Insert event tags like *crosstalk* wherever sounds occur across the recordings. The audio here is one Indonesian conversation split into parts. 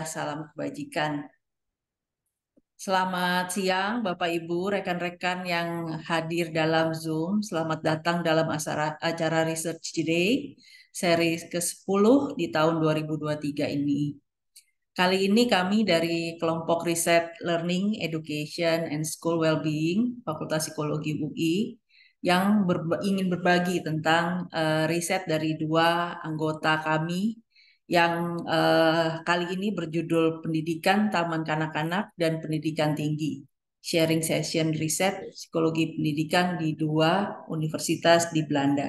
salam kebajikan. Selamat siang Bapak Ibu, rekan-rekan yang hadir dalam Zoom. Selamat datang dalam acara, acara Research Today, seri ke-10 di tahun 2023 ini. Kali ini kami dari kelompok riset Learning, Education, and School Wellbeing, Fakultas Psikologi UI, yang ber ingin berbagi tentang uh, riset dari dua anggota kami yang eh, kali ini berjudul Pendidikan Taman Kanak-Kanak dan Pendidikan Tinggi. Sharing session riset psikologi pendidikan di dua universitas di Belanda.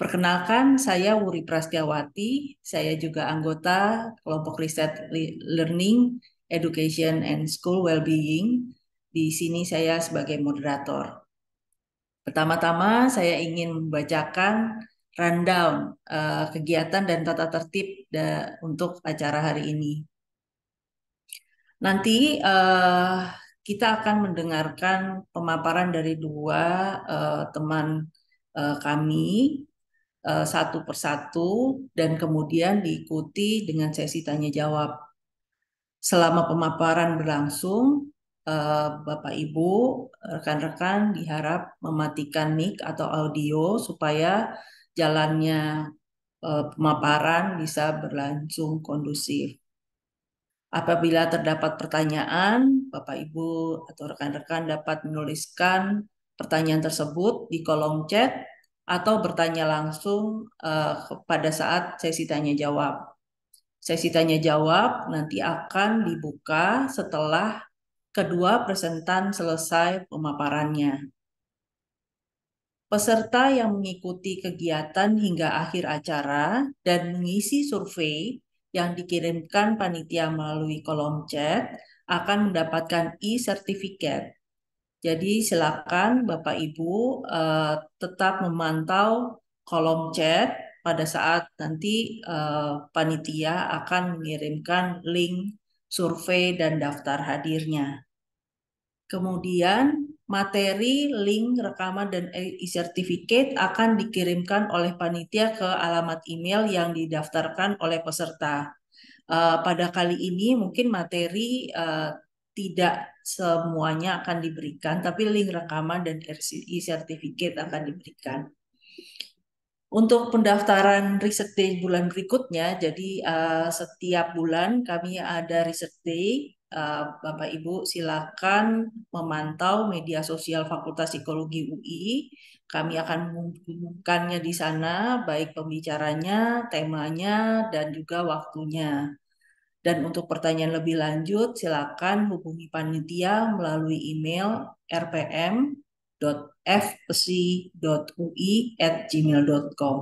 Perkenalkan, saya Wuri Prasetyawati. Saya juga anggota kelompok riset Learning, Education, and School well-being Di sini saya sebagai moderator. Pertama-tama saya ingin membacakan rundown uh, kegiatan dan tata tertib da untuk acara hari ini. Nanti uh, kita akan mendengarkan pemaparan dari dua uh, teman uh, kami uh, satu persatu dan kemudian diikuti dengan sesi tanya jawab. Selama pemaparan berlangsung, Bapak Ibu, rekan-rekan diharap mematikan mic atau audio supaya jalannya eh, pemaparan bisa berlangsung kondusif. Apabila terdapat pertanyaan, Bapak Ibu atau rekan-rekan dapat menuliskan pertanyaan tersebut di kolom chat atau bertanya langsung uh, pada saat sesi tanya jawab. Sesi tanya jawab nanti akan dibuka setelah kedua presentan selesai pemaparannya. Peserta yang mengikuti kegiatan hingga akhir acara dan mengisi survei yang dikirimkan panitia melalui kolom chat akan mendapatkan e-sertifikat. Jadi silakan Bapak Ibu eh, tetap memantau kolom chat pada saat nanti eh, panitia akan mengirimkan link survei dan daftar hadirnya. Kemudian materi, link, rekaman, dan e- e-certificate akan dikirimkan oleh panitia ke alamat email yang didaftarkan oleh peserta. Uh, pada kali ini mungkin materi uh, tidak semuanya akan diberikan, tapi link rekaman dan e-certificate akan diberikan. Untuk pendaftaran riset day bulan berikutnya, jadi uh, setiap bulan kami ada riset day Eh, Bapak Ibu silakan memantau media sosial Fakultas Psikologi UI. Kami akan mengumumkannya di sana, baik pembicaranya, temanya, dan juga waktunya. Dan untuk pertanyaan lebih lanjut, silakan hubungi panitia melalui email rpm.fpsi.ui@gmail.com.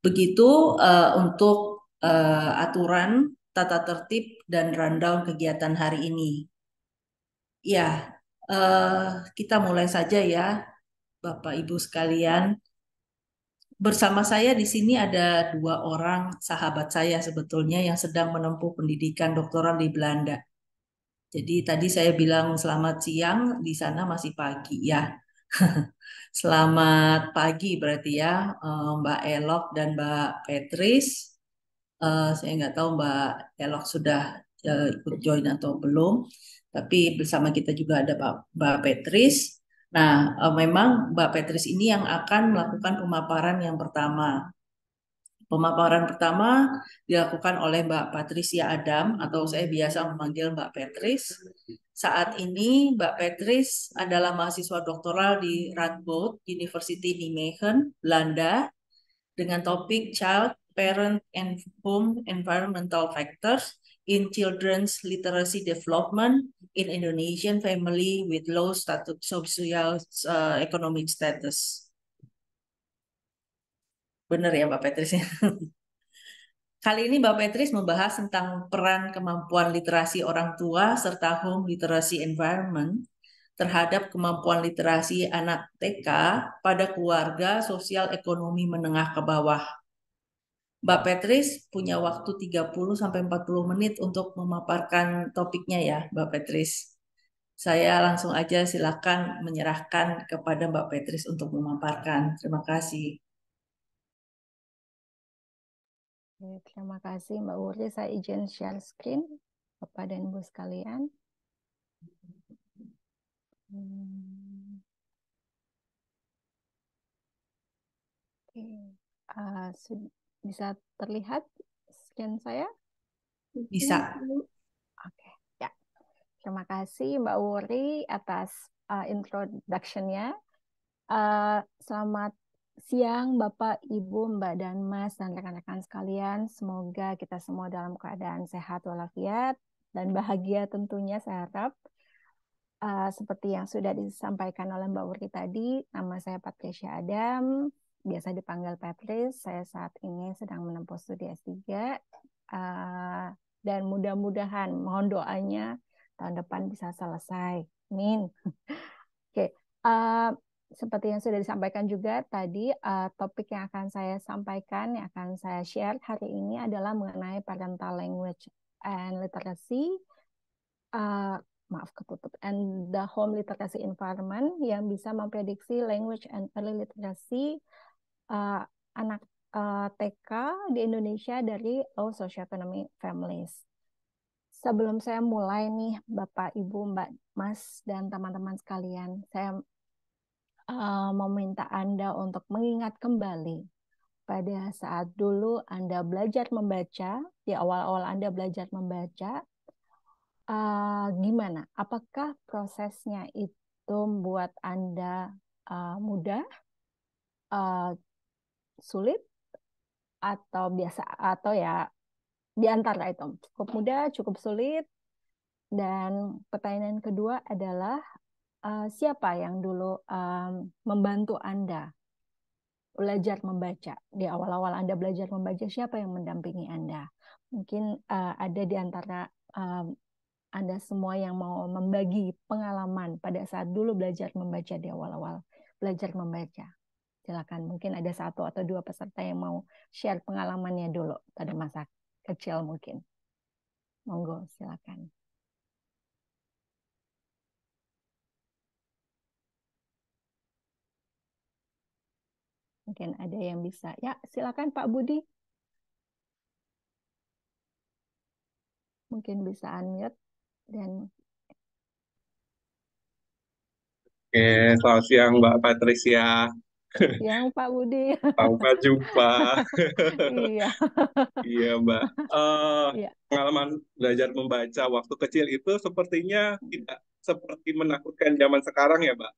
Begitu uh, untuk uh, aturan tata tertib dan rundown kegiatan hari ini. Ya, eh, kita mulai saja ya, Bapak Ibu sekalian. Bersama saya di sini ada dua orang sahabat saya sebetulnya yang sedang menempuh pendidikan doktoral di Belanda. Jadi tadi saya bilang selamat siang, di sana masih pagi ya. *laughs* selamat pagi berarti ya eh, Mbak Elok dan Mbak Petris. Uh, saya nggak tahu Mbak Elok sudah uh, ikut join atau belum, tapi bersama kita juga ada Mbak, Mbak Petris. Nah, uh, memang Mbak Petris ini yang akan melakukan pemaparan yang pertama. Pemaparan pertama dilakukan oleh Mbak Patricia Adam atau saya biasa memanggil Mbak Petris. Saat ini Mbak Petris adalah mahasiswa doktoral di Radboud University di Belanda dengan topik Child parent and home environmental factors in children's literacy development in Indonesian family with low status social uh, economic status. Benar ya Mbak Petris *laughs* Kali ini Mbak Petris membahas tentang peran kemampuan literasi orang tua serta home literacy environment terhadap kemampuan literasi anak TK pada keluarga sosial ekonomi menengah ke bawah Mbak Petris punya waktu 30 sampai 40 menit untuk memaparkan topiknya ya, Mbak Petris. Saya langsung aja silakan menyerahkan kepada Mbak Petris untuk memaparkan. Terima kasih. Terima kasih Mbak Wuri. Saya izin share screen kepada Ibu sekalian. Hmm. Oke, okay. uh, bisa terlihat scan saya? Bisa. Oke, okay. ya. Terima kasih Mbak Wuri atas uh, introduction-nya. Uh, selamat siang Bapak, Ibu, Mbak, dan Mas, dan rekan-rekan sekalian. Semoga kita semua dalam keadaan sehat walafiat dan bahagia tentunya saya harap. Uh, seperti yang sudah disampaikan oleh Mbak Wuri tadi, nama saya Patricia Adam, biasa dipanggil Patrice. Saya saat ini sedang menempuh studi S3 uh, eh, dan mudah-mudahan mohon doanya tahun depan bisa selesai. Min. *laughs* Oke, okay. uh, eh, seperti yang sudah disampaikan juga tadi, uh, topik yang akan saya sampaikan, yang akan saya share hari ini adalah mengenai parental language and literacy. Uh, maaf ketutup and the home literacy environment yang bisa memprediksi language and early literacy uh, anak uh, eh, TK di Indonesia dari low socioeconomic families. Sebelum saya mulai nih, Bapak, Ibu, Mbak, Mas, dan teman-teman sekalian, saya uh, minta Anda untuk mengingat kembali pada saat dulu Anda belajar membaca, di awal-awal Anda belajar membaca, uh, gimana? Apakah prosesnya itu membuat Anda uh, mudah, uh, sulit atau biasa atau ya diantar antara itu cukup mudah, cukup sulit. Dan pertanyaan kedua adalah uh, siapa yang dulu um, membantu Anda belajar membaca? Di awal-awal Anda belajar membaca siapa yang mendampingi Anda? Mungkin uh, ada di antara um, Anda semua yang mau membagi pengalaman pada saat dulu belajar membaca di awal-awal belajar membaca. Silakan mungkin ada satu atau dua peserta yang mau share pengalamannya dulu pada masa kecil mungkin. Monggo, silakan. Mungkin ada yang bisa. Ya, silakan Pak Budi. Mungkin bisa unmute dan Oke, selamat siang Mbak Patricia. Yang Pak Budi. Sampai *laughs* jumpa. iya. iya, Mbak. Uh, iya. Pengalaman belajar membaca waktu kecil itu sepertinya tidak seperti menakutkan zaman sekarang ya, Mbak.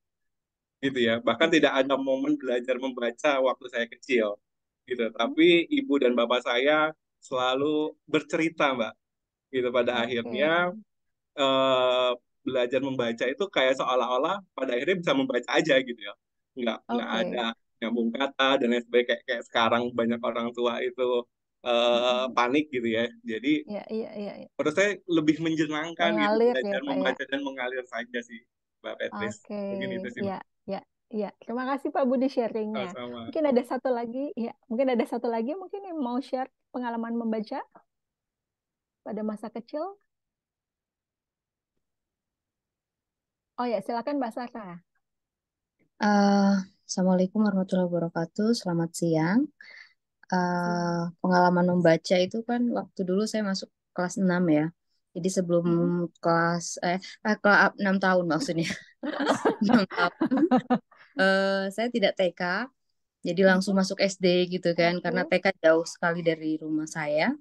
Gitu ya. Bahkan tidak ada momen belajar membaca waktu saya kecil. Gitu. Hmm. Tapi ibu dan bapak saya selalu bercerita, Mbak. Gitu pada okay. akhirnya uh, belajar membaca itu kayak seolah-olah pada akhirnya bisa membaca aja gitu ya nggak okay. nggak ada nyambung kata dan lain sebagainya kayak, kayak sekarang banyak orang tua itu uh, panik gitu ya jadi ya, iya, iya, iya. menurut saya lebih menjenangkan gitu mengalir, gitu belajar ya, membaca ya. dan mengalir saja sih mbak Petris okay. mungkin itu sih ya, ya. Ya, terima kasih Pak Budi sharingnya. Mungkin ada satu lagi, ya, mungkin ada satu lagi mungkin yang mau share pengalaman membaca pada masa kecil. Oh ya, silakan Mbak Sarah. Eh, Assalamualaikum warahmatullahi wabarakatuh. Selamat siang. Uh, pengalaman membaca itu kan waktu dulu saya masuk kelas 6 ya. Jadi sebelum hmm. kelas eh, eh kelas 6 ah, tahun maksudnya. 6 *laughs* tahun. Uh, saya tidak TK. Jadi langsung hmm. masuk SD gitu kan karena TK jauh sekali dari rumah saya.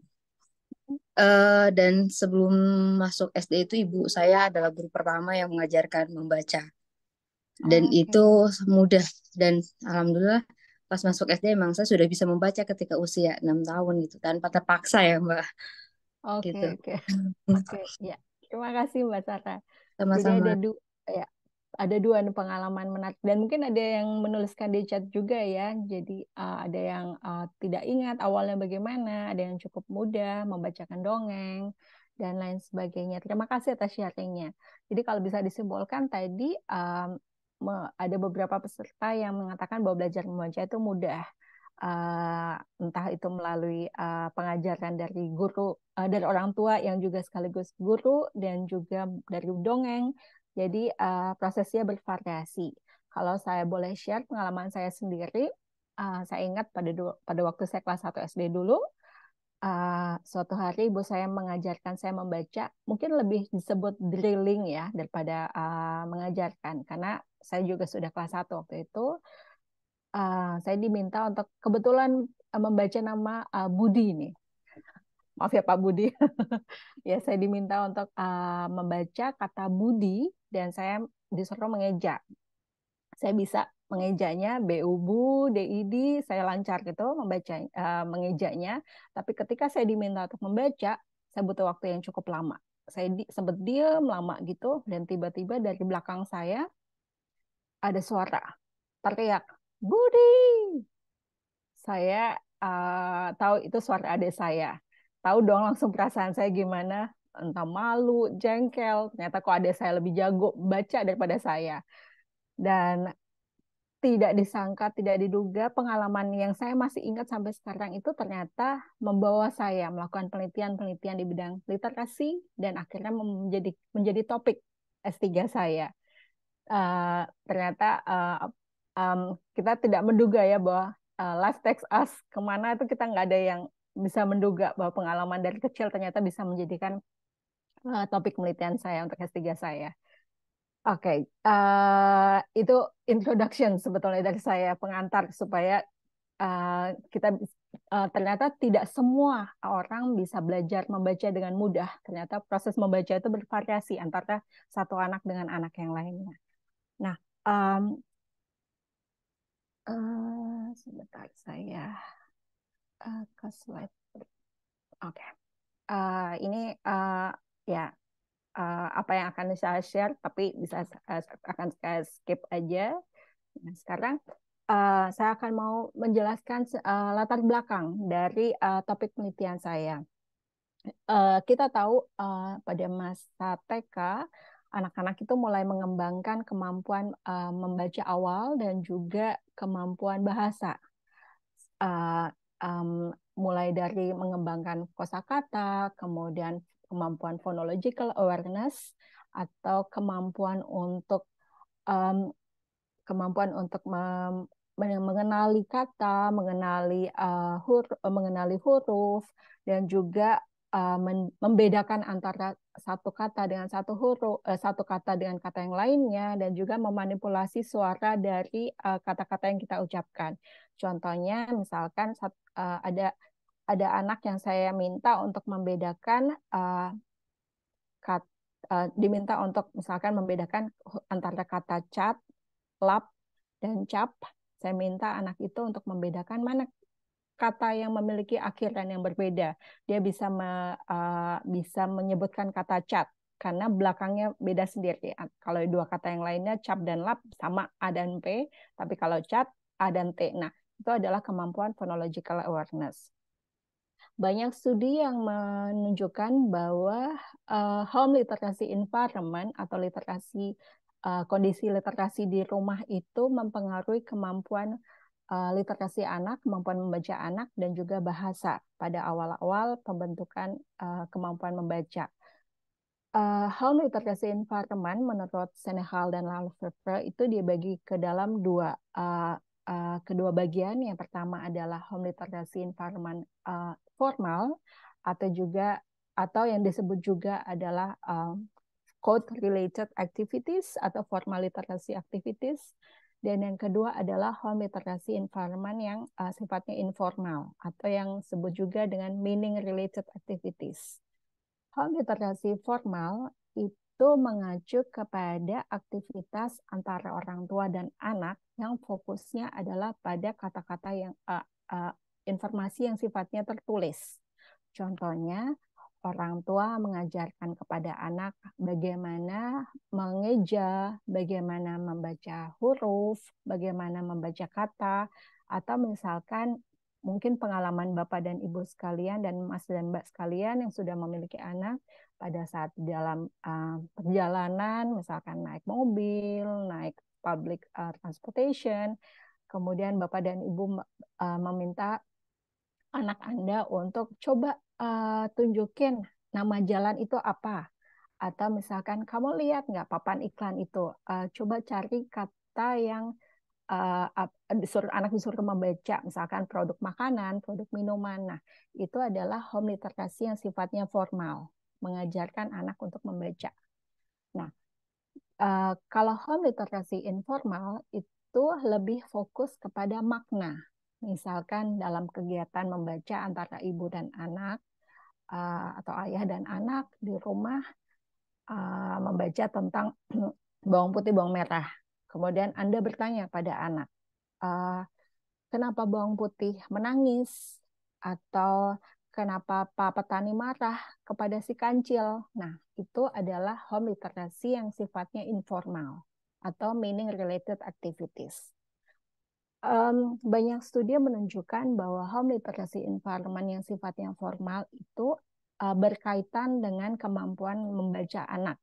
Uh, dan sebelum masuk SD itu ibu saya adalah guru pertama yang mengajarkan membaca dan oh, okay. itu mudah dan alhamdulillah pas masuk SD emang saya sudah bisa membaca ketika usia enam tahun gitu kan, tanpa terpaksa ya mbak. Oke okay, gitu. oke okay. *laughs* oke okay, ya terima kasih mbak Sara. Sama-sama. Jadi ada dua ya ada dua pengalaman menarik dan mungkin ada yang menuliskan di chat juga ya. Jadi uh, ada yang uh, tidak ingat awalnya bagaimana, ada yang cukup mudah membacakan dongeng dan lain sebagainya. Terima kasih atas sharingnya. Jadi kalau bisa disimpulkan tadi um, ada beberapa peserta yang mengatakan bahwa belajar membaca itu mudah uh, entah itu melalui uh, pengajaran dari guru uh, dari orang tua yang juga sekaligus guru dan juga dari dongeng jadi uh, prosesnya bervariasi kalau saya boleh share pengalaman saya sendiri uh, saya ingat pada pada waktu saya kelas 1 SD dulu Uh, suatu hari ibu saya mengajarkan saya membaca mungkin lebih disebut drilling ya daripada uh, mengajarkan karena saya juga sudah kelas 1 waktu itu uh, saya diminta untuk kebetulan uh, membaca nama uh, Budi ini maaf ya Pak Budi. *laughs* ya saya diminta untuk uh, membaca kata Budi dan saya disuruh mengeja. Saya bisa mengejanya B U B D I D saya lancar gitu membaca uh, mengejanya, tapi ketika saya diminta untuk membaca, saya butuh waktu yang cukup lama. Saya di, sempat diam lama gitu dan tiba-tiba dari belakang saya ada suara teriak Budi saya uh, tahu itu suara adik saya tahu dong langsung perasaan saya gimana entah malu jengkel ternyata kok adik saya lebih jago baca daripada saya dan tidak disangka, tidak diduga pengalaman yang saya masih ingat sampai sekarang itu ternyata membawa saya melakukan penelitian-penelitian di bidang literasi dan akhirnya menjadi menjadi topik S3 saya. Eh, ternyata uh, um, kita tidak menduga ya bahwa uh, life takes us kemana itu kita nggak ada yang bisa menduga bahwa pengalaman dari kecil ternyata bisa menjadikan uh, topik penelitian saya untuk S3 saya. Oke, okay. uh, itu introduction sebetulnya dari saya pengantar supaya uh, kita uh, ternyata tidak semua orang bisa belajar membaca dengan mudah. Ternyata proses membaca itu bervariasi antara satu anak dengan anak yang lainnya. Nah, um, uh, sebentar saya uh, ke slide. Oke, okay. uh, eh, ini uh, ya uh, apa yang akan saya share, tapi bisa uh, akan saya skip aja. Nah, sekarang uh, saya akan mau menjelaskan uh, latar belakang dari uh, topik penelitian saya. Uh, kita tahu uh, pada masa TK anak-anak itu mulai mengembangkan kemampuan uh, membaca awal dan juga kemampuan bahasa. Uh, um, mulai dari mengembangkan kosakata, kemudian kemampuan phonological awareness atau kemampuan untuk um, kemampuan untuk mengenali kata, mengenali uh, eh, huruf, mengenali huruf dan juga Uh, membedakan antara satu kata dengan satu huruf, eh, satu kata dengan kata yang lainnya, dan juga memanipulasi suara dari uh, kata-kata yang kita ucapkan. Contohnya, misalkan uh, ada ada anak yang saya minta untuk membedakan diminta untuk misalkan membedakan antara kata cat, lap, dan cap. Saya minta anak itu untuk membedakan mana kata yang memiliki akhiran yang berbeda. Dia bisa me, uh, bisa menyebutkan kata cat karena belakangnya beda sendiri. Kalau dua kata yang lainnya cap dan lap sama a dan p, tapi kalau cat a dan t. Nah, itu adalah kemampuan phonological awareness. Banyak studi yang menunjukkan bahwa uh, home literacy environment atau literasi uh, kondisi literasi di rumah itu mempengaruhi kemampuan uh, literasi anak, kemampuan membaca anak, dan juga bahasa pada awal-awal pembentukan uh, kemampuan membaca. Uh, hal literasi environment menurut Senehal dan Lefebvre itu dibagi ke dalam dua uh, uh, kedua bagian. Yang pertama adalah home literasi environment uh, formal atau juga atau yang disebut juga adalah uh, code related activities atau formal literasi activities dan yang kedua adalah home literacy environment yang uh, sifatnya informal atau yang disebut juga dengan meaning related activities. Home literacy formal itu mengacu kepada aktivitas antara orang tua dan anak yang fokusnya adalah pada kata-kata yang uh, uh, informasi yang sifatnya tertulis. Contohnya orang tua mengajarkan kepada anak bagaimana mengeja, bagaimana membaca huruf, bagaimana membaca kata, atau misalkan mungkin pengalaman Bapak dan Ibu sekalian dan Mas dan Mbak sekalian yang sudah memiliki anak pada saat dalam eh, perjalanan misalkan naik mobil, naik public eh, transportation, kemudian Bapak dan Ibu eh, meminta anak Anda untuk coba uh, tunjukin nama jalan itu apa atau misalkan kamu lihat nggak papan iklan itu uh, coba cari kata yang uh, anak disuruh membaca misalkan produk makanan produk minuman nah itu adalah home literasi yang sifatnya formal mengajarkan anak untuk membaca nah uh, kalau home literasi informal itu lebih fokus kepada makna Misalkan dalam kegiatan membaca antara ibu dan anak eh, atau ayah dan anak di rumah eh, membaca tentang *clears throat* bawang putih, bawang merah. Kemudian Anda bertanya pada anak, eh, kenapa bawang putih menangis? Atau kenapa Pak Petani marah kepada si kancil. Nah, itu adalah home literacy yang sifatnya informal atau meaning related activities um, banyak studi menunjukkan bahwa home literacy environment yang sifatnya formal itu uh, berkaitan dengan kemampuan membaca anak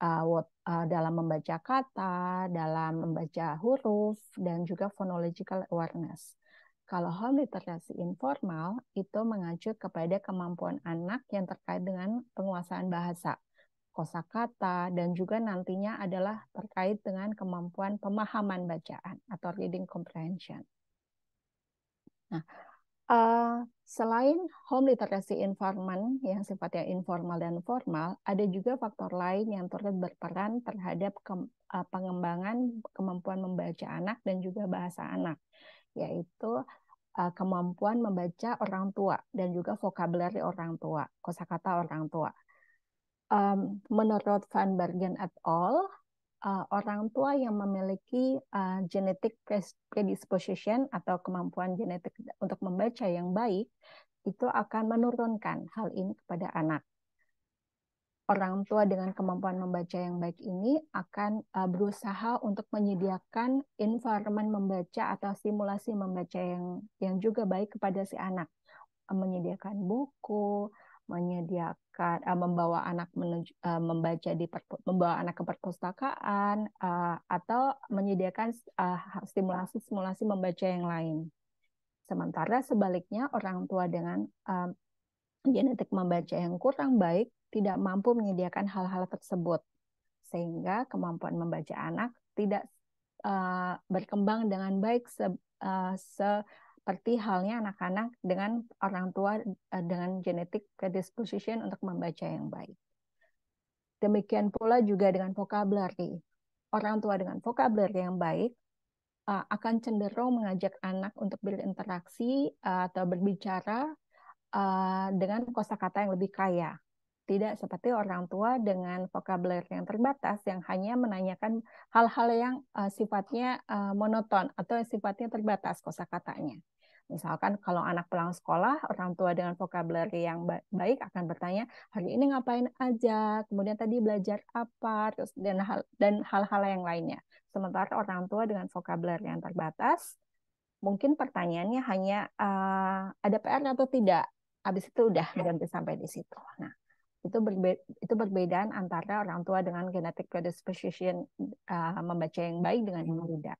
uh, uh, dalam membaca kata, dalam membaca huruf, dan juga phonological awareness. Kalau home literacy informal itu mengacu kepada kemampuan anak yang terkait dengan penguasaan bahasa kosakata dan juga nantinya adalah terkait dengan kemampuan pemahaman bacaan atau reading comprehension. Nah, uh, selain home literacy environment yang sifatnya informal dan formal, ada juga faktor lain yang turut berperan terhadap ke, uh, eh, pengembangan kemampuan membaca anak dan juga bahasa anak, yaitu uh, kemampuan membaca orang tua dan juga vocabulary orang tua, kosakata orang tua um, menurut Van Bergen et al, uh, orang tua yang memiliki uh, genetic predisposition atau kemampuan genetik untuk membaca yang baik itu akan menurunkan hal ini kepada anak. Orang tua dengan kemampuan membaca yang baik ini akan uh, berusaha untuk menyediakan environment membaca atau simulasi membaca yang yang juga baik kepada si anak, menyediakan buku, menyediakan uh, membawa anak menuju, uh, membaca di perpu, membawa anak ke perpustakaan uh, atau menyediakan stimulasi-stimulasi membaca yang lain. Sementara sebaliknya orang tua dengan uh, genetik membaca yang kurang baik tidak mampu menyediakan hal-hal tersebut sehingga kemampuan membaca anak tidak uh, berkembang dengan baik se, uh, se seperti halnya anak-anak dengan orang tua eh, dengan genetik predisposition untuk membaca yang baik. Demikian pula juga dengan vocabulary. Orang tua dengan vocabulary yang baik eh, akan cenderung mengajak anak untuk berinteraksi eh, atau berbicara uh, dengan kosakata yang lebih kaya tidak seperti orang tua dengan vokabuler yang terbatas yang hanya menanyakan hal-hal yang uh, sifatnya uh, monoton atau yang sifatnya terbatas kosakatanya. Misalkan kalau anak pulang sekolah, orang tua dengan vokabuler yang baik akan bertanya, hari ini ngapain aja, kemudian tadi belajar apa, terus dan hal dan hal-hal yang lainnya. Sementara orang tua dengan vokabuler yang terbatas, mungkin pertanyaannya hanya uh, ada PR atau tidak. Habis itu udah ya. berhenti sampai di situ. Nah, itu berbe itu perbedaan antara orang tua dengan genetic predisposition uh, membaca yang baik dengan yang hmm. tidak.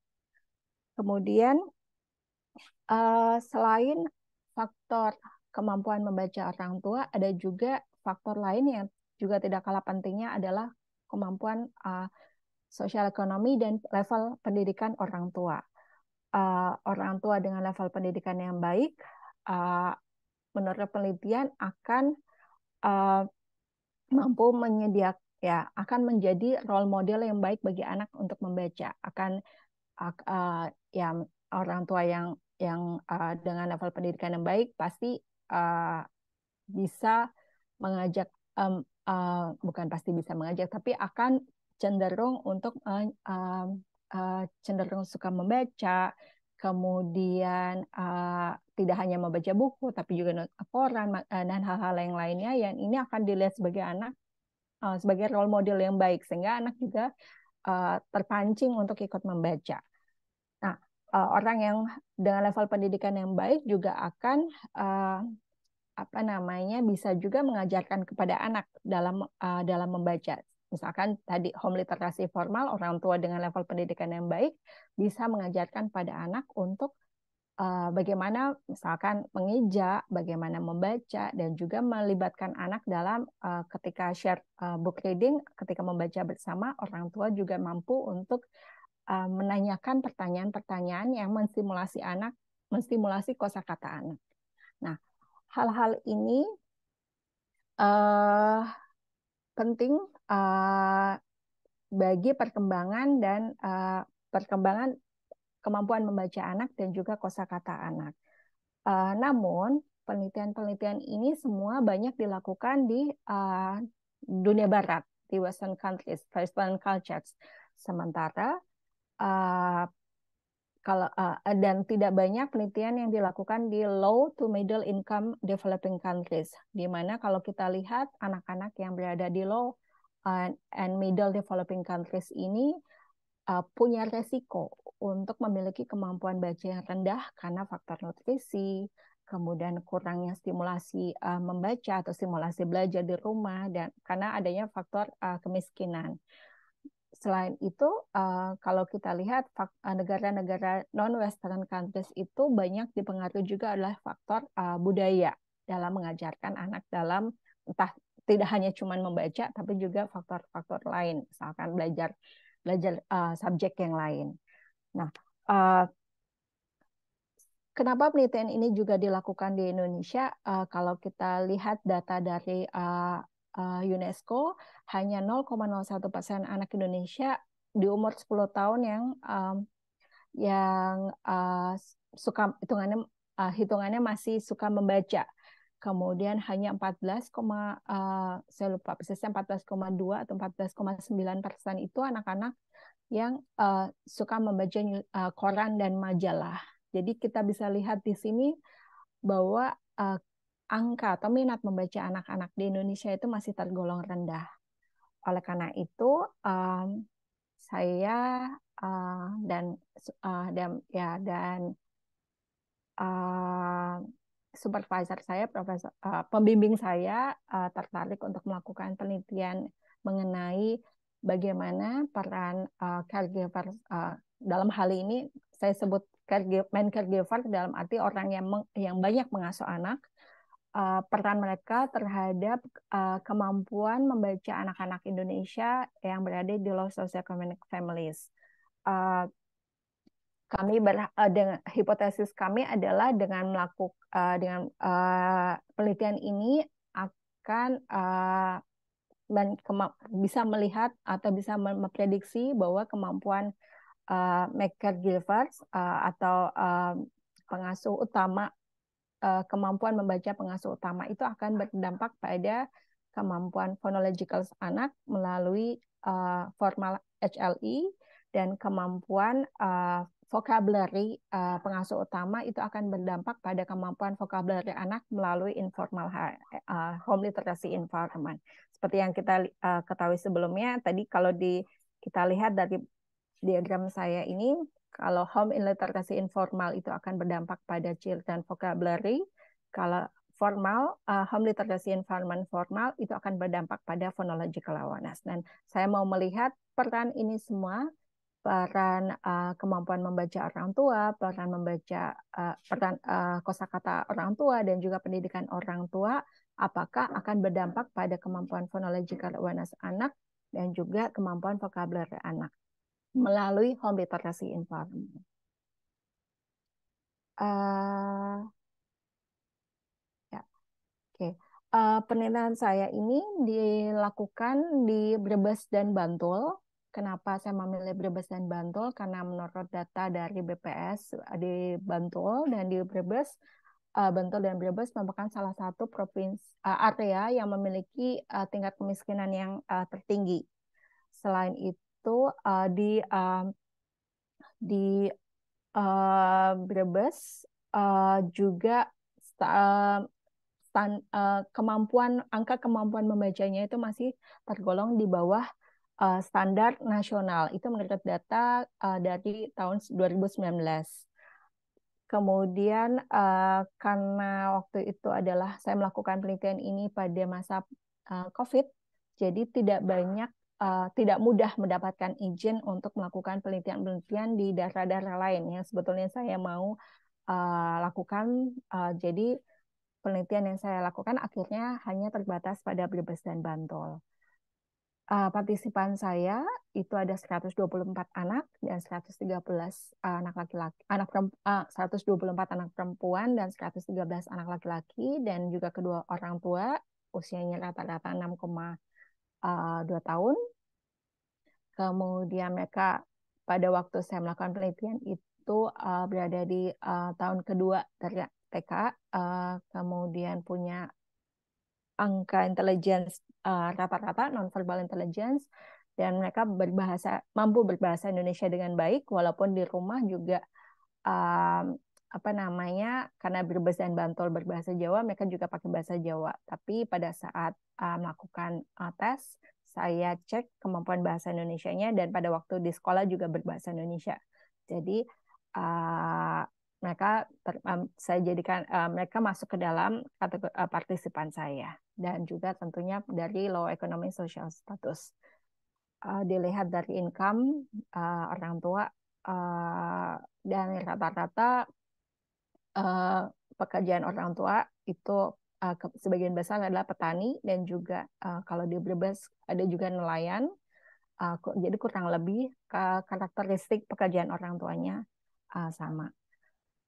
Kemudian uh, selain faktor kemampuan membaca orang tua, ada juga faktor lain yang juga tidak kalah pentingnya adalah kemampuan uh, eh, sosial ekonomi dan level pendidikan orang tua. Uh, orang tua dengan level pendidikan yang baik, uh, menurut penelitian akan uh, mampu menyediakan ya akan menjadi role model yang baik bagi anak untuk membaca akan uh, ya orang tua yang yang uh, dengan level pendidikan yang baik pasti uh, bisa mengajak um, uh, bukan pasti bisa mengajak tapi akan cenderung untuk uh, uh, cenderung suka membaca kemudian uh, tidak hanya membaca buku tapi juga koran eh, dan hal-hal yang lainnya yang ini akan dilihat sebagai anak eh, sebagai role model yang baik sehingga anak juga eh, terpancing untuk ikut membaca. Nah, orang yang dengan level pendidikan yang baik juga akan apa namanya bisa juga mengajarkan kepada anak dalam uh, dalam membaca. Misalkan tadi home literasi formal, orang tua dengan level pendidikan yang baik bisa mengajarkan pada anak untuk Eh, bagaimana misalkan mengeja, bagaimana membaca, dan juga melibatkan anak dalam uh, ketika share uh, book reading, ketika membaca bersama, orang tua juga mampu untuk uh, menanyakan pertanyaan-pertanyaan yang menstimulasi anak, menstimulasi kosakata anak. Nah, hal-hal ini uh, penting uh, bagi perkembangan dan uh, perkembangan kemampuan membaca anak dan juga kosakata anak. Uh, namun penelitian-penelitian ini semua banyak dilakukan di uh, dunia barat, di Western countries, Western cultures. Sementara uh, kalau uh, dan tidak banyak penelitian yang dilakukan di low to middle income developing countries di mana kalau kita lihat anak-anak yang berada di low and, middle developing countries ini uh, punya resiko untuk memiliki kemampuan baca yang rendah karena faktor nutrisi, kemudian kurangnya stimulasi uh, membaca atau stimulasi belajar di rumah dan karena adanya faktor uh, kemiskinan. Selain itu, uh, kalau kita lihat negara-negara non-Western countries itu banyak dipengaruhi juga oleh faktor uh, budaya dalam mengajarkan anak dalam entah tidak hanya cuma membaca tapi juga faktor-faktor lain, misalkan belajar belajar uh, subjek yang lain. Nah, uh, Kenapa penelitian ini juga dilakukan di Indonesia? Uh, kalau kita lihat data dari uh, uh, UNESCO, hanya 0,01 persen anak Indonesia di umur 10 tahun yang um, yang uh, suka hitungannya uh, hitungannya masih suka membaca. Kemudian hanya 14, uh, saya lupa persisnya 14,2 atau 14,9 persen itu anak-anak yang uh, suka membaca uh, koran dan majalah. Jadi kita bisa lihat di sini bahwa uh, angka atau minat membaca anak-anak di Indonesia itu masih tergolong rendah. Oleh karena itu, um, saya uh, dan uh, dan ya dan uh, supervisor saya, profesor uh, pembimbing saya uh, tertarik untuk melakukan penelitian mengenai bagaimana peran uh, caregiver uh, dalam hal ini saya sebut caregiver, main caregiver dalam arti orang yang meng, yang banyak mengasuh anak uh, peran mereka terhadap uh, kemampuan membaca anak-anak Indonesia yang berada di low socioeconomic families. Uh, kami ber, uh, dengan hipotesis kami adalah dengan melakukan uh, dengan uh, penelitian ini akan uh, dan bisa melihat atau bisa memprediksi bahwa kemampuan uh, eh, maker givers uh, eh, atau uh, pengasuh utama uh, kemampuan membaca pengasuh utama itu akan berdampak pada kemampuan phonological anak melalui uh, formal HLE dan kemampuan uh, vocabulary uh, pengasuh utama itu akan berdampak pada kemampuan vocabulary anak melalui informal uh, home literacy environment. Seperti yang kita uh, ketahui sebelumnya tadi kalau di kita lihat dari diagram saya ini kalau home literacy informal itu akan berdampak pada children vocabulary, kalau formal uh, home literacy environment formal itu akan berdampak pada phonological awareness. Dan saya mau melihat peran ini semua peran uh, kemampuan membaca orang tua, peran membaca uh, peran uh, kosakata orang tua dan juga pendidikan orang tua apakah akan berdampak pada kemampuan phonological awareness anak dan juga kemampuan vocabulary anak melalui home literacy informal. Uh, ya, oke. Okay. Uh, penelitian saya ini dilakukan di Brebes dan Bantul Kenapa saya memilih Brebes dan Bantul? Karena menurut data dari BPS eh, di Bantul dan di Brebes, eh, Bantul dan Brebes merupakan salah satu provinsi eh, area yang memiliki tingkat kemiskinan yang tertinggi. Selain itu di di Brebes juga uh, kemampuan angka kemampuan membacanya itu masih tergolong di bawah Eh, standar nasional. Itu menurut data uh, dari tahun 2019. Kemudian uh, karena waktu itu adalah saya melakukan penelitian ini pada masa uh, COVID, jadi tidak banyak uh, tidak mudah mendapatkan izin untuk melakukan penelitian-penelitian di daerah-daerah lain yang sebetulnya saya mau uh, lakukan. Uh, jadi penelitian yang saya lakukan akhirnya hanya terbatas pada Brebes dan Bantul uh, partisipan saya itu ada 124 anak dan 113 uh, eh, anak laki-laki, anak eh, uh, 124 anak perempuan dan 113 anak laki-laki dan juga kedua orang tua usianya rata-rata 6,2 tahun. Kemudian mereka pada waktu saya melakukan penelitian itu uh, berada di uh, tahun kedua dari TK, uh, kemudian punya angka intelligence rata eh, rata-rata nonverbal intelligence dan mereka berbahasa mampu berbahasa Indonesia dengan baik walaupun di rumah juga um, apa namanya karena berbahasa dan Bantul berbahasa Jawa mereka juga pakai bahasa Jawa tapi pada saat uh, melakukan uh, tes saya cek kemampuan bahasa Indonesia-nya dan pada waktu di sekolah juga berbahasa Indonesia jadi uh, mereka ter, um, saya jadikan uh, mereka masuk ke dalam kategori uh, partisipan saya dan juga tentunya dari low economic social status uh, dilihat dari income uh, orang tua uh, dan rata-rata uh, pekerjaan orang tua itu uh, ke, sebagian besar adalah petani dan juga uh, kalau di Brebes ada juga nelayan uh, jadi kurang lebih ke karakteristik pekerjaan orang tuanya uh, sama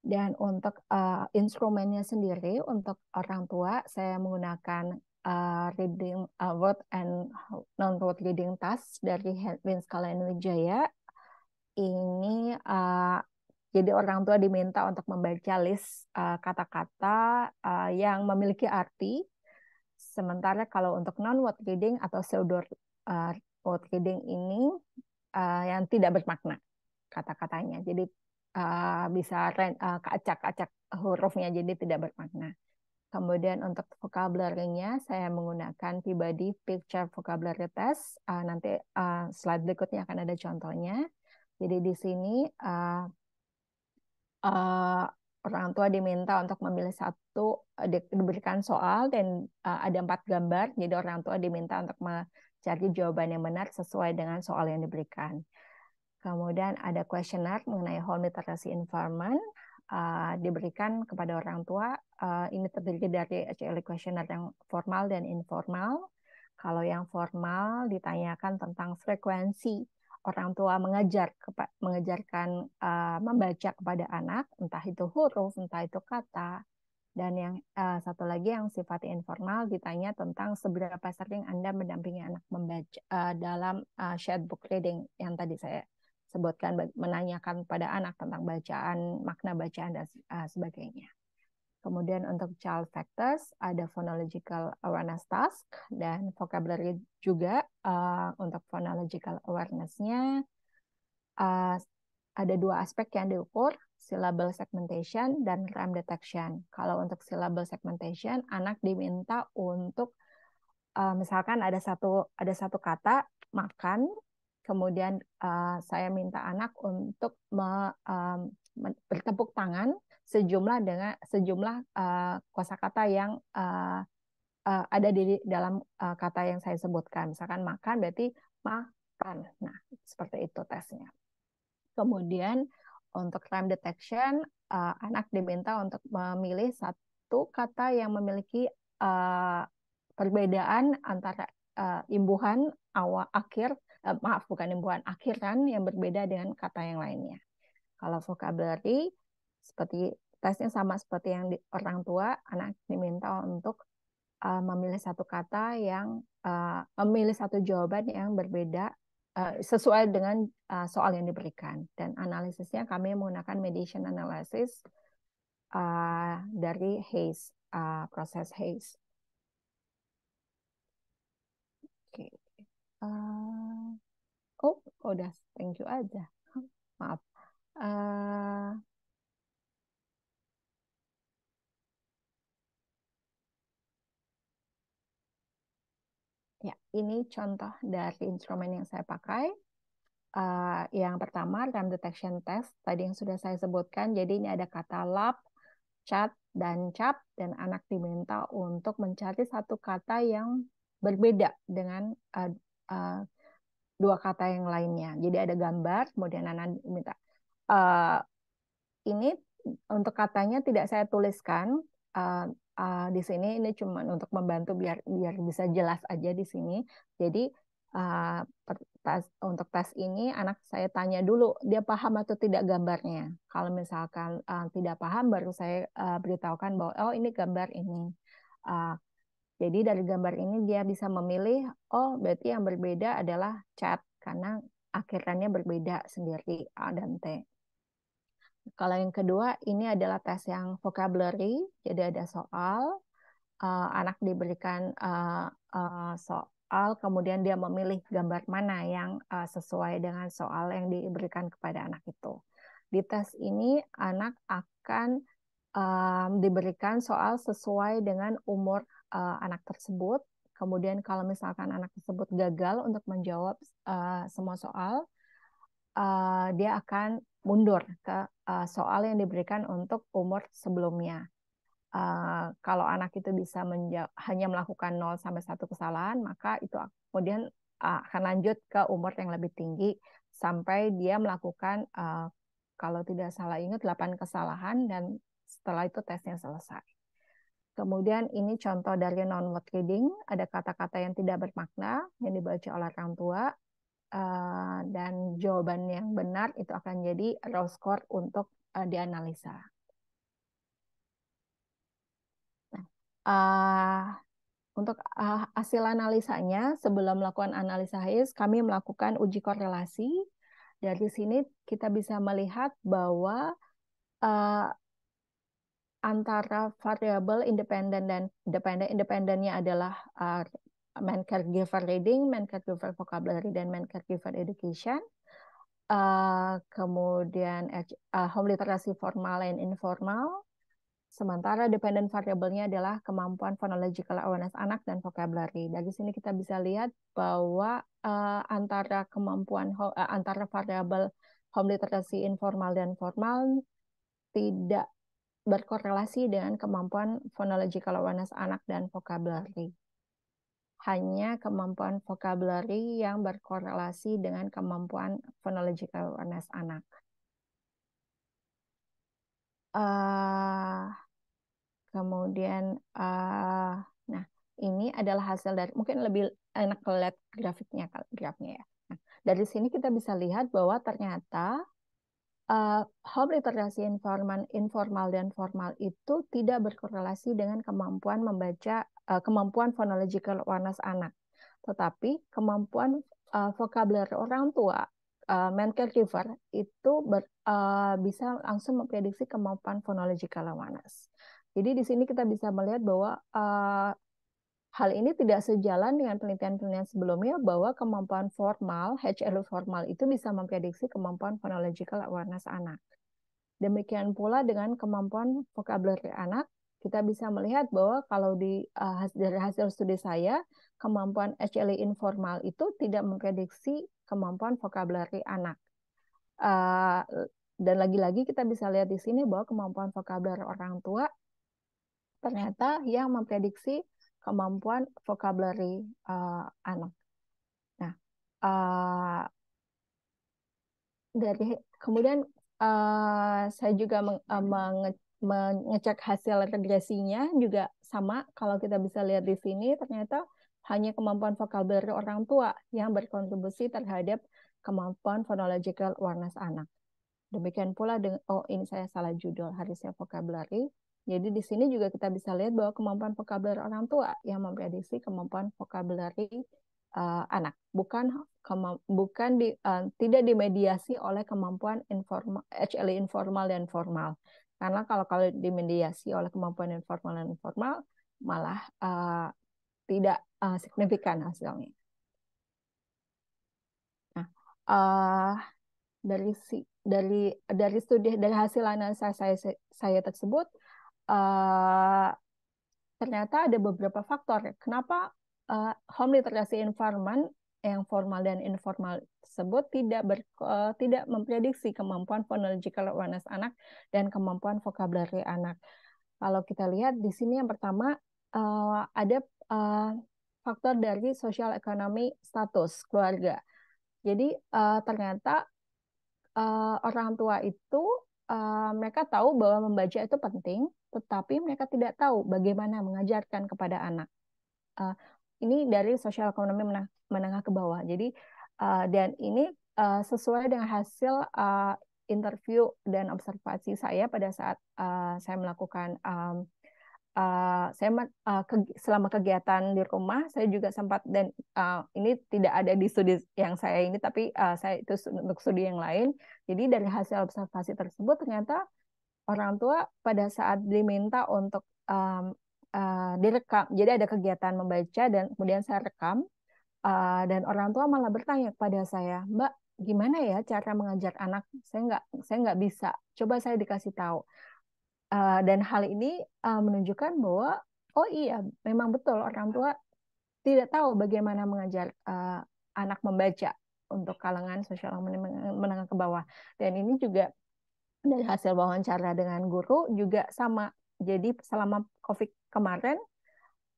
dan untuk uh, instrumennya sendiri, untuk orang tua, saya menggunakan uh, reading uh, word and non-word reading task dari Winskalain Wijaya. Ini uh, jadi orang tua diminta untuk membaca list kata-kata uh, uh, yang memiliki arti. Sementara kalau untuk non-word reading atau pseudo word reading ini uh, yang tidak bermakna kata-katanya. Jadi Eh, bisa ren, uh, eh, acak hurufnya jadi tidak bermakna. Kemudian untuk vocabulary saya menggunakan Peabody picture vocabulary test. Uh, nanti uh, slide berikutnya akan ada contohnya. Jadi di sini uh, uh, orang tua diminta untuk memilih satu diberikan soal dan uh, ada empat gambar. Jadi orang tua diminta untuk mencari jawaban yang benar sesuai dengan soal yang diberikan. Kemudian ada kuesioner mengenai home literacy environment uh, diberikan kepada orang tua. Uh, ini terdiri dari HLE kuesioner yang formal dan informal. Kalau yang formal ditanyakan tentang frekuensi orang tua mengajar mengajarkan uh, membaca kepada anak, entah itu huruf, entah itu kata. Dan yang uh, satu lagi yang sifat informal ditanya tentang seberapa sering Anda mendampingi anak membaca uh, dalam uh, shared book reading yang tadi saya sebutkan menanyakan pada anak tentang bacaan, makna bacaan dan uh, sebagainya. Kemudian untuk child factors ada phonological awareness task dan vocabulary juga uh, untuk phonological awarenessnya uh, ada dua aspek yang diukur, syllable segmentation dan rhyme detection. Kalau untuk syllable segmentation, anak diminta untuk uh, misalkan ada satu ada satu kata makan Kemudian uh, saya minta anak untuk me, um, bertepuk tangan sejumlah dengan sejumlah uh, kosakata yang uh, uh, ada di dalam uh, kata yang saya sebutkan. Misalkan makan berarti makan. Nah, seperti itu tesnya. Kemudian untuk crime detection, uh, anak diminta untuk memilih satu kata yang memiliki uh, perbedaan antara uh, imbuhan awal akhir uh, maaf bukan imbuhan akhiran yang berbeda dengan kata yang lainnya. Kalau vocabulary seperti tesnya sama seperti yang di, orang tua anak diminta untuk uh, memilih satu kata yang uh, memilih satu jawaban yang berbeda uh, sesuai dengan uh, soal yang diberikan dan analisisnya kami menggunakan mediation analysis uh, dari Hayes uh, proses Hayes. Okay. Uh, oh, udah thank you aja. *laughs* Maaf. Uh, ya, ini contoh dari instrumen yang saya pakai. Uh, yang pertama, RAM detection test. Tadi yang sudah saya sebutkan, jadi ini ada kata lab, chat dan cap, dan anak diminta untuk mencari satu kata yang berbeda dengan uh, Eh, dua kata yang lainnya. Jadi ada gambar, kemudian Nana minta uh, ini untuk katanya tidak saya tuliskan uh, uh, di sini. Ini cuma untuk membantu biar biar bisa jelas aja di sini. Jadi uh, tes, untuk tes ini anak saya tanya dulu dia paham atau tidak gambarnya. Kalau misalkan uh, tidak paham baru saya uh, beritahukan bahwa oh ini gambar ini. Uh, jadi dari gambar ini dia bisa memilih, oh berarti yang berbeda adalah cat karena akhirannya berbeda sendiri A dan T. Kalau yang kedua ini adalah tes yang vocabulary, jadi ada soal, uh, anak diberikan uh, uh, soal, kemudian dia memilih gambar mana yang uh, sesuai dengan soal yang diberikan kepada anak itu. Di tes ini anak akan um, diberikan soal sesuai dengan umur uh, anak tersebut. Kemudian kalau misalkan anak tersebut gagal untuk menjawab uh, semua soal, uh, dia akan mundur ke uh, soal yang diberikan untuk umur sebelumnya. Uh, kalau anak itu bisa hanya melakukan 0 sampai 1 kesalahan, maka itu kemudian uh, akan lanjut ke umur yang lebih tinggi sampai dia melakukan uh, kalau tidak salah ingat 8 kesalahan dan setelah itu tesnya selesai. Kemudian ini contoh dari non-word reading, ada kata-kata yang tidak bermakna yang dibaca oleh orang tua, eh, dan jawaban yang benar itu akan jadi raw score untuk eh, dianalisa. Nah, eh, untuk hasil analisanya, sebelum melakukan analisa HIS, kami melakukan uji korelasi. Dari sini kita bisa melihat bahwa antara variabel independen dan independen. Independennya adalah uh, main caregiver reading, main caregiver vocabulary, dan main caregiver education. Uh, kemudian uh, home literasi formal dan informal. Sementara dependent variabelnya adalah kemampuan phonological awareness anak dan vocabulary. Dari sini kita bisa lihat bahwa uh, antara kemampuan uh, antara variabel home literasi informal dan formal tidak berkorelasi dengan kemampuan phonological awareness anak dan vocabulary. Hanya kemampuan vocabulary yang berkorelasi dengan kemampuan phonological awareness anak. Uh, kemudian, uh, nah ini adalah hasil dari mungkin lebih enak lihat grafiknya, grafiknya ya. Nah, dari sini kita bisa lihat bahwa ternyata uh, eh, home literasi informal, informal dan formal itu tidak berkorelasi dengan kemampuan membaca uh, kemampuan phonological awareness anak, tetapi kemampuan uh, eh, vokabuler orang tua uh, man caregiver itu ber, uh, bisa langsung memprediksi kemampuan phonological awareness. Jadi di sini kita bisa melihat bahwa uh, Hal ini tidak sejalan dengan penelitian-penelitian sebelumnya bahwa kemampuan formal, HLU formal itu bisa memprediksi kemampuan phonological awareness anak. Demikian pula dengan kemampuan vocabulary anak, kita bisa melihat bahwa kalau di uh, dari hasil studi saya, kemampuan HLE informal itu tidak memprediksi kemampuan vocabulary anak. Uh, dan lagi-lagi kita bisa lihat di sini bahwa kemampuan vocabulary orang tua ternyata yang memprediksi kemampuan vocabulary uh, anak. Nah, uh, dari kemudian uh, saya juga meng, uh, menge, mengecek hasil regresinya juga sama. Kalau kita bisa lihat di sini, ternyata hanya kemampuan vocabulary orang tua yang berkontribusi terhadap kemampuan phonological awareness anak. Demikian pula dengan, oh ini saya salah judul, harusnya vocabulary jadi di sini juga kita bisa lihat bahwa kemampuan vokabuler orang tua yang memprediksi kemampuan vocabulary uh, anak, bukan bukan di, uh, tidak dimediasi oleh kemampuan informal, HLE informal dan formal. Karena kalau kalau dimediasi oleh kemampuan informal dan formal malah uh, tidak uh, signifikan hasilnya. Nah, uh, dari si dari dari studi dari hasil analisa saya saya tersebut uh, ternyata ada beberapa faktor ya. Kenapa uh, home literasi environment yang formal dan informal tersebut tidak ber, uh, tidak memprediksi kemampuan phonological awareness anak dan kemampuan vocabulary anak. Kalau kita lihat di sini yang pertama uh, ada uh, faktor dari sosial ekonomi status keluarga. Jadi uh, ternyata uh, orang tua itu uh, mereka tahu bahwa membaca itu penting, tetapi mereka tidak tahu bagaimana mengajarkan kepada anak. Uh, ini dari sosial ekonomi menengah, ke bawah. Jadi uh, dan ini uh, sesuai dengan hasil uh, interview dan observasi saya pada saat uh, saya melakukan um, uh, saya uh, eh, ke, selama kegiatan di rumah saya juga sempat dan uh, ini tidak ada di studi yang saya ini tapi uh, saya itu untuk studi yang lain. Jadi dari hasil observasi tersebut ternyata orang tua pada saat diminta untuk um, uh, direkam, jadi ada kegiatan membaca dan kemudian saya rekam uh, dan orang tua malah bertanya kepada saya, Mbak gimana ya cara mengajar anak? Saya nggak saya nggak bisa. Coba saya dikasih tahu. Eh, dan hal ini uh, menunjukkan bahwa oh iya memang betul orang tua tidak tahu bagaimana mengajar uh, anak membaca untuk kalangan sosial menengah ke bawah. Dan ini juga dari hasil wawancara dengan guru juga sama. Jadi selama COVID kemarin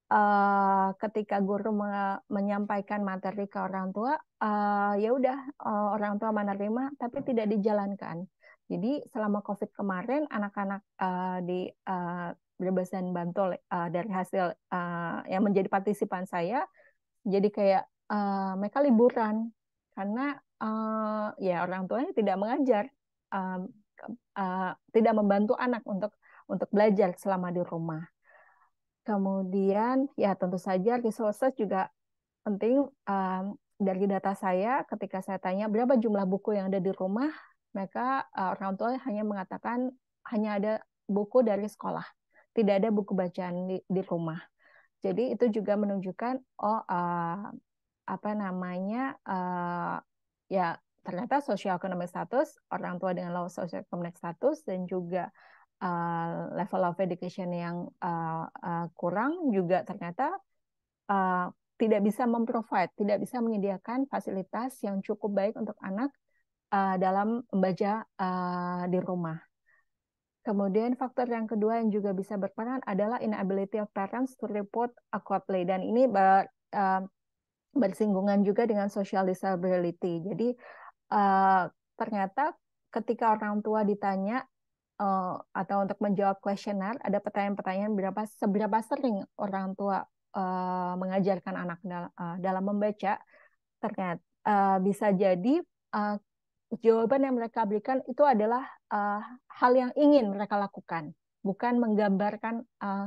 uh, ketika guru me menyampaikan materi ke orang tua, uh, ya udah uh, orang tua menerima tapi tidak dijalankan. Jadi selama COVID kemarin anak-anak uh, di uh, eh, Bebasan Bantul uh, eh, dari hasil uh, yang menjadi partisipan saya jadi kayak uh, mereka liburan karena uh, ya orang tuanya tidak mengajar uh, uh, tidak membantu anak untuk untuk belajar selama di rumah. Kemudian ya tentu saja resources juga penting Uh, dari data saya ketika saya tanya berapa jumlah buku yang ada di rumah mereka uh, orang tua hanya mengatakan hanya ada buku dari sekolah, tidak ada buku bacaan di, di rumah. Jadi itu juga menunjukkan oh uh, apa namanya uh, ya ternyata sosial ekonomi status orang tua dengan low ekonomi status dan juga uh, level of education yang uh, uh, kurang juga ternyata uh, tidak bisa memprovide, tidak bisa menyediakan fasilitas yang cukup baik untuk anak uh, dalam membaca uh, di rumah. Kemudian faktor yang kedua yang juga bisa berperan adalah inability of parents to report play dan ini ber, uh, eh, bersinggungan juga dengan social disability. Jadi uh, ternyata ketika orang tua ditanya uh, atau untuk menjawab kuesioner ada pertanyaan-pertanyaan berapa seberapa sering orang tua uh, mengajarkan anak dal uh, dalam membaca ternyata uh, bisa jadi uh, jawaban yang mereka berikan itu adalah uh, hal yang ingin mereka lakukan, bukan menggambarkan uh,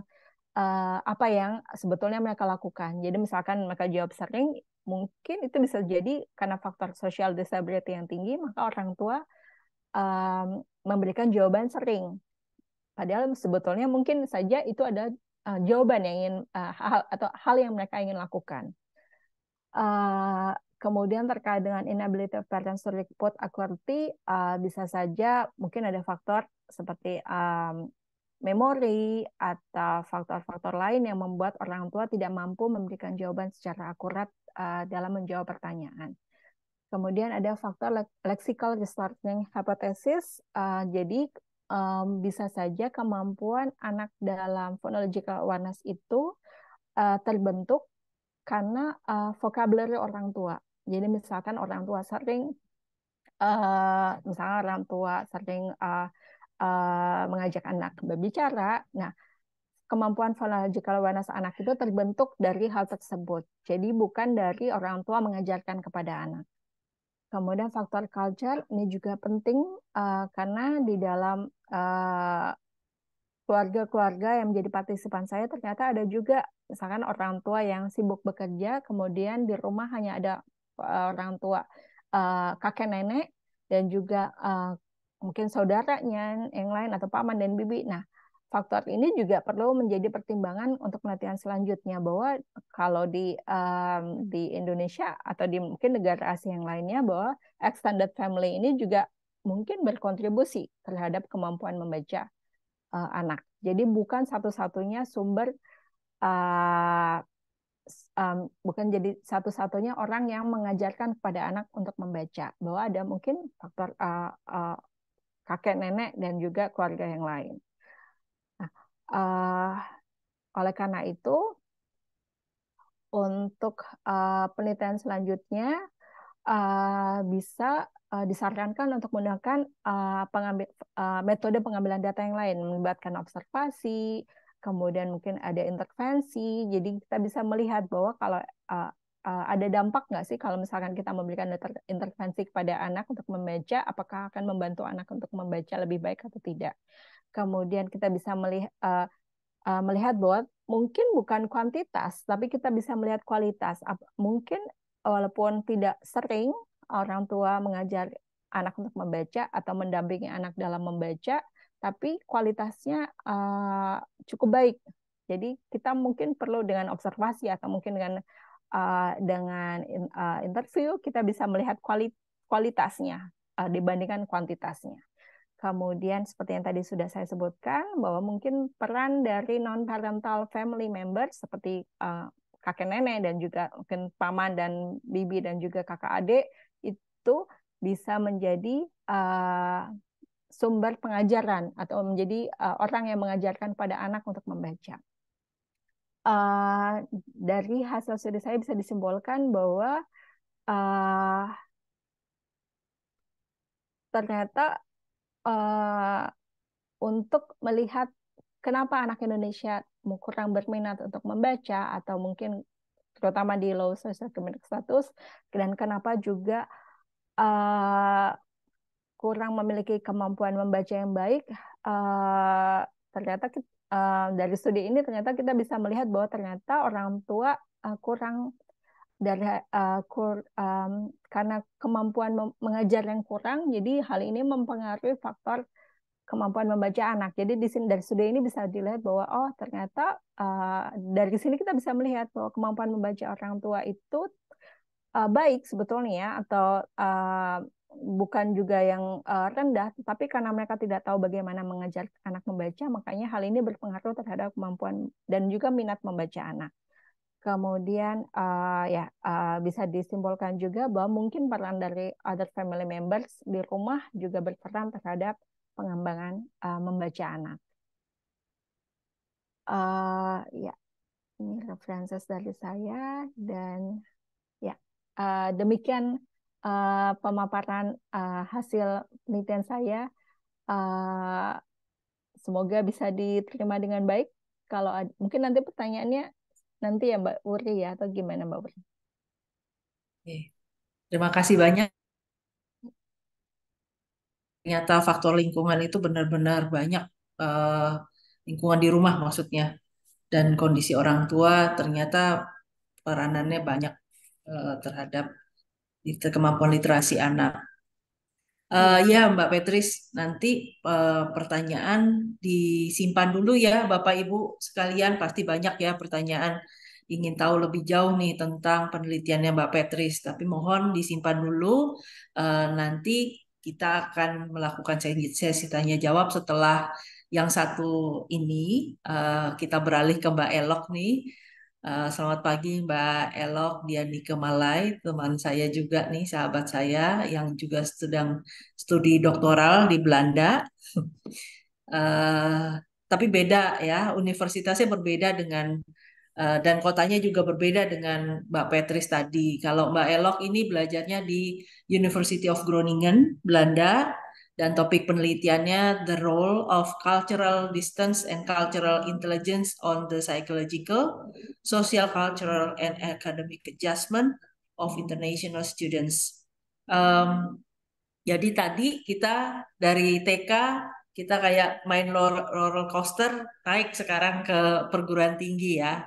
uh, apa yang sebetulnya mereka lakukan. Jadi misalkan mereka jawab sering, mungkin itu bisa jadi karena faktor social disability yang tinggi, maka orang tua um, memberikan jawaban sering. Padahal sebetulnya mungkin saja itu ada uh, jawaban yang ingin uh, hal atau hal yang mereka ingin lakukan. Uh, Kemudian terkait dengan inability of parents to report accurately, uh, bisa saja mungkin ada faktor seperti um, memori atau faktor-faktor lain yang membuat orang tua tidak mampu memberikan jawaban secara akurat uh, dalam menjawab pertanyaan. Kemudian ada faktor le lexical restarting hypothesis. Uh, jadi um, bisa saja kemampuan anak dalam phonological awareness itu uh, terbentuk karena uh, vocabulary orang tua. Jadi misalkan orang tua sering uh, eh, misalnya orang tua sering uh, uh, mengajak anak berbicara. Nah, kemampuan phonological awareness anak itu terbentuk dari hal tersebut. Jadi bukan dari orang tua mengajarkan kepada anak. Kemudian faktor culture ini juga penting uh, karena di dalam uh, keluarga-keluarga yang menjadi partisipan saya ternyata ada juga misalkan orang tua yang sibuk bekerja kemudian di rumah hanya ada Eh, orang tua uh, kakek nenek dan juga uh, mungkin saudaranya yang lain atau paman dan bibi. Nah, faktor ini juga perlu menjadi pertimbangan untuk penelitian selanjutnya bahwa kalau di um, di Indonesia atau di mungkin negara Asia yang lainnya bahwa extended family ini juga mungkin berkontribusi terhadap kemampuan membaca uh, anak. Jadi bukan satu-satunya sumber uh, um, bukan jadi satu-satunya orang yang mengajarkan kepada anak untuk membaca bahwa ada mungkin faktor uh, uh, kakek nenek dan juga keluarga yang lain. Nah, uh, oleh karena itu untuk uh, penelitian selanjutnya uh, bisa uh, disarankan untuk menggunakan uh, pengambil, uh, metode pengambilan data yang lain melibatkan observasi, kemudian mungkin ada intervensi. Jadi kita bisa melihat bahwa kalau uh, uh, ada dampak nggak sih kalau misalkan kita memberikan intervensi kepada anak untuk membaca, apakah akan membantu anak untuk membaca lebih baik atau tidak. Kemudian kita bisa melihat uh, melihat bahwa mungkin bukan kuantitas, tapi kita bisa melihat kualitas. Mungkin walaupun tidak sering orang tua mengajar anak untuk membaca atau mendampingi anak dalam membaca, tapi kualitasnya uh, cukup baik. Jadi kita mungkin perlu dengan observasi atau mungkin dengan uh, dengan uh, interview kita bisa melihat kuali kualitasnya uh, dibandingkan kuantitasnya. Kemudian seperti yang tadi sudah saya sebutkan bahwa mungkin peran dari non parental family member seperti uh, kakek nenek dan juga mungkin paman dan bibi dan juga kakak adik itu bisa menjadi uh, sumber pengajaran atau menjadi uh, orang yang mengajarkan pada anak untuk membaca. Uh, dari hasil studi saya bisa disimbolkan bahwa uh, ternyata uh, untuk melihat kenapa anak Indonesia kurang berminat untuk membaca atau mungkin terutama di low social economic status dan kenapa juga uh, kurang memiliki kemampuan membaca yang baik, uh, ternyata kita, uh, eh, dari studi ini ternyata kita bisa melihat bahwa ternyata orang tua uh, kurang dari uh, kur, um, karena kemampuan mengajar yang kurang, jadi hal ini mempengaruhi faktor kemampuan membaca anak. Jadi di sini dari studi ini bisa dilihat bahwa oh ternyata uh, dari sini kita bisa melihat bahwa kemampuan membaca orang tua itu uh, baik sebetulnya ya, atau uh, bukan juga yang uh, rendah, tetapi karena mereka tidak tahu bagaimana mengejar anak membaca, makanya hal ini berpengaruh terhadap kemampuan dan juga minat membaca anak. Kemudian uh, ya uh, bisa disimpulkan juga bahwa mungkin peran dari other family members di rumah juga berperan terhadap pengembangan uh, membaca anak. Uh, ya, ini referensi dari saya dan ya uh, demikian uh, pemaparan uh, hasil penelitian saya. Uh, semoga bisa diterima dengan baik. Kalau ada, mungkin nanti pertanyaannya nanti ya Mbak Uri ya atau gimana Mbak Uri? Terima kasih banyak. Ternyata faktor lingkungan itu benar-benar banyak uh, lingkungan di rumah maksudnya dan kondisi orang tua ternyata peranannya banyak uh, terhadap kemampuan literasi anak. Uh, ya Mbak Petris, nanti uh, pertanyaan disimpan dulu ya Bapak Ibu sekalian pasti banyak ya pertanyaan ingin tahu lebih jauh nih tentang penelitiannya Mbak Petris, tapi mohon disimpan dulu uh, nanti kita akan melakukan sesi tanya jawab setelah yang satu ini uh, kita beralih ke Mbak Elok nih Eh, selamat pagi Mbak Elok Diani Kemalai, teman saya juga nih, sahabat saya yang juga sedang studi doktoral di Belanda. uh, *laughs* tapi beda ya, universitasnya berbeda dengan uh, dan kotanya juga berbeda dengan Mbak Petris tadi. Kalau Mbak Elok ini belajarnya di University of Groningen, Belanda dan topik penelitiannya The Role of Cultural Distance and Cultural Intelligence on the Psychological, Social, Cultural, and Academic Adjustment of International Students. Um, jadi tadi kita dari TK kita kayak main roller coaster naik sekarang ke perguruan tinggi ya.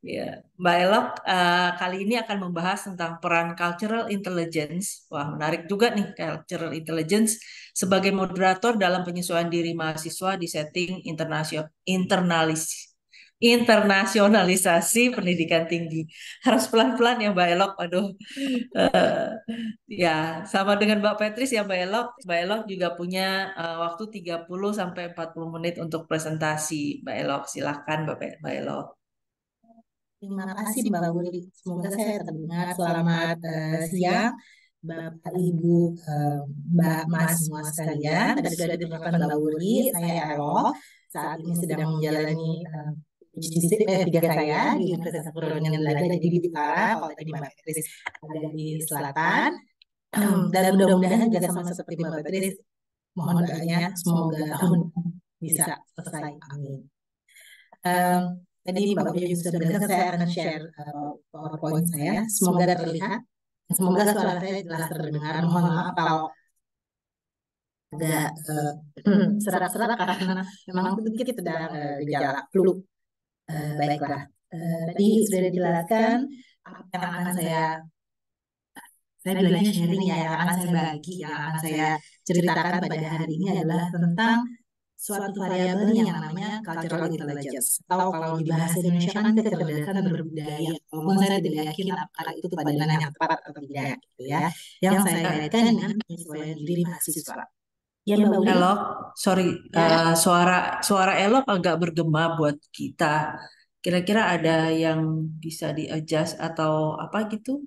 Ya, Mbak Elok uh, kali ini akan membahas tentang peran cultural intelligence. Wah, menarik juga nih cultural intelligence sebagai moderator dalam penyesuaian diri mahasiswa di setting internasionalis internasionalisasi pendidikan tinggi *laughs* harus pelan-pelan ya Mbak Elok aduh uh, eh, ya sama dengan Mbak Petris ya Mbak Elok Mbak Elok juga punya uh, waktu 30 sampai 40 menit untuk presentasi Mbak Elok silahkan Mbak, Mbak Elok Terima kasih Mbak Wuri. Semoga saya terdengar. Selamat uh, siang. Bapak Ibu eh, Mbak Mas semua sekalian tadi sudah diperkenalkan Mbak saya Ero saat ini sedang menjalani eh, Justi eh, tiga saya di Universitas Perundingan Belanda jadi di utara kalau tadi Mbak Kris ada di selatan *clears throat* dan mudah-mudahan juga sama seperti Mbak Kris, mohon doanya semoga tahun *laughs* bisa selesai amin um, tadi Bapak Ibu sudah dengar, saya akan share uh, PowerPoint saya semoga terlihat Semoga suara saya jelas terdengar. Mohon maaf kalau agak uh, *clears throat* serak-serak karena memang sedikit sedang uh, gejala flu. Uh, baiklah, uh, tadi sudah dijelaskan apa yang akan saya saya bilangnya sharing ya yang akan saya bagi, yang akan saya ceritakan pada hari ini adalah tentang suatu variabel yang namanya cultural intelligence. Atau kalau di bahasa Indonesia kan, kan kecerdasan berbudaya. Walaupun saya tidak yakin apakah itu padanan yang tepat atau tidak iya. gitu ya. Yang, yang saya kaitkan dengan penyesuaian diri mahasiswa. Ya, ya, Mbak Uli. Elok, sorry, ya. uh, suara suara Elok agak bergema buat kita. Kira-kira ada yang bisa di adjust atau apa gitu?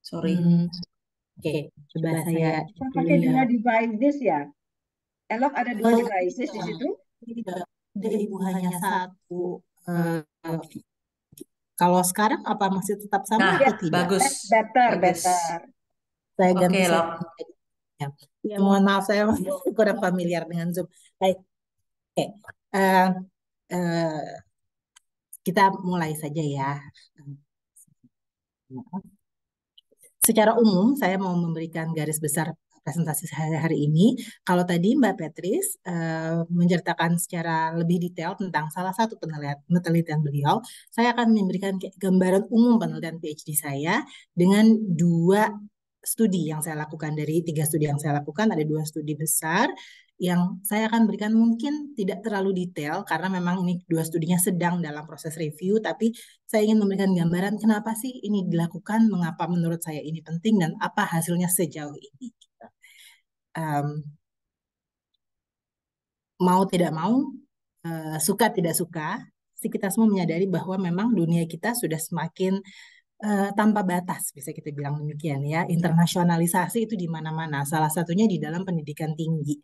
Sorry. Hmm. Oke, okay. coba saya. Saya pakai dia device this ya elok ada dua oh, devices di situ Tidak, ibu hanya satu uh, kalau sekarang apa masih tetap sama nah, atau ya, tidak? Bagus. Better, bagus. better. Saya ganti. Okay, Ya. ya, mohon maaf saya *laughs* kurang familiar dengan Zoom. Baik. Oke. Okay. Uh, eh, uh, eh, kita mulai saja ya. Secara umum saya mau memberikan garis besar presentasi hari-hari ini. Kalau tadi Mbak Petris uh, eh, menceritakan secara lebih detail tentang salah satu penelitian, penelitian beliau, saya akan memberikan gambaran umum penelitian PhD saya dengan dua studi yang saya lakukan dari tiga studi yang saya lakukan ada dua studi besar yang saya akan berikan mungkin tidak terlalu detail karena memang ini dua studinya sedang dalam proses review tapi saya ingin memberikan gambaran kenapa sih ini dilakukan mengapa menurut saya ini penting dan apa hasilnya sejauh ini um, mau tidak mau, uh, suka tidak suka, si kita semua menyadari bahwa memang dunia kita sudah semakin uh, tanpa batas, bisa kita bilang demikian ya. Internasionalisasi itu di mana-mana, salah satunya di dalam pendidikan tinggi.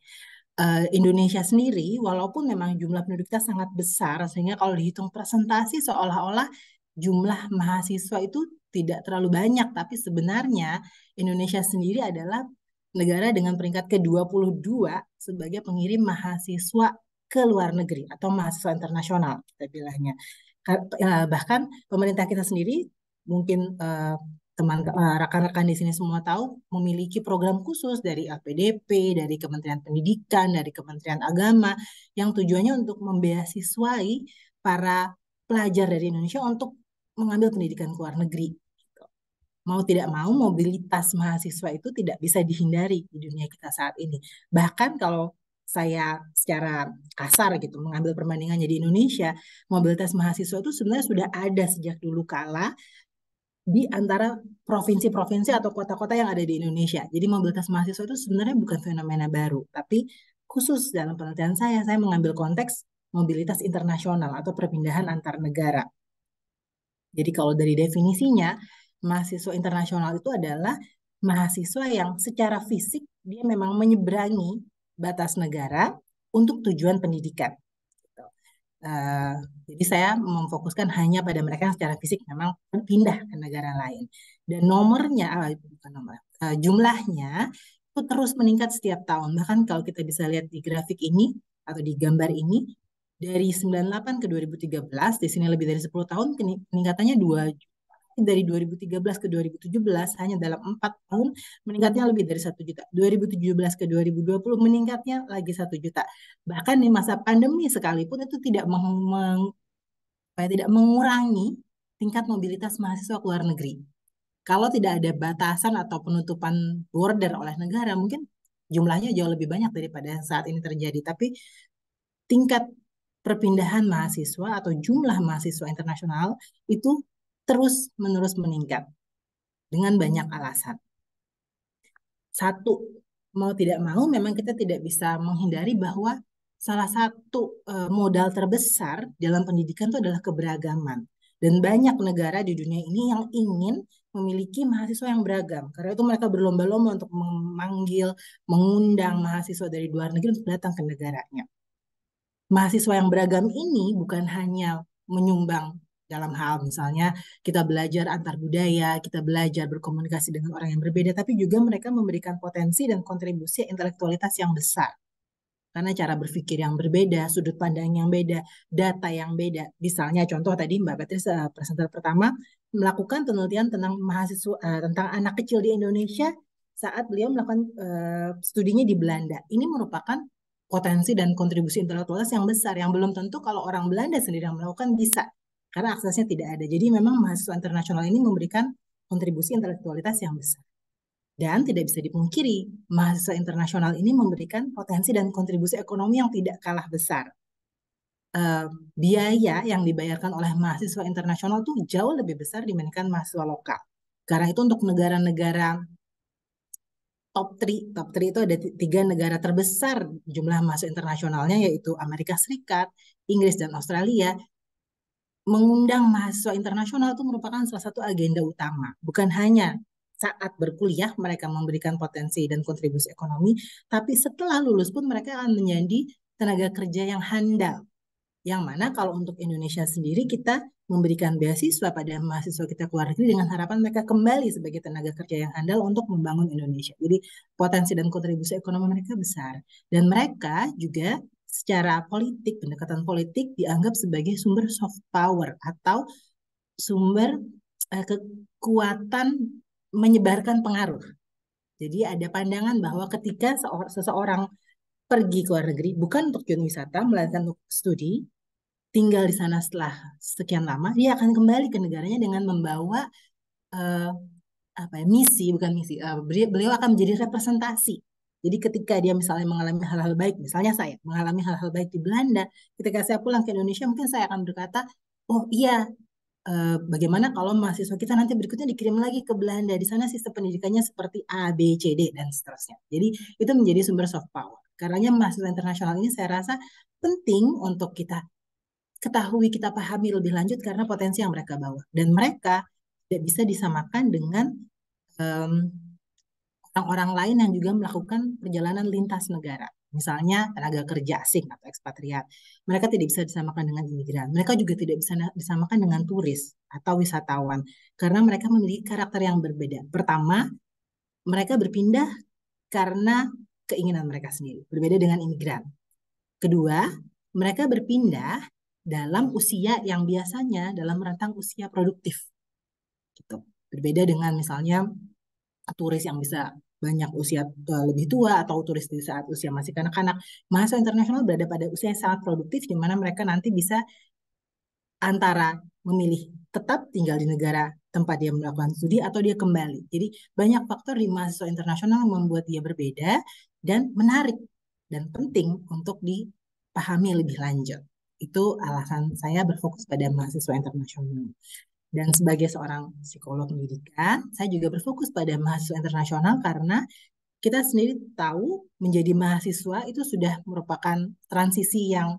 Eh, Indonesia sendiri, walaupun memang jumlah penduduk kita sangat besar, sehingga kalau dihitung presentasi seolah-olah jumlah mahasiswa itu tidak terlalu banyak, tapi sebenarnya Indonesia sendiri adalah negara dengan peringkat ke-22 sebagai pengirim mahasiswa ke luar negeri atau mahasiswa internasional kita bilangnya. Ya, bahkan pemerintah kita sendiri mungkin eh, teman eh, rekan-rekan di sini semua tahu memiliki program khusus dari APDP, dari Kementerian Pendidikan, dari Kementerian Agama yang tujuannya untuk membeasiswai para pelajar dari Indonesia untuk mengambil pendidikan ke luar negeri mau tidak mau mobilitas mahasiswa itu tidak bisa dihindari di dunia kita saat ini. Bahkan kalau saya secara kasar gitu mengambil perbandingannya di Indonesia, mobilitas mahasiswa itu sebenarnya sudah ada sejak dulu kala di antara provinsi-provinsi atau kota-kota yang ada di Indonesia. Jadi mobilitas mahasiswa itu sebenarnya bukan fenomena baru, tapi khusus dalam penelitian saya, saya mengambil konteks mobilitas internasional atau perpindahan antar negara. Jadi kalau dari definisinya, mahasiswa internasional itu adalah mahasiswa yang secara fisik dia memang menyeberangi batas negara untuk tujuan pendidikan. Uh, jadi saya memfokuskan hanya pada mereka yang secara fisik memang pindah ke negara lain. Dan nomornya, uh, bukan nomor, uh, jumlahnya itu terus meningkat setiap tahun. Bahkan kalau kita bisa lihat di grafik ini atau di gambar ini, dari 98 ke 2013, di sini lebih dari 10 tahun, peningkatannya 2 dari 2013 ke 2017 hanya dalam empat tahun meningkatnya lebih dari satu juta. 2017 ke 2020 meningkatnya lagi satu juta. Bahkan di masa pandemi sekalipun itu tidak meng, meng ya, tidak mengurangi tingkat mobilitas mahasiswa ke luar negeri. Kalau tidak ada batasan atau penutupan border oleh negara, mungkin jumlahnya jauh lebih banyak daripada saat ini terjadi. Tapi tingkat perpindahan mahasiswa atau jumlah mahasiswa internasional itu terus-menerus meningkat dengan banyak alasan. Satu, mau tidak mau memang kita tidak bisa menghindari bahwa salah satu eh, modal terbesar dalam pendidikan itu adalah keberagaman. Dan banyak negara di dunia ini yang ingin memiliki mahasiswa yang beragam. Karena itu mereka berlomba-lomba untuk memanggil, mengundang mahasiswa dari luar negeri untuk datang ke negaranya. Mahasiswa yang beragam ini bukan hanya menyumbang dalam hal misalnya kita belajar antar budaya, kita belajar berkomunikasi dengan orang yang berbeda, tapi juga mereka memberikan potensi dan kontribusi intelektualitas yang besar. Karena cara berpikir yang berbeda, sudut pandang yang beda, data yang beda. Misalnya contoh tadi Mbak Beatrice uh, eh, presenter pertama melakukan penelitian tentang mahasiswa uh, tentang anak kecil di Indonesia saat beliau melakukan uh, studinya di Belanda. Ini merupakan potensi dan kontribusi intelektualitas yang besar yang belum tentu kalau orang Belanda sendiri yang melakukan bisa karena aksesnya tidak ada. Jadi memang mahasiswa internasional ini memberikan kontribusi intelektualitas yang besar. Dan tidak bisa dipungkiri, mahasiswa internasional ini memberikan potensi dan kontribusi ekonomi yang tidak kalah besar. Uh, biaya yang dibayarkan oleh mahasiswa internasional itu jauh lebih besar dibandingkan mahasiswa lokal. Karena itu untuk negara-negara top 3, top 3 itu ada tiga negara terbesar jumlah mahasiswa internasionalnya yaitu Amerika Serikat, Inggris dan Australia mengundang mahasiswa internasional itu merupakan salah satu agenda utama, bukan hanya saat berkuliah mereka memberikan potensi dan kontribusi ekonomi, tapi setelah lulus pun mereka akan menjadi tenaga kerja yang handal. Yang mana kalau untuk Indonesia sendiri kita memberikan beasiswa pada mahasiswa kita keluar negeri dengan harapan mereka kembali sebagai tenaga kerja yang handal untuk membangun Indonesia. Jadi potensi dan kontribusi ekonomi mereka besar. Dan mereka juga secara politik, pendekatan politik dianggap sebagai sumber soft power atau sumber uh, kekuatan menyebarkan pengaruh. Jadi ada pandangan bahwa ketika seseorang pergi ke luar negeri bukan untuk tujuan wisata, melainkan untuk studi, tinggal di sana setelah sekian lama, dia akan kembali ke negaranya dengan membawa uh, apa ya, misi bukan misi. Uh, beliau akan menjadi representasi jadi ketika dia misalnya mengalami hal-hal baik, misalnya saya mengalami hal-hal baik di Belanda, ketika saya pulang ke Indonesia mungkin saya akan berkata, oh iya, eh, bagaimana kalau mahasiswa kita nanti berikutnya dikirim lagi ke Belanda, di sana sistem pendidikannya seperti A, B, C, D, dan seterusnya. Jadi itu menjadi sumber soft power. Karena mahasiswa internasional ini saya rasa penting untuk kita ketahui, kita pahami lebih lanjut karena potensi yang mereka bawa. Dan mereka tidak bisa disamakan dengan um, orang-orang lain yang juga melakukan perjalanan lintas negara. Misalnya tenaga kerja asing atau ekspatriat. Mereka tidak bisa disamakan dengan imigran. Mereka juga tidak bisa disamakan dengan turis atau wisatawan karena mereka memiliki karakter yang berbeda. Pertama, mereka berpindah karena keinginan mereka sendiri, berbeda dengan imigran. Kedua, mereka berpindah dalam usia yang biasanya dalam rentang usia produktif. Gitu. Berbeda dengan misalnya turis yang bisa banyak usia uh, lebih tua atau turis di saat usia masih kanak-kanak. Mahasiswa internasional berada pada usia yang sangat produktif di mana mereka nanti bisa antara memilih tetap tinggal di negara tempat dia melakukan studi atau dia kembali. Jadi banyak faktor di mahasiswa internasional membuat dia berbeda dan menarik dan penting untuk dipahami lebih lanjut. Itu alasan saya berfokus pada mahasiswa internasional. Dan sebagai seorang psikolog pendidikan, saya juga berfokus pada mahasiswa internasional karena kita sendiri tahu menjadi mahasiswa itu sudah merupakan transisi yang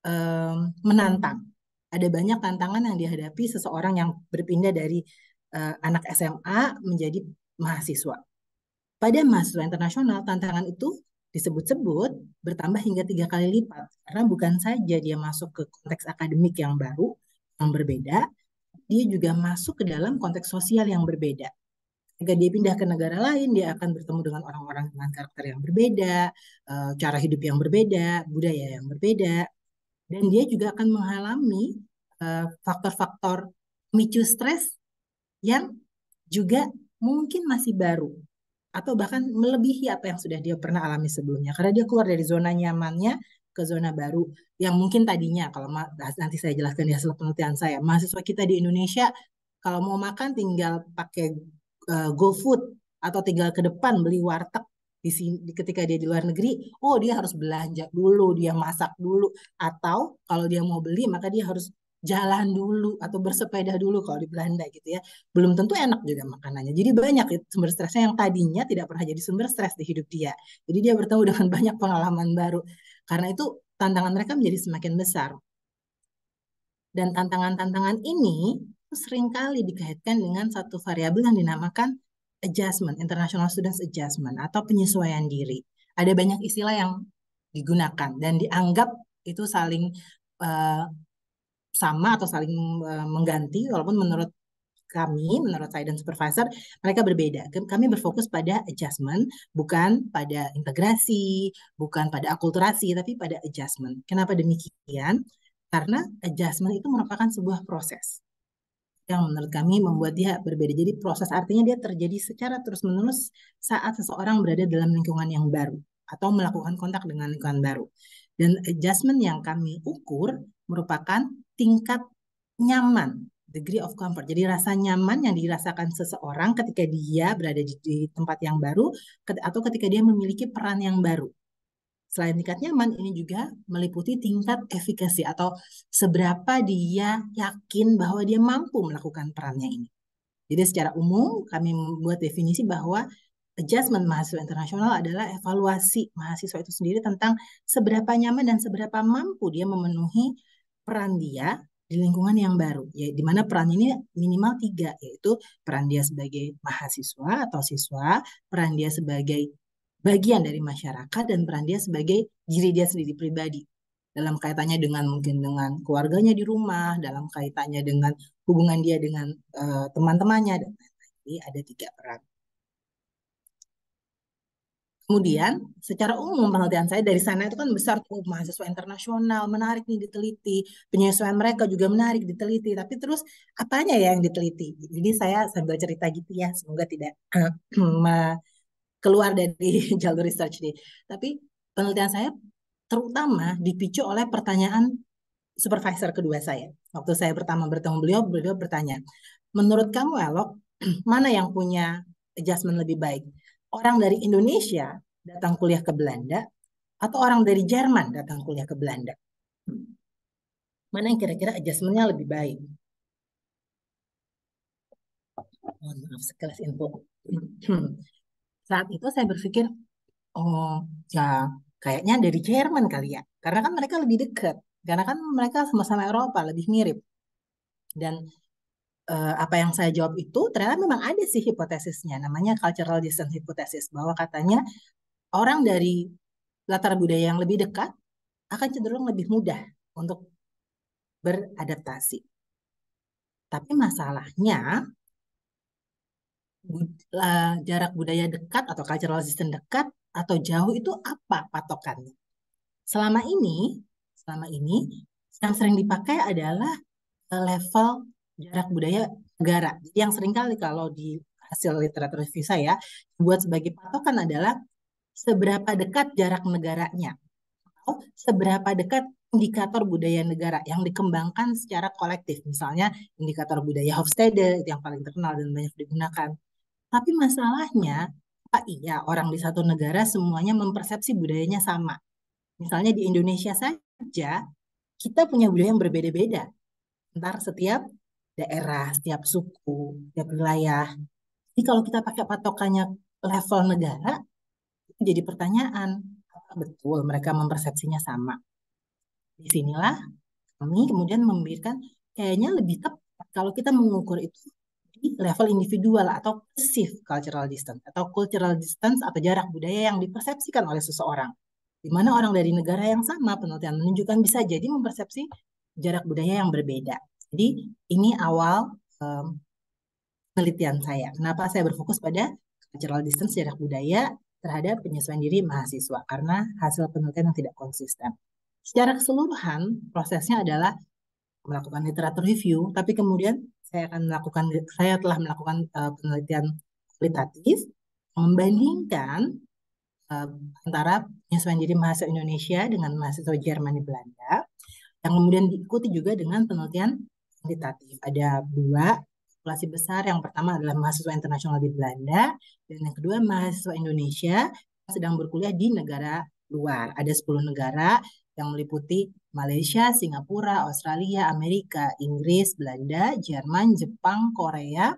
um, menantang. Ada banyak tantangan yang dihadapi seseorang yang berpindah dari uh, anak SMA menjadi mahasiswa. Pada mahasiswa internasional, tantangan itu disebut-sebut bertambah hingga tiga kali lipat karena bukan saja dia masuk ke konteks akademik yang baru yang berbeda, dia juga masuk ke dalam konteks sosial yang berbeda. Jika dia pindah ke negara lain, dia akan bertemu dengan orang-orang dengan karakter yang berbeda, eh, cara hidup yang berbeda, budaya yang berbeda, dan dia juga akan mengalami eh, faktor-faktor pemicu stres yang juga mungkin masih baru atau bahkan melebihi apa yang sudah dia pernah alami sebelumnya karena dia keluar dari zona nyamannya ke zona baru yang mungkin tadinya kalau nah, nanti saya jelaskan di hasil penelitian saya mahasiswa kita di Indonesia kalau mau makan tinggal pakai uh, GoFood atau tinggal ke depan beli warteg di sini ketika dia di luar negeri oh dia harus belanja dulu dia masak dulu atau kalau dia mau beli maka dia harus jalan dulu atau bersepeda dulu kalau di Belanda gitu ya. Belum tentu enak juga makanannya. Jadi banyak sumber stresnya yang tadinya tidak pernah jadi sumber stres di hidup dia. Jadi dia bertemu dengan banyak pengalaman baru. Karena itu tantangan mereka menjadi semakin besar. Dan tantangan-tantangan ini seringkali dikaitkan dengan satu variabel yang dinamakan adjustment, international students adjustment atau penyesuaian diri. Ada banyak istilah yang digunakan dan dianggap itu saling uh, sama atau saling uh, mengganti walaupun menurut kami menurut saya dan supervisor mereka berbeda. Kami berfokus pada adjustment bukan pada integrasi, bukan pada akulturasi tapi pada adjustment. Kenapa demikian? Karena adjustment itu merupakan sebuah proses yang menurut kami membuat dia berbeda. Jadi proses artinya dia terjadi secara terus-menerus saat seseorang berada dalam lingkungan yang baru atau melakukan kontak dengan lingkungan baru. Dan adjustment yang kami ukur merupakan tingkat nyaman degree of comfort. Jadi rasa nyaman yang dirasakan seseorang ketika dia berada di, di tempat yang baru atau ketika dia memiliki peran yang baru. Selain tingkat nyaman, ini juga meliputi tingkat efikasi atau seberapa dia yakin bahwa dia mampu melakukan perannya ini. Jadi secara umum kami membuat definisi bahwa adjustment mahasiswa internasional adalah evaluasi mahasiswa itu sendiri tentang seberapa nyaman dan seberapa mampu dia memenuhi peran dia di lingkungan yang baru, ya di mana peran ini minimal tiga, yaitu peran dia sebagai mahasiswa atau siswa, peran dia sebagai bagian dari masyarakat, dan peran dia sebagai diri dia sendiri pribadi. Dalam kaitannya dengan mungkin dengan keluarganya di rumah, dalam kaitannya dengan hubungan dia dengan uh, teman-temannya, dan lain-lain. Jadi ada tiga peran. Kemudian hmm. secara umum penelitian saya dari sana itu kan besar tuh mahasiswa internasional menarik nih diteliti, penyesuaian mereka juga menarik diteliti, tapi terus apanya ya yang diteliti? Jadi saya sambil cerita gitu ya, semoga tidak eh, *clears throat* keluar dari *laughs* jalur research deh. Tapi penelitian saya terutama dipicu oleh pertanyaan supervisor kedua saya. Waktu saya pertama bertemu beliau, beliau bertanya, menurut kamu Elok, *clears throat* mana yang punya adjustment lebih baik? orang dari Indonesia datang kuliah ke Belanda atau orang dari Jerman datang kuliah ke Belanda? Mana yang kira-kira adjustmentnya lebih baik? Oh, maaf sekelas info. *clears throat* Saat itu saya berpikir, oh ya kayaknya dari Jerman kali ya. Karena kan mereka lebih dekat. Karena kan mereka sama-sama Eropa, lebih mirip. Dan Eh, apa yang saya jawab itu ternyata memang ada sih hipotesisnya namanya cultural distance hypothesis bahwa katanya orang dari latar budaya yang lebih dekat akan cenderung lebih mudah untuk beradaptasi. Tapi masalahnya eh, jarak budaya dekat atau cultural distance dekat atau jauh itu apa patokannya? Selama ini, selama ini yang sering dipakai adalah eh, level jarak budaya negara. Jadi yang seringkali kalau di hasil literatur review saya buat sebagai patokan adalah seberapa dekat jarak negaranya atau seberapa dekat indikator budaya negara yang dikembangkan secara kolektif. Misalnya indikator budaya Hofstede yang paling terkenal dan banyak digunakan. Tapi masalahnya, apa iya orang di satu negara semuanya mempersepsi budayanya sama? Misalnya di Indonesia saja, kita punya budaya yang berbeda-beda. Ntar setiap daerah, setiap suku, setiap wilayah. Jadi kalau kita pakai patokannya level negara, itu jadi pertanyaan, betul mereka mempersepsinya sama? Di sinilah kami kemudian memberikan kayaknya lebih tepat kalau kita mengukur itu di level individual atau perceived cultural distance atau cultural distance atau jarak budaya yang dipersepsikan oleh seseorang. Di mana orang dari negara yang sama penelitian menunjukkan bisa jadi mempersepsi jarak budaya yang berbeda. Jadi ini awal um, penelitian saya. Kenapa saya berfokus pada cultural distance jarak budaya terhadap penyesuaian diri mahasiswa karena hasil penelitian yang tidak konsisten. Secara keseluruhan prosesnya adalah melakukan literatur review, tapi kemudian saya akan melakukan saya telah melakukan uh, penelitian kualitatif membandingkan uh, antara penyesuaian diri mahasiswa Indonesia dengan mahasiswa Jerman di Belanda yang kemudian diikuti juga dengan penelitian kualitatif. Ada dua populasi besar. Yang pertama adalah mahasiswa internasional di Belanda dan yang kedua mahasiswa Indonesia yang sedang berkuliah di negara luar. Ada 10 negara yang meliputi Malaysia, Singapura, Australia, Amerika, Inggris, Belanda, Jerman, Jepang, Korea,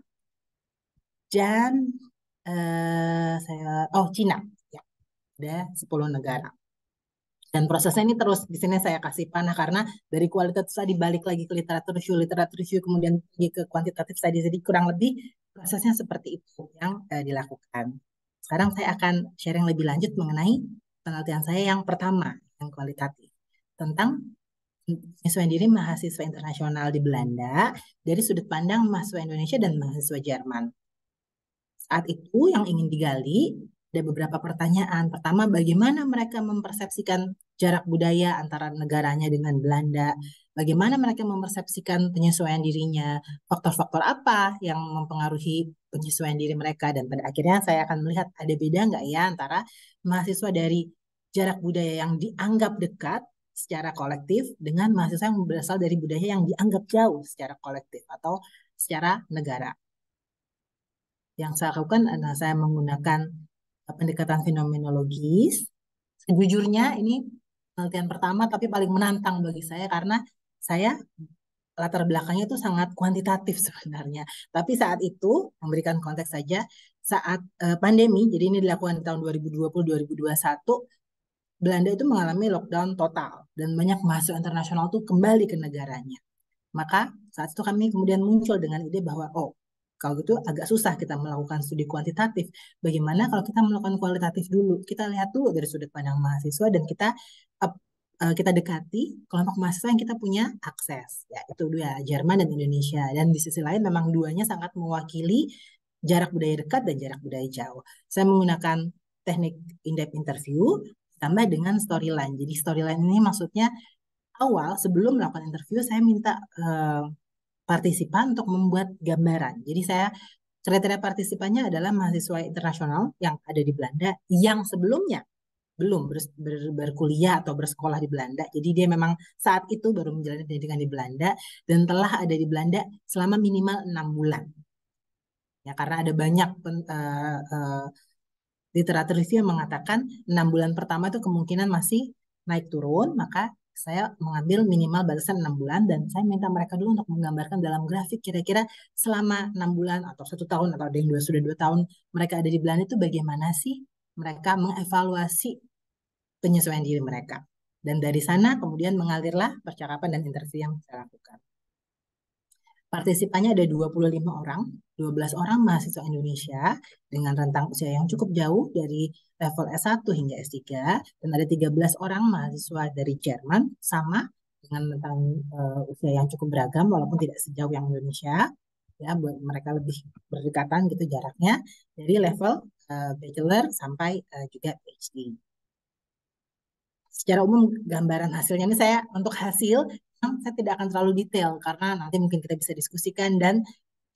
dan eh, saya oh Cina. Ya. Ada 10 negara. Dan prosesnya ini terus di sini saya kasih panah karena dari kualitatif saya dibalik lagi ke literatur review, literatur review kemudian pergi ke kuantitatif tadi jadi kurang lebih prosesnya seperti itu yang eh, dilakukan. Sekarang saya akan sharing lebih lanjut mengenai penelitian saya yang pertama yang kualitatif tentang penyesuaian diri mahasiswa internasional di Belanda dari sudut pandang mahasiswa Indonesia dan mahasiswa Jerman. Saat itu yang ingin digali ada beberapa pertanyaan. Pertama, bagaimana mereka mempersepsikan jarak budaya antara negaranya dengan Belanda? Bagaimana mereka mempersepsikan penyesuaian dirinya? Faktor-faktor apa yang mempengaruhi penyesuaian diri mereka? Dan pada akhirnya saya akan melihat ada beda nggak ya antara mahasiswa dari jarak budaya yang dianggap dekat secara kolektif dengan mahasiswa yang berasal dari budaya yang dianggap jauh secara kolektif atau secara negara. Yang saya lakukan adalah saya menggunakan pendekatan fenomenologis. Sejujurnya ini penelitian pertama tapi paling menantang bagi saya karena saya latar belakangnya itu sangat kuantitatif *laughs* sebenarnya. Tapi saat itu, memberikan konteks saja, saat uh, pandemi, jadi ini dilakukan tahun 2020-2021, Belanda itu mengalami lockdown total dan banyak mahasiswa internasional itu kembali ke negaranya. Maka saat itu kami kemudian muncul dengan ide bahwa oh kalau gitu agak susah kita melakukan studi kuantitatif. Bagaimana kalau kita melakukan kualitatif dulu? Kita lihat dulu dari sudut pandang mahasiswa dan kita e, kita dekati kelompok mahasiswa yang kita punya akses. Ya, itu dua Jerman dan Indonesia. Dan di sisi lain memang duanya sangat mewakili jarak budaya dekat dan jarak budaya jauh. Saya menggunakan teknik in-depth interview tambah dengan storyline. Jadi storyline ini maksudnya awal sebelum melakukan interview saya minta uh, partisipan untuk membuat gambaran. Jadi saya kriteria partisipannya adalah mahasiswa internasional yang ada di Belanda yang sebelumnya belum ber, ber, berkuliah atau bersekolah di Belanda. Jadi dia memang saat itu baru menjalani pendidikan di Belanda dan telah ada di Belanda selama minimal enam bulan. Ya karena ada banyak pen, uh, uh, literatur review yang mengatakan enam bulan pertama itu kemungkinan masih naik turun, maka saya mengambil minimal batasan enam bulan dan saya minta mereka dulu untuk menggambarkan dalam grafik kira-kira selama enam bulan atau satu tahun atau ada yang dua sudah dua tahun mereka ada di Belanda itu bagaimana sih mereka mengevaluasi penyesuaian diri mereka dan dari sana kemudian mengalirlah percakapan dan interview yang saya lakukan. Partisipannya ada 25 orang, 12 orang mahasiswa Indonesia dengan rentang usia yang cukup jauh dari level S1 hingga S3 dan ada 13 orang mahasiswa dari Jerman sama dengan rentang uh, usia yang cukup beragam walaupun tidak sejauh yang Indonesia ya buat mereka lebih berdekatan gitu jaraknya dari level uh, bachelor sampai uh, juga PhD secara umum gambaran hasilnya ini saya untuk hasil saya tidak akan terlalu detail karena nanti mungkin kita bisa diskusikan dan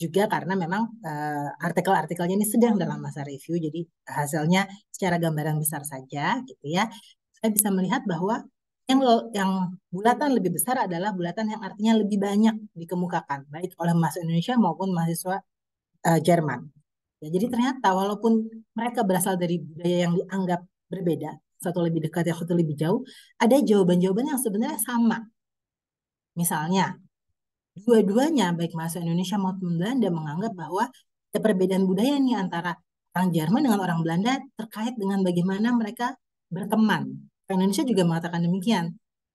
juga karena memang uh, artikel-artikelnya ini sedang dalam masa review jadi hasilnya secara gambaran besar saja gitu ya saya bisa melihat bahwa yang yang bulatan lebih besar adalah bulatan yang artinya lebih banyak dikemukakan baik oleh mahasiswa Indonesia maupun mahasiswa uh, Jerman ya, jadi ternyata walaupun mereka berasal dari budaya yang dianggap berbeda satu lebih dekat yang satu lebih jauh ada jawaban-jawaban yang sebenarnya sama Misalnya, dua-duanya baik masuk Indonesia maupun Belanda menganggap bahwa ada perbedaan budaya nih antara orang Jerman dengan orang Belanda terkait dengan bagaimana mereka berteman. Orang Indonesia juga mengatakan demikian.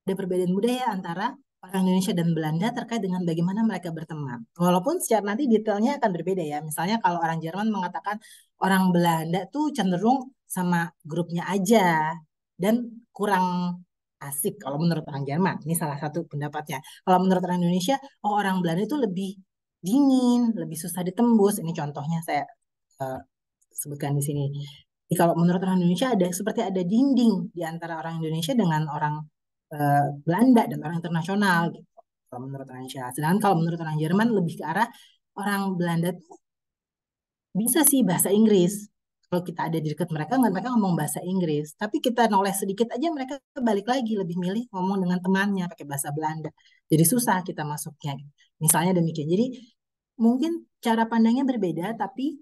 Ada perbedaan budaya antara orang Indonesia dan Belanda terkait dengan bagaimana mereka berteman. Walaupun secara nanti detailnya akan berbeda ya. Misalnya kalau orang Jerman mengatakan orang Belanda tuh cenderung sama grupnya aja dan kurang asik kalau menurut orang Jerman. Ini salah satu pendapatnya. Kalau menurut orang Indonesia, oh orang Belanda itu lebih dingin, lebih susah ditembus. Ini contohnya saya uh, sebutkan di sini. Jadi kalau menurut orang Indonesia ada seperti ada dinding di antara orang Indonesia dengan orang uh, Belanda dan orang internasional gitu. Kalau menurut orang Indonesia. Sedangkan kalau menurut orang Jerman lebih ke arah orang Belanda tuh bisa sih bahasa Inggris, kalau kita ada di dekat mereka mereka ngomong bahasa Inggris tapi kita noleh sedikit aja mereka balik lagi lebih milih ngomong dengan temannya pakai bahasa Belanda jadi susah kita masuknya misalnya demikian jadi mungkin cara pandangnya berbeda tapi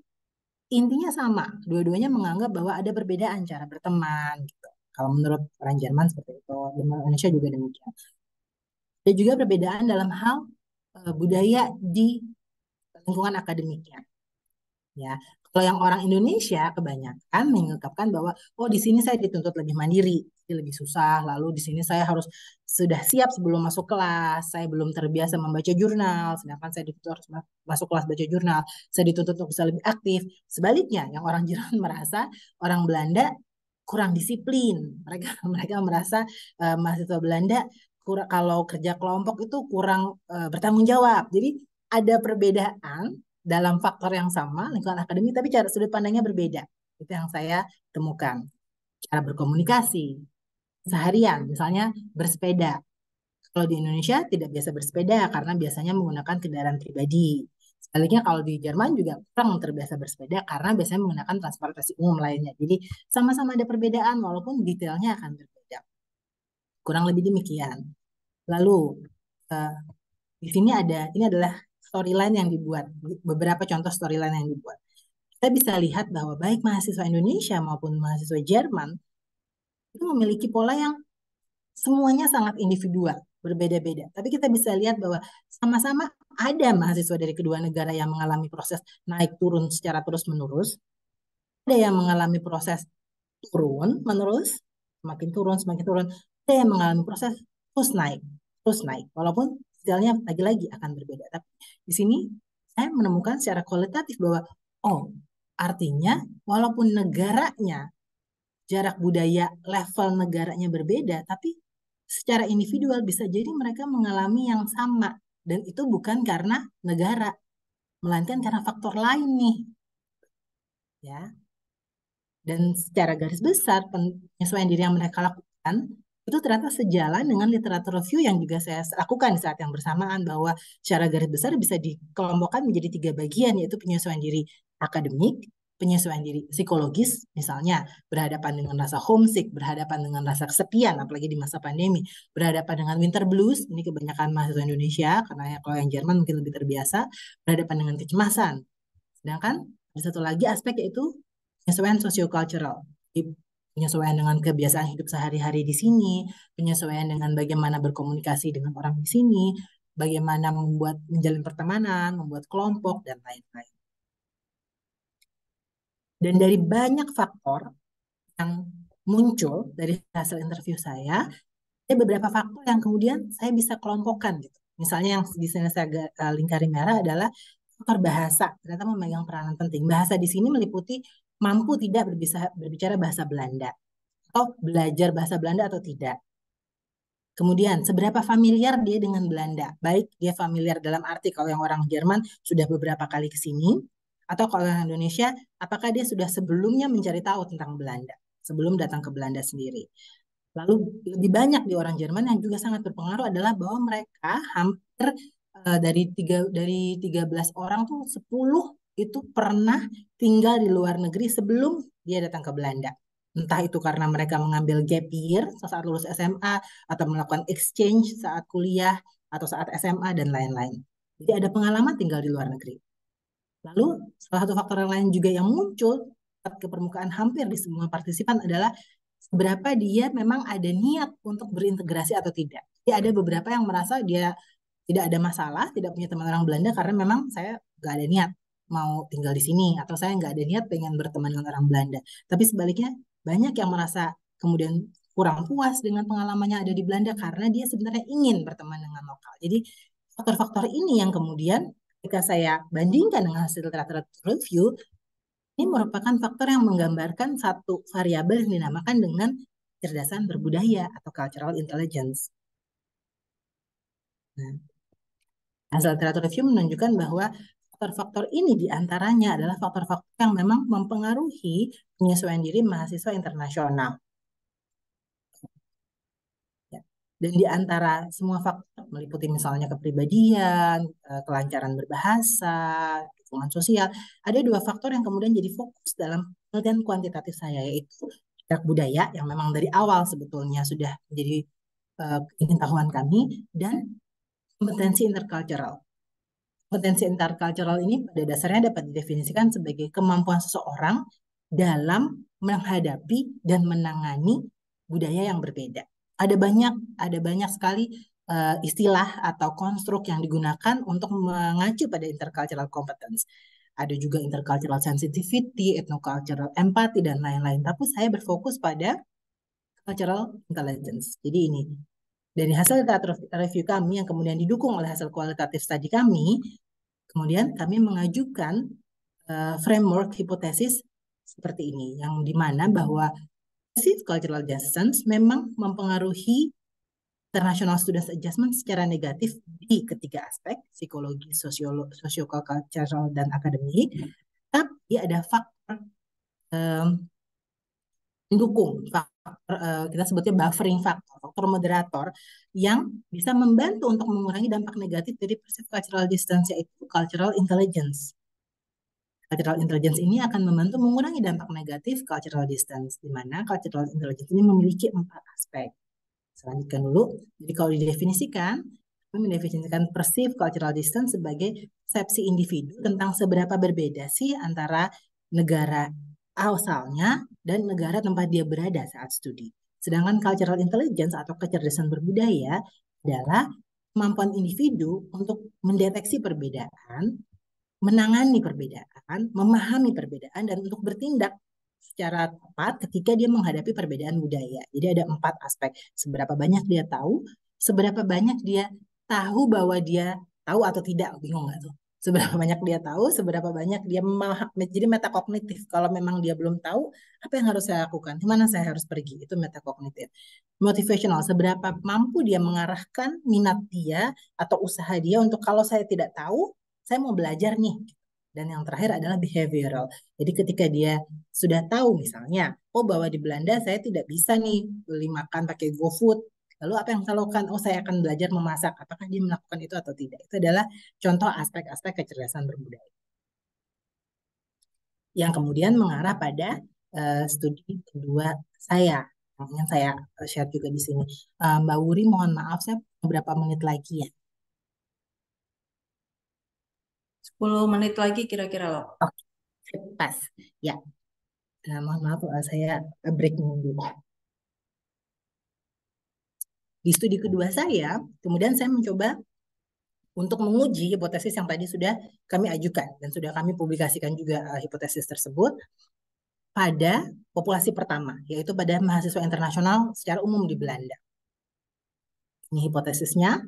intinya sama dua-duanya menganggap bahwa ada perbedaan cara berteman gitu kalau menurut orang Jerman seperti itu Indonesia juga demikian dan juga perbedaan dalam hal eh, budaya di lingkungan akademiknya ya kalau yang orang Indonesia kebanyakan mengungkapkan bahwa oh di sini saya dituntut lebih mandiri, jadi lebih susah. Lalu di sini saya harus sudah siap sebelum masuk kelas. Saya belum terbiasa membaca jurnal, sedangkan saya dituntut harus masuk kelas baca jurnal. Saya dituntut untuk bisa lebih aktif. Sebaliknya, yang orang *laughs* Jerman merasa orang Belanda kurang disiplin. Mereka *laughs* mereka merasa uh, mahasiswa Belanda kurang, kalau kerja kelompok itu kurang uh, bertanggung jawab. Jadi ada perbedaan dalam faktor yang sama lingkungan akademik tapi cara sudut pandangnya berbeda itu yang saya temukan cara berkomunikasi seharian misalnya bersepeda kalau di Indonesia tidak biasa bersepeda karena biasanya menggunakan kendaraan pribadi Sebaliknya kalau di Jerman juga kurang terbiasa bersepeda karena biasanya menggunakan transportasi umum lainnya. Jadi sama-sama ada perbedaan walaupun detailnya akan berbeda. Kurang lebih demikian. Lalu uh, di sini ada ini adalah storyline yang dibuat, beberapa contoh storyline yang dibuat. Kita bisa lihat bahwa baik mahasiswa Indonesia maupun mahasiswa Jerman itu memiliki pola yang semuanya sangat individual, berbeda-beda. Tapi kita bisa lihat bahwa sama-sama ada mahasiswa dari kedua negara yang mengalami proses naik turun secara terus-menerus. Ada yang mengalami proses turun menerus, semakin turun, semakin turun. Ada yang mengalami proses terus naik, terus naik. Walaupun detailnya lagi-lagi akan berbeda. Tapi di sini saya menemukan secara kualitatif bahwa oh artinya walaupun negaranya jarak budaya level negaranya berbeda, tapi secara individual bisa jadi mereka mengalami yang sama dan itu bukan karena negara, melainkan karena faktor lain nih. Ya. Dan secara garis besar penyesuaian diri yang mereka lakukan itu ternyata sejalan dengan literatur review yang juga saya lakukan di saat yang bersamaan bahwa secara garis besar bisa dikelompokkan menjadi tiga bagian yaitu penyesuaian diri akademik, penyesuaian diri psikologis misalnya berhadapan dengan rasa homesick, berhadapan dengan rasa kesepian apalagi di masa pandemi, berhadapan dengan winter blues ini kebanyakan mahasiswa Indonesia karena ya kalau yang Jerman mungkin lebih terbiasa berhadapan dengan kecemasan. Sedangkan ada satu lagi aspek yaitu penyesuaian sosio-cultural penyesuaian dengan kebiasaan hidup sehari-hari di sini, penyesuaian dengan bagaimana berkomunikasi dengan orang di sini, bagaimana membuat menjalin pertemanan, membuat kelompok dan lain-lain. Dan dari banyak faktor yang muncul dari hasil interview saya, ada beberapa faktor yang kemudian saya bisa kelompokkan gitu. Misalnya yang di sini saya eh, lingkari merah adalah faktor bahasa ternyata memegang peranan penting. Bahasa di sini meliputi mampu tidak berbicara bahasa Belanda atau belajar bahasa Belanda atau tidak. Kemudian, seberapa familiar dia dengan Belanda? Baik dia familiar dalam arti kalau yang orang Jerman sudah beberapa kali ke sini, atau kalau orang Indonesia, apakah dia sudah sebelumnya mencari tahu tentang Belanda, sebelum datang ke Belanda sendiri. Lalu lebih banyak di orang Jerman yang juga sangat berpengaruh adalah bahwa mereka hampir uh, dari tiga dari 13 orang tuh 10 itu pernah tinggal di luar negeri sebelum dia datang ke Belanda. Entah itu karena mereka mengambil gap year saat lulus SMA atau melakukan exchange saat kuliah atau saat SMA dan lain-lain. Jadi ada pengalaman tinggal di luar negeri. Lalu salah satu faktor yang lain juga yang muncul ke permukaan hampir di semua partisipan adalah seberapa dia memang ada niat untuk berintegrasi atau tidak. Jadi ada beberapa yang merasa dia tidak ada masalah, tidak punya teman orang Belanda karena memang saya nggak ada niat mau tinggal di sini atau saya nggak ada niat pengen berteman dengan orang Belanda. Tapi sebaliknya banyak yang merasa kemudian kurang puas dengan pengalamannya ada di Belanda karena dia sebenarnya ingin berteman dengan lokal. Jadi faktor-faktor ini yang kemudian ketika saya bandingkan dengan hasil literatur review ini merupakan faktor yang menggambarkan satu variabel yang dinamakan dengan cerdasan berbudaya atau cultural intelligence. Nah, hasil literatur review menunjukkan bahwa faktor-faktor ini diantaranya adalah faktor-faktor yang memang mempengaruhi penyesuaian diri mahasiswa internasional. Ya. Dan di antara semua faktor meliputi misalnya kepribadian, eh, kelancaran berbahasa, dukungan sosial, ada dua faktor yang kemudian jadi fokus dalam penelitian kuantitatif saya yaitu jarak budaya yang memang dari awal sebetulnya sudah menjadi uh, eh, ingin tahuan kami dan kompetensi intercultural Potensi intercultural ini pada dasarnya dapat didefinisikan sebagai kemampuan seseorang dalam menghadapi dan menangani budaya yang berbeda. Ada banyak ada banyak sekali uh, istilah atau konstruk yang digunakan untuk mengacu pada intercultural competence. Ada juga intercultural sensitivity, ethnocultural empathy dan lain-lain. Tapi saya berfokus pada cultural intelligence. Jadi ini dari hasil data review kami yang kemudian didukung oleh hasil kualitatif studi kami, kemudian kami mengajukan uh, framework hipotesis seperti ini, yang dimana bahwa tesis cultural adjustments memang mempengaruhi international students adjustment secara negatif di ketiga aspek psikologi, sosio cultural dan akademik. Tapi ada faktor um, pendukung faktor, uh, kita sebutnya buffering faktor faktor moderator yang bisa membantu untuk mengurangi dampak negatif dari persepsi cultural distance yaitu cultural intelligence cultural intelligence ini akan membantu mengurangi dampak negatif cultural distance, di mana cultural intelligence ini memiliki empat aspek. Selanjutkan dulu, jadi kalau didefinisikan, kami mendefinisikan perceived cultural distance sebagai persepsi individu tentang seberapa berbeda sih antara negara asalnya dan negara tempat dia berada saat studi. Sedangkan cultural intelligence atau kecerdasan berbudaya adalah kemampuan individu untuk mendeteksi perbedaan, menangani perbedaan, memahami perbedaan, dan untuk bertindak secara tepat ketika dia menghadapi perbedaan budaya. Jadi ada empat aspek. Seberapa banyak dia tahu, seberapa banyak dia tahu bahwa dia tahu atau tidak, bingung nggak tuh? seberapa banyak dia tahu, seberapa banyak dia jadi metakognitif. Kalau memang dia belum tahu, apa yang harus saya lakukan? Kemana saya harus pergi? Itu metakognitif. Motivational, seberapa mampu dia mengarahkan minat dia atau usaha dia untuk kalau saya tidak tahu, saya mau belajar nih. Dan yang terakhir adalah behavioral. Jadi ketika dia sudah tahu misalnya, oh bahwa di Belanda saya tidak bisa nih beli makan pakai GoFood, Lalu apa yang saya lakukan? Oh, saya akan belajar memasak. Apakah dia melakukan itu atau tidak? Itu adalah contoh aspek-aspek kecerdasan berbudaya. Yang kemudian mengarah pada uh, studi kedua saya. Yang saya eh, share juga di sini. Uh, Mbak Wuri, mohon maaf, saya beberapa menit lagi ya. 10 menit lagi kira-kira loh. Oke, okay. pas. Ya, uh, mohon maaf saya break dulu. Di studi kedua saya, kemudian saya mencoba untuk menguji hipotesis yang tadi sudah kami ajukan dan sudah kami publikasikan juga uh, hipotesis tersebut pada populasi pertama, yaitu pada mahasiswa internasional secara umum di Belanda. Ini hipotesisnya.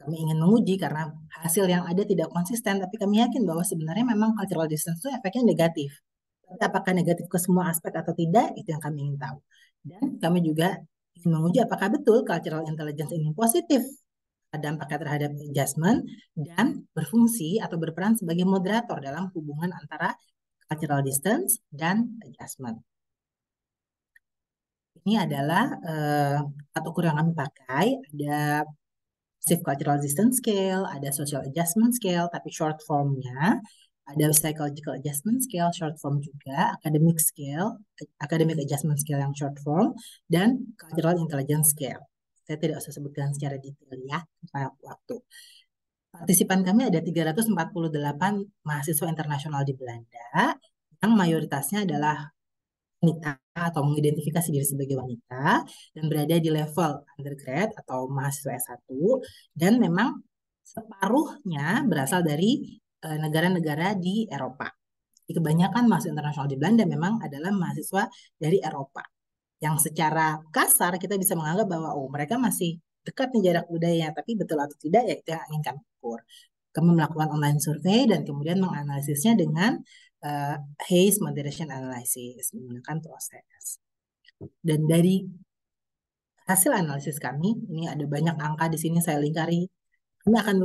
Kami ingin menguji karena hasil yang ada tidak konsisten, tapi kami yakin bahwa sebenarnya memang cultural distance itu efeknya negatif. Tapi apakah negatif ke semua aspek atau tidak, itu yang kami ingin tahu. Dan kami juga menguji apakah betul cultural intelligence ini positif dampaknya terhadap adjustment dan berfungsi atau berperan sebagai moderator dalam hubungan antara cultural distance dan adjustment. Ini adalah uh, eh, atau kurang kami pakai ada safe cultural distance scale, ada social adjustment scale, tapi short formnya ada psychological adjustment scale short form juga, academic scale, academic adjustment scale yang short form, dan cultural intelligence scale. Saya tidak usah sebutkan secara detail ya, supaya waktu. Partisipan kami ada 348 mahasiswa internasional di Belanda, yang mayoritasnya adalah wanita atau mengidentifikasi diri sebagai wanita dan berada di level undergrad atau mahasiswa S1 dan memang separuhnya berasal dari Eh, negara-negara di Eropa. Jadi kebanyakan mahasiswa internasional di Belanda memang adalah mahasiswa dari Eropa. Yang secara kasar kita bisa menganggap bahwa oh mereka masih dekat nih jarak budaya, tapi betul atau tidak ya kita yang ingin kami ukur. Kami melakukan online survei dan kemudian menganalisisnya dengan uh, Hayes Moderation Analysis menggunakan proses. Dan dari hasil analisis kami, ini ada banyak angka di sini saya lingkari, kami akan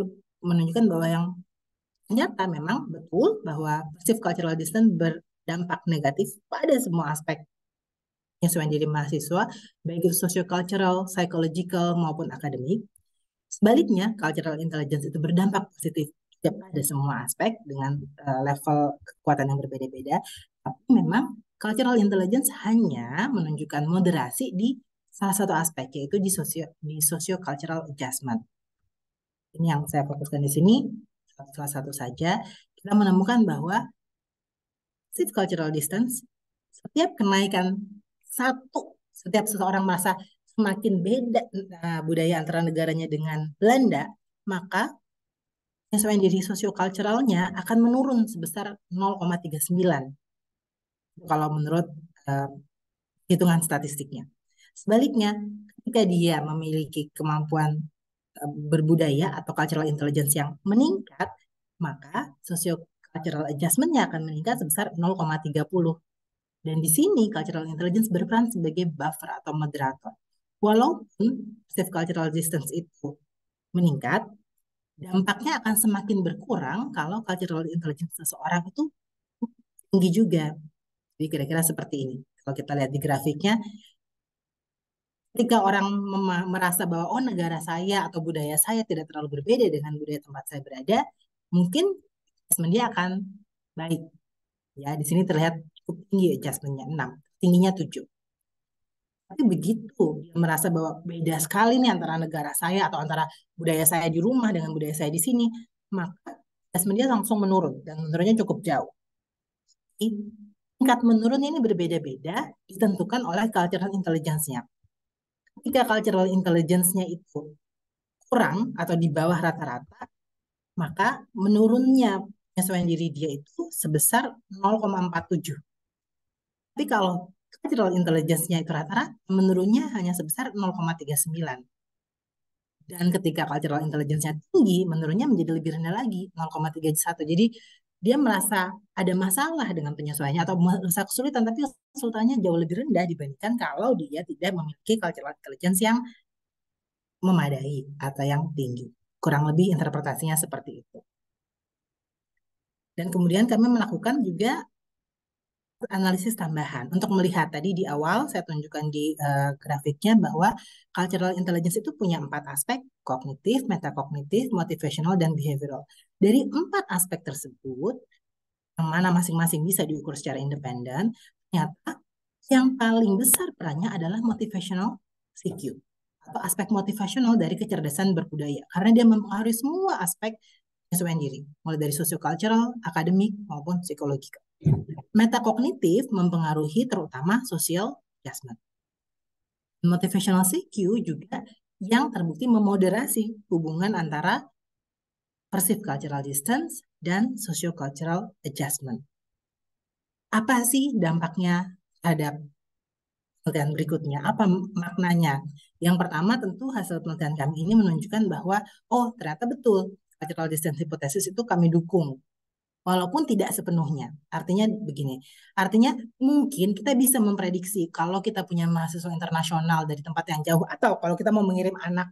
menunjukkan bahwa yang ternyata memang betul bahwa perceived cultural distance berdampak negatif pada semua aspek penyesuaian diri mahasiswa, baik itu socio-cultural, psychological, maupun akademik. Sebaliknya, cultural intelligence itu berdampak positif pada semua aspek dengan eh, level kekuatan yang berbeda-beda. Tapi memang cultural intelligence hanya menunjukkan moderasi di salah satu aspek, yaitu di sosio cultural adjustment. Ini yang saya fokuskan di sini salah satu saja, kita menemukan bahwa shift cultural distance, setiap kenaikan satu, setiap seseorang merasa semakin beda uh, budaya antara negaranya dengan Belanda, maka penyesuaian diri sosio-kulturalnya akan menurun sebesar 0,39 kalau menurut uh, hitungan statistiknya. Sebaliknya, ketika dia memiliki kemampuan Eh, berbudaya atau cultural intelligence yang meningkat, maka socio cultural adjustment-nya akan meningkat sebesar 0,30. Dan di sini cultural intelligence berperan sebagai buffer atau moderator. Walaupun safe cultural distance itu meningkat, dampaknya akan semakin berkurang kalau cultural intelligence seseorang itu tinggi juga. Jadi kira-kira seperti ini. Kalau kita lihat di grafiknya, ketika orang merasa bahwa oh negara saya atau budaya saya tidak terlalu berbeda dengan budaya tempat saya berada, mungkin adjustment dia akan baik. Ya, di sini terlihat cukup tinggi adjustmentnya 6, tingginya 7. Tapi begitu dia merasa bahwa beda sekali nih antara negara saya atau antara budaya saya di rumah dengan budaya saya di sini, maka adjustment dia langsung menurun dan menurunnya cukup jauh. Jadi, tingkat menurun ini berbeda-beda ditentukan oleh cultural intelligence-nya Ketika cultural intelligence-nya itu kurang atau di bawah rata-rata, maka menurunnya penyesuaian diri dia itu sebesar 0,47. Tapi kalau cultural intelligence-nya itu rata-rata, menurunnya hanya sebesar 0,39. Dan ketika cultural intelligence-nya tinggi, menurunnya menjadi lebih rendah lagi, 0,31. Jadi dia merasa ada masalah dengan penyesuaiannya atau merasa kesulitan tapi kesulitannya jauh lebih rendah dibandingkan kalau dia tidak memiliki cultural intelligence yang memadai atau yang tinggi. Kurang lebih interpretasinya seperti itu. Dan kemudian kami melakukan juga analisis tambahan untuk melihat tadi di awal saya tunjukkan di uh, grafiknya bahwa cultural intelligence itu punya empat aspek kognitif, metakognitif, motivational dan behavioral. Dari empat aspek tersebut yang mana masing-masing bisa diukur secara independen, ternyata yang paling besar perannya adalah motivational CQ atau aspek motivasional dari kecerdasan berbudaya karena dia mempengaruhi semua aspek penyesuaian diri mulai dari sosio-cultural, akademik maupun psikologikal. Metakognitif mempengaruhi terutama social judgment. Motivational CQ juga yang terbukti memoderasi hubungan antara perceived cultural distance dan socio-cultural adjustment. Apa sih dampaknya terhadap penelitian berikutnya? Apa maknanya? Yang pertama tentu hasil penelitian kami ini menunjukkan bahwa oh ternyata betul cultural distance hypothesis itu kami dukung walaupun tidak sepenuhnya. Artinya begini, artinya mungkin kita bisa memprediksi kalau kita punya mahasiswa internasional dari tempat yang jauh atau kalau kita mau mengirim anak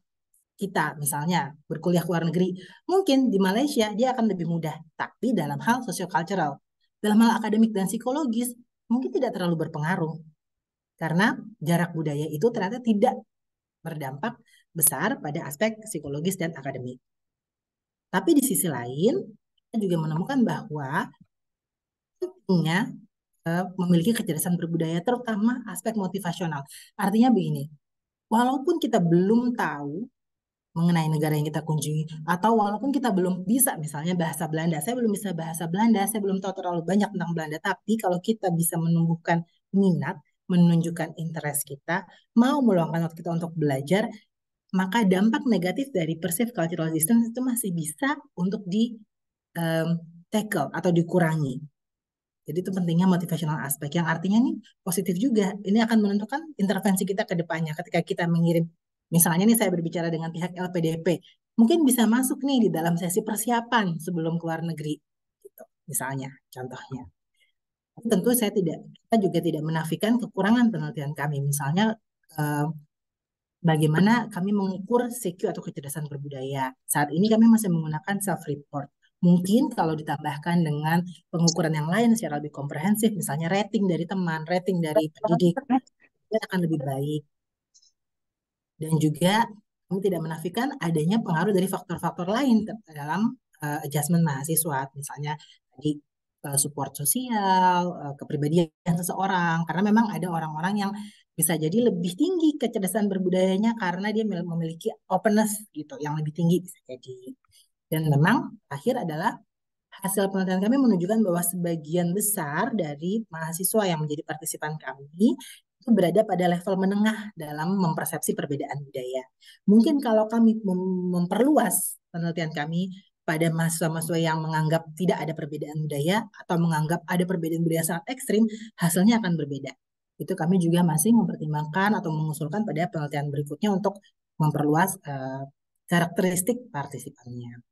kita misalnya berkuliah ke luar negeri, mungkin di Malaysia dia akan lebih mudah. Tapi dalam hal sosio-cultural, dalam hal akademik dan psikologis mungkin tidak terlalu berpengaruh. Karena jarak budaya itu ternyata tidak berdampak besar pada aspek psikologis dan akademik. Tapi di sisi lain, juga menemukan bahwa pentingnya eh, memiliki kecerdasan berbudaya, terutama aspek motivasional. Artinya begini, walaupun kita belum tahu mengenai negara yang kita kunjungi, atau walaupun kita belum bisa, misalnya bahasa Belanda, saya belum bisa bahasa Belanda, saya belum tahu terlalu banyak tentang Belanda, tapi kalau kita bisa menumbuhkan minat, menunjukkan interest kita, mau meluangkan waktu kita untuk belajar, maka dampak negatif dari perceived cultural distance itu masih bisa untuk di um, tackle atau dikurangi. Jadi itu pentingnya motivational aspect yang artinya nih positif juga. Ini akan menentukan intervensi kita ke depannya ketika kita mengirim misalnya nih saya berbicara dengan pihak LPDP, mungkin bisa masuk nih di dalam sesi persiapan sebelum ke luar negeri gitu. Misalnya contohnya. tentu saya tidak kita juga tidak menafikan kekurangan penelitian kami. Misalnya eh, bagaimana kami mengukur CQ atau kecerdasan berbudaya. Saat ini kami masih menggunakan self report Mungkin kalau ditambahkan dengan pengukuran yang lain secara lebih komprehensif, misalnya rating dari teman, rating dari pendidik, akan lebih baik. Dan juga kami tidak menafikan adanya pengaruh dari faktor-faktor lain dalam uh, adjustment mahasiswa, misalnya di uh, eh, support sosial, uh, kepribadian seseorang, karena memang ada orang-orang yang bisa jadi lebih tinggi kecerdasan berbudayanya karena dia memiliki openness gitu yang lebih tinggi bisa jadi dan memang akhir adalah hasil penelitian kami menunjukkan bahwa sebagian besar dari mahasiswa yang menjadi partisipan kami itu berada pada level menengah dalam mempersepsi perbedaan budaya. Mungkin kalau kami memperluas penelitian kami pada mahasiswa-mahasiswa yang menganggap tidak ada perbedaan budaya atau menganggap ada perbedaan budaya sangat ekstrim, hasilnya akan berbeda. Itu kami juga masih mempertimbangkan atau mengusulkan pada penelitian berikutnya untuk memperluas uh, karakteristik partisipannya.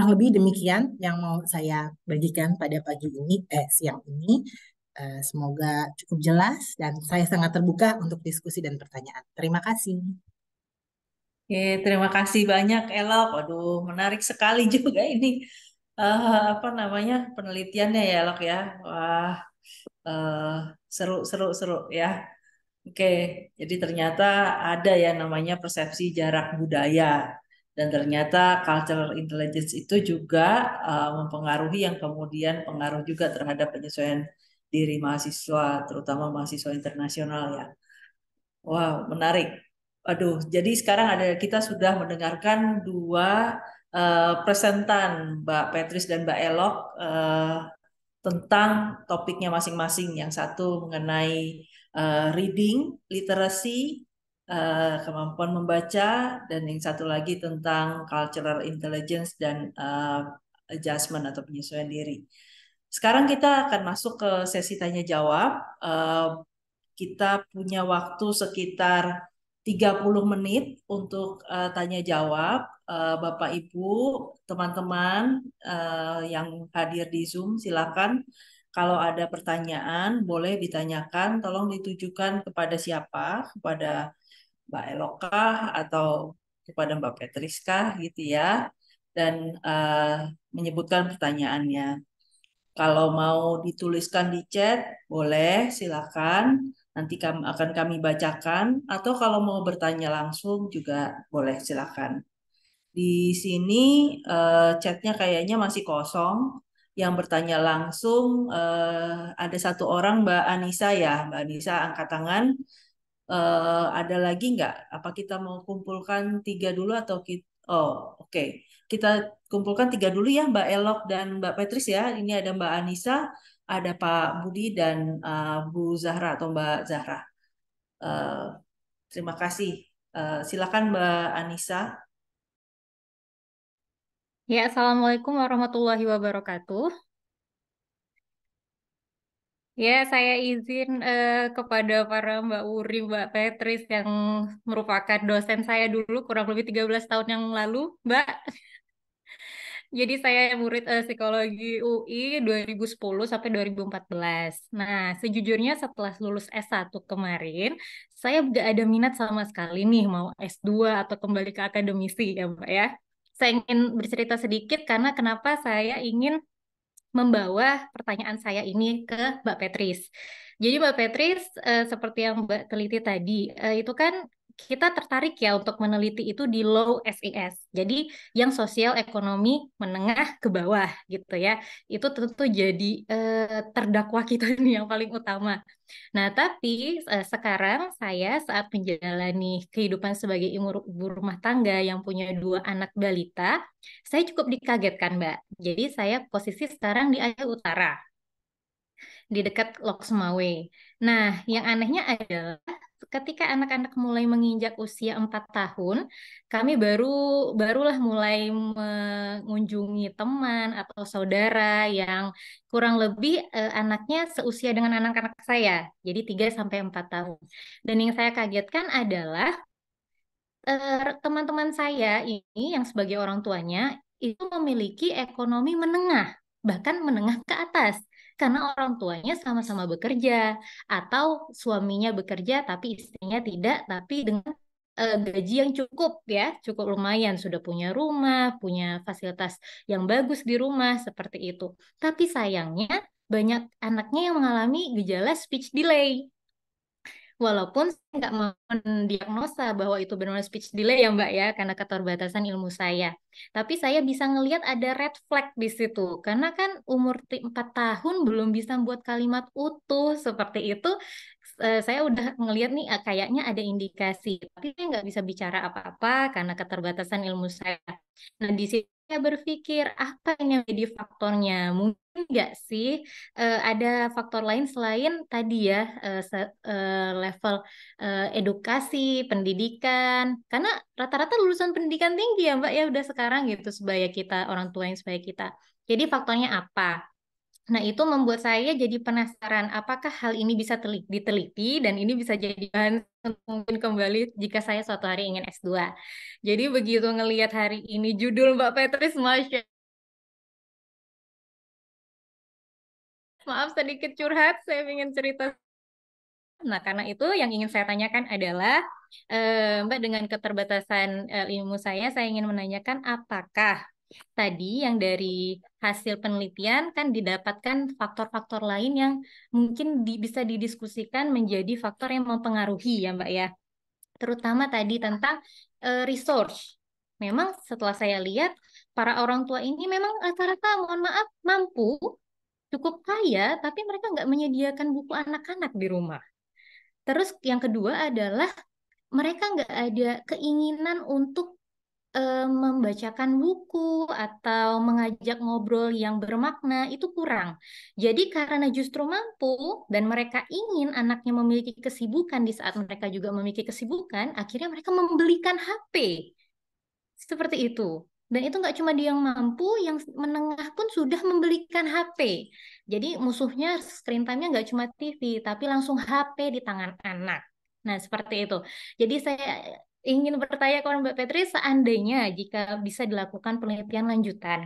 Kurang lebih demikian yang mau saya bagikan pada pagi ini, eh siang ini. Eh, semoga cukup jelas dan saya sangat terbuka untuk diskusi dan pertanyaan. Terima kasih. Oke, terima kasih banyak Elok. Aduh menarik sekali *laughs* juga ini uh, apa namanya penelitiannya ya Elok ya. Wah, seru eh, seru seru seru ya. Oke, jadi ternyata ada ya namanya persepsi jarak budaya dan ternyata cultural intelligence itu juga uh, mempengaruhi yang kemudian pengaruh juga terhadap penyesuaian diri mahasiswa terutama mahasiswa internasional ya wow menarik aduh jadi sekarang ada kita sudah mendengarkan dua uh, presentan Mbak Petris dan Mbak Elok uh, tentang topiknya masing-masing yang satu mengenai uh, reading literasi. Eh, kemampuan membaca dan yang satu lagi tentang cultural intelligence dan uh, adjustment atau penyesuaian diri. Sekarang kita akan masuk ke sesi tanya jawab. Uh, kita punya waktu sekitar 30 menit untuk uh, tanya jawab. Uh, Bapak Ibu, teman-teman uh, yang hadir di Zoom silakan kalau ada pertanyaan boleh ditanyakan, tolong ditujukan kepada siapa? Kepada Mbak eloka atau kepada Mbak Petriska gitu ya dan uh, menyebutkan pertanyaannya. Kalau mau dituliskan di chat boleh silakan nanti kami, akan kami bacakan atau kalau mau bertanya langsung juga boleh silakan. Di sini uh, chatnya kayaknya masih kosong. Yang bertanya langsung uh, ada satu orang Mbak Anissa ya, Mbak Anissa angkat tangan uh, ada lagi nggak? Apa kita mau kumpulkan tiga dulu atau kita? Oh, oke. Okay. Kita kumpulkan tiga dulu ya, Mbak Elok dan Mbak Petris ya. Ini ada Mbak Anissa, ada Pak Budi dan uh, Bu Zahra atau Mbak Zahra. Uh, terima kasih. Uh, silakan Mbak Anissa. Ya, Assalamualaikum warahmatullahi wabarakatuh. Ya, saya izin uh, kepada para Mbak Uri, Mbak Petris yang merupakan dosen saya dulu kurang lebih 13 tahun yang lalu, Mbak. *laughs* Jadi saya murid uh, psikologi UI 2010 sampai 2014. Nah, sejujurnya setelah lulus S1 kemarin, saya nggak ada minat sama sekali nih mau S2 atau kembali ke akademisi ya, Mbak ya. Saya ingin bercerita sedikit karena kenapa saya ingin membawa pertanyaan saya ini ke Mbak Petris. Jadi Mbak Petris, eh, seperti yang Mbak teliti tadi, eh, itu kan kita tertarik ya untuk meneliti itu di low SES. Jadi yang sosial ekonomi menengah ke bawah gitu ya. Itu tentu jadi eh, terdakwa kita *laughs* ini yang paling utama. Nah, tapi eh, sekarang saya saat menjalani kehidupan sebagai ibu rumah tangga yang punya dua anak balita, saya cukup dikagetkan, Mbak. Jadi saya posisi sekarang di Aceh Utara di dekat Lok Sumawe. Nah, yang anehnya adalah ketika anak-anak mulai menginjak usia 4 tahun, kami baru barulah mulai mengunjungi teman atau saudara yang kurang lebih eh, anaknya seusia dengan anak-anak saya, jadi 3 sampai 4 tahun. Dan yang saya kagetkan adalah eh, teman-teman eh, saya ini yang sebagai orang tuanya itu memiliki ekonomi menengah, bahkan menengah ke atas karena orang tuanya sama-sama bekerja atau suaminya bekerja tapi istrinya tidak tapi dengan uh, gaji yang cukup ya, cukup lumayan sudah punya rumah, punya fasilitas yang bagus di rumah seperti itu. Tapi sayangnya banyak anaknya yang mengalami gejala speech delay walaupun saya nggak mendiagnosa bahwa itu benar-benar speech delay ya Mbak ya karena keterbatasan ilmu saya. Tapi saya bisa ngelihat ada red flag di situ karena kan umur 4 tahun belum bisa buat kalimat utuh seperti itu saya udah ngelihat nih eh, kayaknya ada indikasi tapi nggak bisa bicara apa-apa karena keterbatasan ilmu saya. Nah di situ saya berpikir apa yang jadi faktornya mungkin nggak sih uh, ada faktor lain selain tadi ya uh, se- uh, level uh, edukasi pendidikan karena rata-rata lulusan pendidikan tinggi ya mbak ya udah sekarang gitu sebaya kita orang tua yang sebaya kita jadi faktornya apa Nah, itu membuat saya jadi penasaran apakah hal ini bisa diteliti dan ini bisa jadi bahan mungkin kembali jika saya suatu hari ingin S2. Jadi begitu ngelihat hari ini judul Mbak Petris Masya Maaf sedikit curhat, saya ingin cerita. Nah, karena itu yang ingin saya tanyakan adalah, eh, Mbak dengan keterbatasan eh, ilmu saya, saya ingin menanyakan apakah tadi yang dari hasil penelitian kan didapatkan faktor-faktor lain yang mungkin di, bisa didiskusikan menjadi faktor yang mempengaruhi ya Mbak ya. Terutama tadi tentang uh, resource. Memang setelah saya lihat para orang tua ini memang rata-rata mohon maaf mampu cukup kaya tapi mereka nggak menyediakan buku anak-anak di rumah. Terus yang kedua adalah mereka nggak ada keinginan untuk eh, membacakan buku atau mengajak ngobrol yang bermakna itu kurang. Jadi karena justru mampu dan mereka ingin anaknya memiliki kesibukan di saat mereka juga memiliki kesibukan, akhirnya mereka membelikan HP. Seperti itu. Dan itu nggak cuma dia yang mampu, yang menengah pun sudah membelikan HP. Jadi musuhnya screen time-nya nggak cuma TV, tapi langsung HP di tangan anak. Nah, seperti itu. Jadi saya ingin bertanya ke Mbak Petris, seandainya jika bisa dilakukan penelitian lanjutan,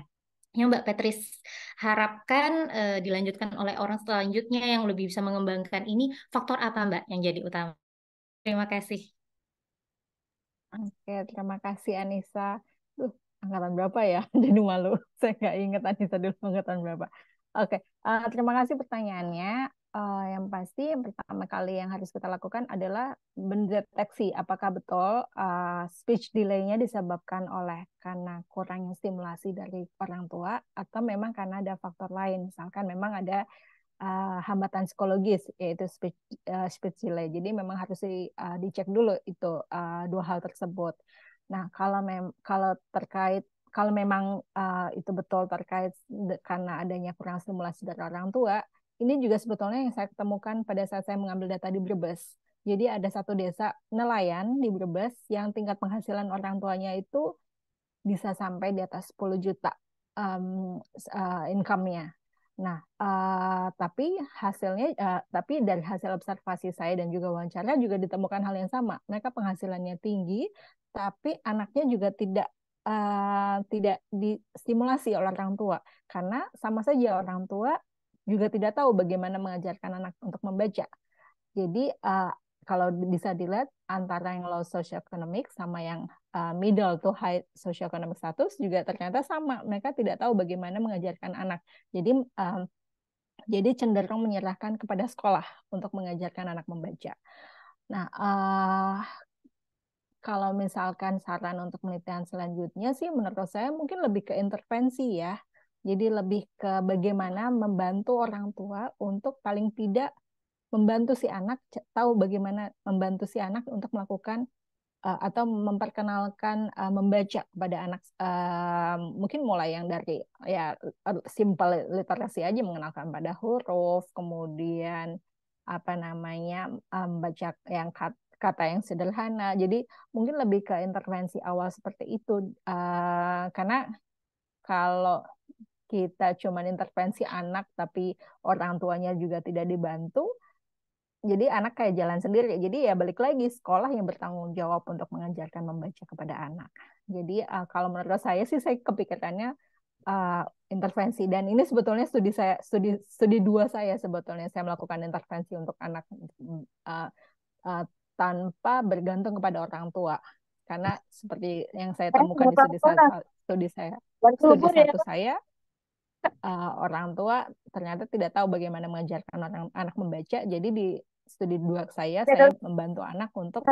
yang Mbak Petris harapkan e, dilanjutkan oleh orang selanjutnya yang lebih bisa mengembangkan ini, faktor apa Mbak yang jadi utama? Terima kasih. Oke, terima kasih Anissa. Duh, angkatan berapa ya? *laughs* Jadi malu, saya nggak ingat Anissa dulu angkatan berapa. Oke, uh, terima kasih pertanyaannya uh, yang pasti yang pertama kali yang harus kita lakukan adalah mendeteksi apakah betul uh, speech delay-nya disebabkan oleh karena kurangnya stimulasi dari orang tua atau memang karena ada faktor lain misalkan memang ada uh, hambatan psikologis yaitu speech uh, speech delay jadi memang harus di, uh, dicek dulu itu uh, dua hal tersebut nah kalau mem kalau terkait kalau memang uh, itu betul terkait karena adanya kurang stimulasi dari orang tua ini juga sebetulnya yang saya temukan pada saat saya mengambil data di Brebes. Jadi ada satu desa nelayan di Brebes yang tingkat penghasilan orang tuanya itu bisa sampai di atas 10 juta um, uh, income-nya. Nah, uh, tapi hasilnya, uh, tapi dari hasil observasi saya dan juga wawancara juga ditemukan hal yang sama. Mereka penghasilannya tinggi, tapi anaknya juga tidak uh, tidak distimulasi oleh orang tua karena sama saja orang tua juga tidak tahu bagaimana mengajarkan anak untuk membaca. Jadi uh, kalau bisa dilihat antara yang low socioeconomic sama yang uh, middle to high socioeconomic status juga ternyata sama. Mereka tidak tahu bagaimana mengajarkan anak. Jadi um, jadi cenderung menyerahkan kepada sekolah untuk mengajarkan anak membaca. Nah, uh, kalau misalkan saran untuk penelitian selanjutnya sih menurut saya mungkin lebih ke intervensi ya. Jadi lebih ke bagaimana membantu orang tua untuk paling tidak membantu si anak tahu bagaimana membantu si anak untuk melakukan uh, atau memperkenalkan uh, membaca kepada anak uh, mungkin mulai yang dari ya simpel literasi aja mengenalkan pada huruf kemudian apa namanya membaca um, yang kata, kata yang sederhana jadi mungkin lebih ke intervensi awal seperti itu uh, karena kalau kita cuman intervensi anak tapi orang tuanya juga tidak dibantu jadi anak kayak jalan sendiri jadi ya balik lagi sekolah yang bertanggung jawab untuk mengajarkan membaca kepada anak jadi uh, kalau menurut saya sih saya kepikirannya uh, intervensi dan ini sebetulnya studi saya studi studi dua saya sebetulnya saya melakukan intervensi untuk anak uh, uh, tanpa bergantung kepada orang tua karena seperti yang saya temukan di studi saya, studi ya, saya studi satu saya uh, orang tua ternyata tidak tahu bagaimana mengajarkan orang anak membaca. Jadi di studi dua saya iya, saya membantu anak untuk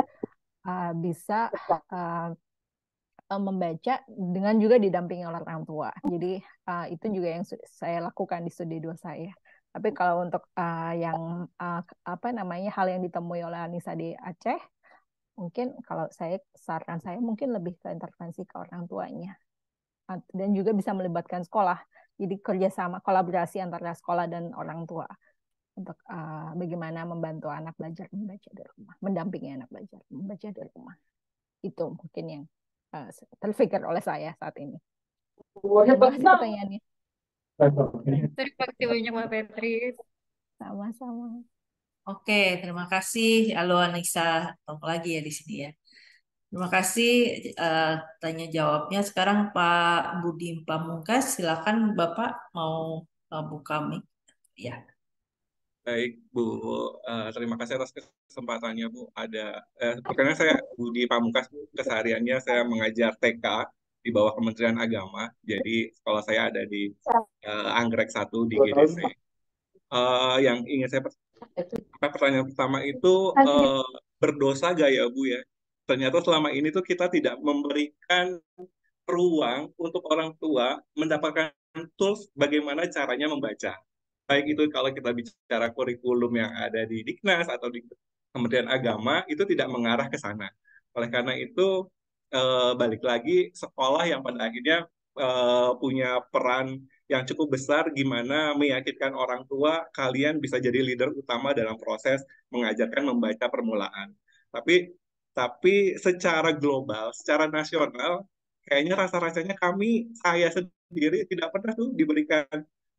uh, bisa uh, membaca dengan juga didampingi oleh orang tua. Jadi uh, itu juga yang saya lakukan di studi dua saya. Tapi kalau untuk uh, yang uh, apa namanya hal yang ditemui oleh Anissa di Aceh, mungkin kalau saya saran saya mungkin lebih ke intervensi ke orang tuanya dan juga bisa melibatkan sekolah jadi kerjasama, kolaborasi antara sekolah dan orang tua untuk uh, bagaimana membantu anak belajar membaca di rumah, mendampingi anak belajar membaca di rumah. Itu mungkin yang uh, eh, terfikir oleh saya saat ini. Terima kasih pertanyaannya. Terima kasih banyak Mbak Petri. Sama-sama. Oke, terima kasih Halo Anissa. Tunggu lagi ya di sini ya. Terima kasih uh, tanya jawabnya. Sekarang Pak Budi Pamungkas, silakan Bapak mau uh, buka mic. Ya. Baik Bu, uh, terima kasih atas kesempatannya Bu. Ada uh, saya Budi Pamungkas Bu. Kesehariannya saya mengajar TK di bawah Kementerian Agama. Jadi sekolah saya ada di uh, Anggrek 1 di GDC. Uh, yang ingin saya pertanyaan pertanyaan pertama itu uh, berdosa gak ya Bu ya? ternyata selama ini tuh kita tidak memberikan ruang untuk orang tua mendapatkan tools bagaimana caranya membaca. Baik itu kalau kita bicara kurikulum yang ada di Diknas atau di Kementerian Agama itu tidak mengarah ke sana. Oleh karena itu e, balik lagi sekolah yang pada akhirnya e, punya peran yang cukup besar gimana meyakinkan orang tua kalian bisa jadi leader utama dalam proses mengajarkan membaca permulaan. Tapi tapi secara global, secara nasional, kayaknya rasa-rasanya kami, saya sendiri tidak pernah tuh diberikan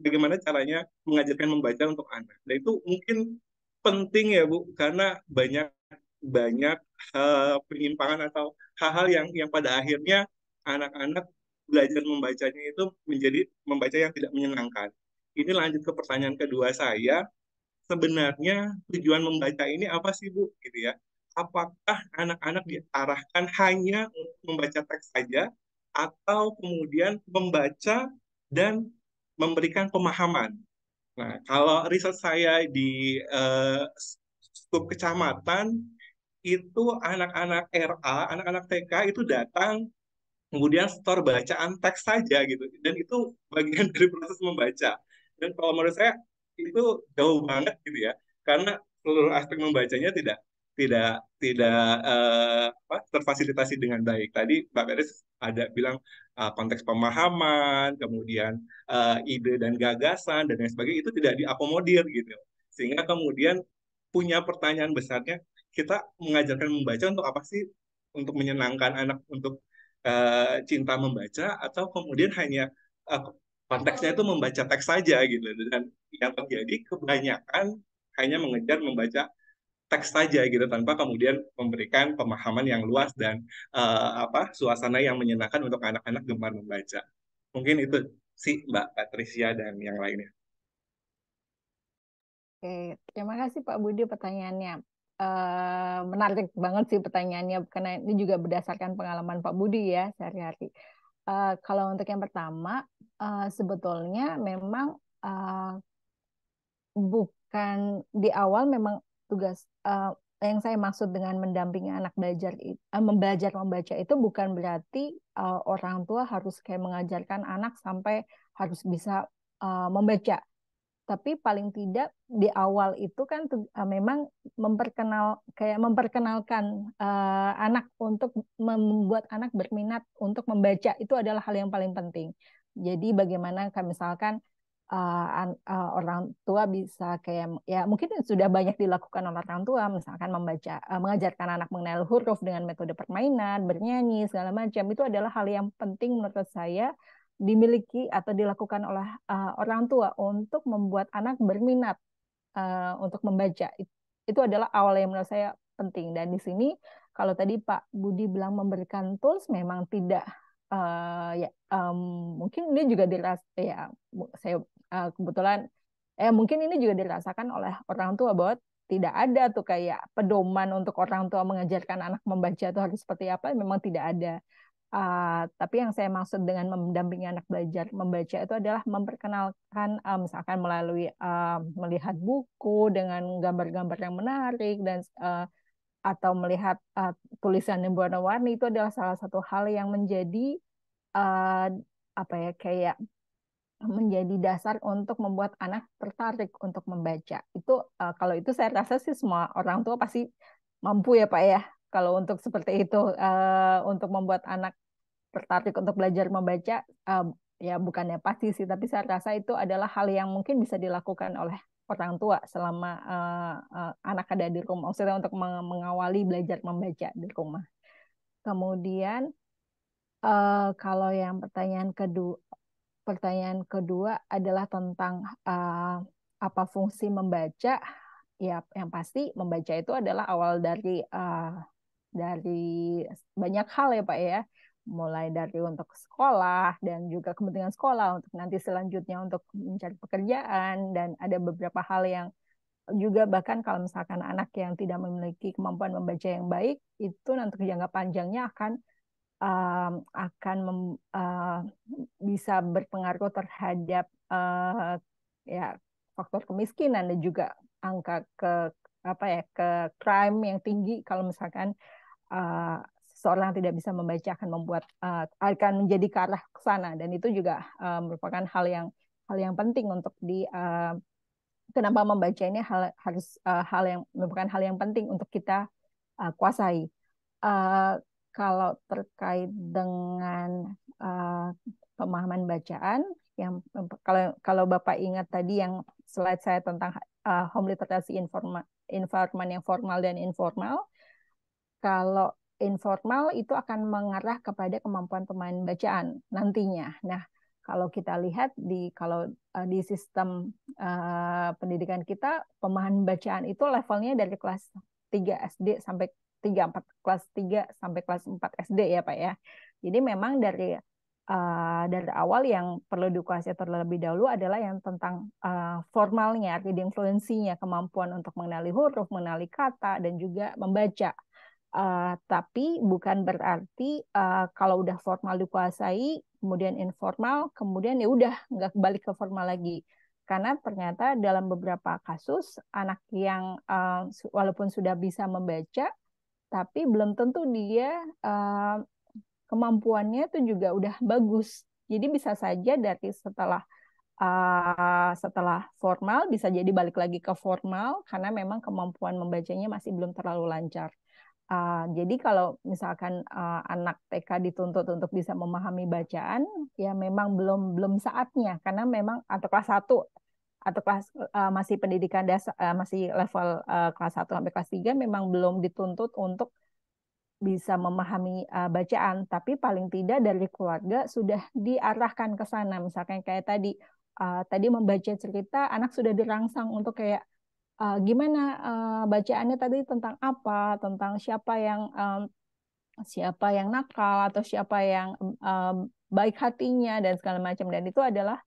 bagaimana caranya mengajarkan membaca untuk anak. Dan itu mungkin penting ya Bu, karena banyak banyak uh, penyimpangan atau hal-hal yang yang pada akhirnya anak-anak belajar membacanya itu menjadi membaca yang tidak menyenangkan. Ini lanjut ke pertanyaan kedua saya, sebenarnya tujuan membaca ini apa sih Bu gitu ya? apakah anak-anak diarahkan hanya untuk membaca teks saja atau kemudian membaca dan memberikan pemahaman. Nah, kalau riset saya di uh, sub kecamatan itu anak-anak RA, anak-anak TK itu datang kemudian store bacaan teks saja gitu. Dan itu bagian *laughs* dari proses membaca. Dan kalau menurut saya itu jauh banget gitu ya. Karena seluruh aspek membacanya tidak tidak tidak uh, terfasilitasi dengan baik. Tadi Mbak Beres ada bilang uh, konteks pemahaman, kemudian uh, ide dan gagasan dan lain sebagainya itu tidak diakomodir gitu. Sehingga kemudian punya pertanyaan besarnya kita mengajarkan membaca untuk apa sih? Untuk menyenangkan anak untuk uh, cinta membaca atau kemudian hanya uh, konteksnya itu membaca teks saja gitu dan yang terjadi kebanyakan hanya mengejar membaca teks saja gitu tanpa kemudian memberikan pemahaman yang luas dan uh, apa suasana yang menyenangkan untuk anak-anak gemar membaca. Mungkin itu sih Mbak Patricia dan yang lainnya. Oke, terima kasih Pak Budi pertanyaannya. Uh, menarik banget sih pertanyaannya karena ini juga berdasarkan pengalaman Pak Budi ya sehari-hari. Uh, kalau untuk yang pertama, uh, sebetulnya memang uh, bukan di awal memang tugas uh, yang saya maksud dengan mendampingi anak belajar eh, membelajar membaca itu bukan berarti uh, orang tua harus kayak mengajarkan anak sampai harus bisa uh, membaca tapi paling tidak di awal itu kan uh, memang memperkenal kayak memperkenalkan uh, anak untuk membuat anak berminat untuk membaca itu adalah hal yang paling penting jadi bagaimana misalkan uh, uh, orang tua bisa kayak ya mungkin sudah banyak dilakukan oleh orang tua misalkan membaca uh, mengajarkan anak mengenal huruf dengan metode permainan bernyanyi segala macam itu adalah hal yang penting menurut saya dimiliki atau dilakukan oleh uh, orang tua untuk membuat anak berminat uh, untuk membaca itu adalah awal yang menurut saya penting dan di sini kalau tadi Pak Budi bilang memberikan tools memang tidak uh, ya um, mungkin ini juga diras eh, ya saya uh, kebetulan eh mungkin ini juga dirasakan oleh orang tua bahwa tidak ada tuh kayak pedoman untuk orang tua mengajarkan anak membaca itu harus seperti apa memang tidak ada Uh, tapi yang saya maksud dengan mendampingi anak belajar membaca itu adalah memperkenalkan uh, misalkan melalui uh, melihat buku dengan gambar-gambar yang menarik dan uh, atau melihat uh, tulisan yang berwarna warni itu adalah salah satu hal yang menjadi uh, apa ya kayak menjadi dasar untuk membuat anak tertarik untuk membaca. Itu uh, kalau itu saya rasa sih semua orang tua pasti mampu ya Pak ya kalau untuk seperti itu uh, untuk membuat anak tertarik untuk belajar membaca uh, ya bukannya pasti sih tapi saya rasa itu adalah hal yang mungkin bisa dilakukan oleh orang tua selama uh, uh, anak ada di rumah, maksudnya untuk mengawali belajar membaca di rumah. Kemudian uh, kalau yang pertanyaan kedua, pertanyaan kedua adalah tentang uh, apa fungsi membaca. Ya, yang pasti membaca itu adalah awal dari uh, dari banyak hal ya Pak ya mulai dari untuk sekolah dan juga kepentingan sekolah untuk nanti selanjutnya untuk mencari pekerjaan dan ada beberapa hal yang juga bahkan kalau misalkan anak yang tidak memiliki kemampuan membaca yang baik itu nanti jangka panjangnya akan uh, akan mem, uh, bisa berpengaruh terhadap uh, ya faktor kemiskinan dan juga angka ke apa ya ke crime yang tinggi kalau misalkan uh, seorang yang tidak bisa membaca akan membuat uh, akan menjadi ke arah ke sana dan itu juga uh, merupakan hal yang hal yang penting untuk di uh, kenapa membaca ini hal harus uh, hal yang merupakan hal yang penting untuk kita uh, kuasai. Uh, kalau terkait dengan uh, pemahaman bacaan yang kalau kalau Bapak ingat tadi yang slide saya tentang uh, home literasi informa, informan yang formal dan informal kalau informal itu akan mengarah kepada kemampuan pemain bacaan nantinya. Nah, kalau kita lihat di kalau uh, di sistem uh, pendidikan kita pemahaman bacaan itu levelnya dari kelas 3 SD sampai 3 4 kelas 3 sampai kelas 4 SD ya, Pak ya. Jadi memang dari uh, dari awal yang perlu dikuasai terlebih dahulu adalah yang tentang uh, formalnya, reading fluency-nya, kemampuan untuk mengenali huruf, mengenali kata, dan juga membaca. Uh, tapi bukan berarti uh, kalau udah formal dikuasai, kemudian informal, kemudian ya udah nggak balik ke formal lagi. Karena ternyata dalam beberapa kasus anak yang uh, walaupun sudah bisa membaca, tapi belum tentu dia uh, kemampuannya itu juga udah bagus. Jadi bisa saja dari setelah uh, setelah formal bisa jadi balik lagi ke formal karena memang kemampuan membacanya masih belum terlalu lancar. Uh, jadi kalau misalkan uh, anak TK dituntut untuk bisa memahami bacaan, ya memang belum belum saatnya karena memang atau kelas 1 atau kelas uh, masih pendidikan dasar uh, masih level uh, kelas 1 sampai kelas 3 memang belum dituntut untuk bisa memahami uh, bacaan, tapi paling tidak dari keluarga sudah diarahkan ke sana. Misalkan kayak tadi uh, tadi membaca cerita, anak sudah dirangsang untuk kayak uh, gimana uh, bacaannya tadi tentang apa, tentang siapa yang um, siapa yang nakal atau siapa yang um, baik hatinya dan segala macam dan itu adalah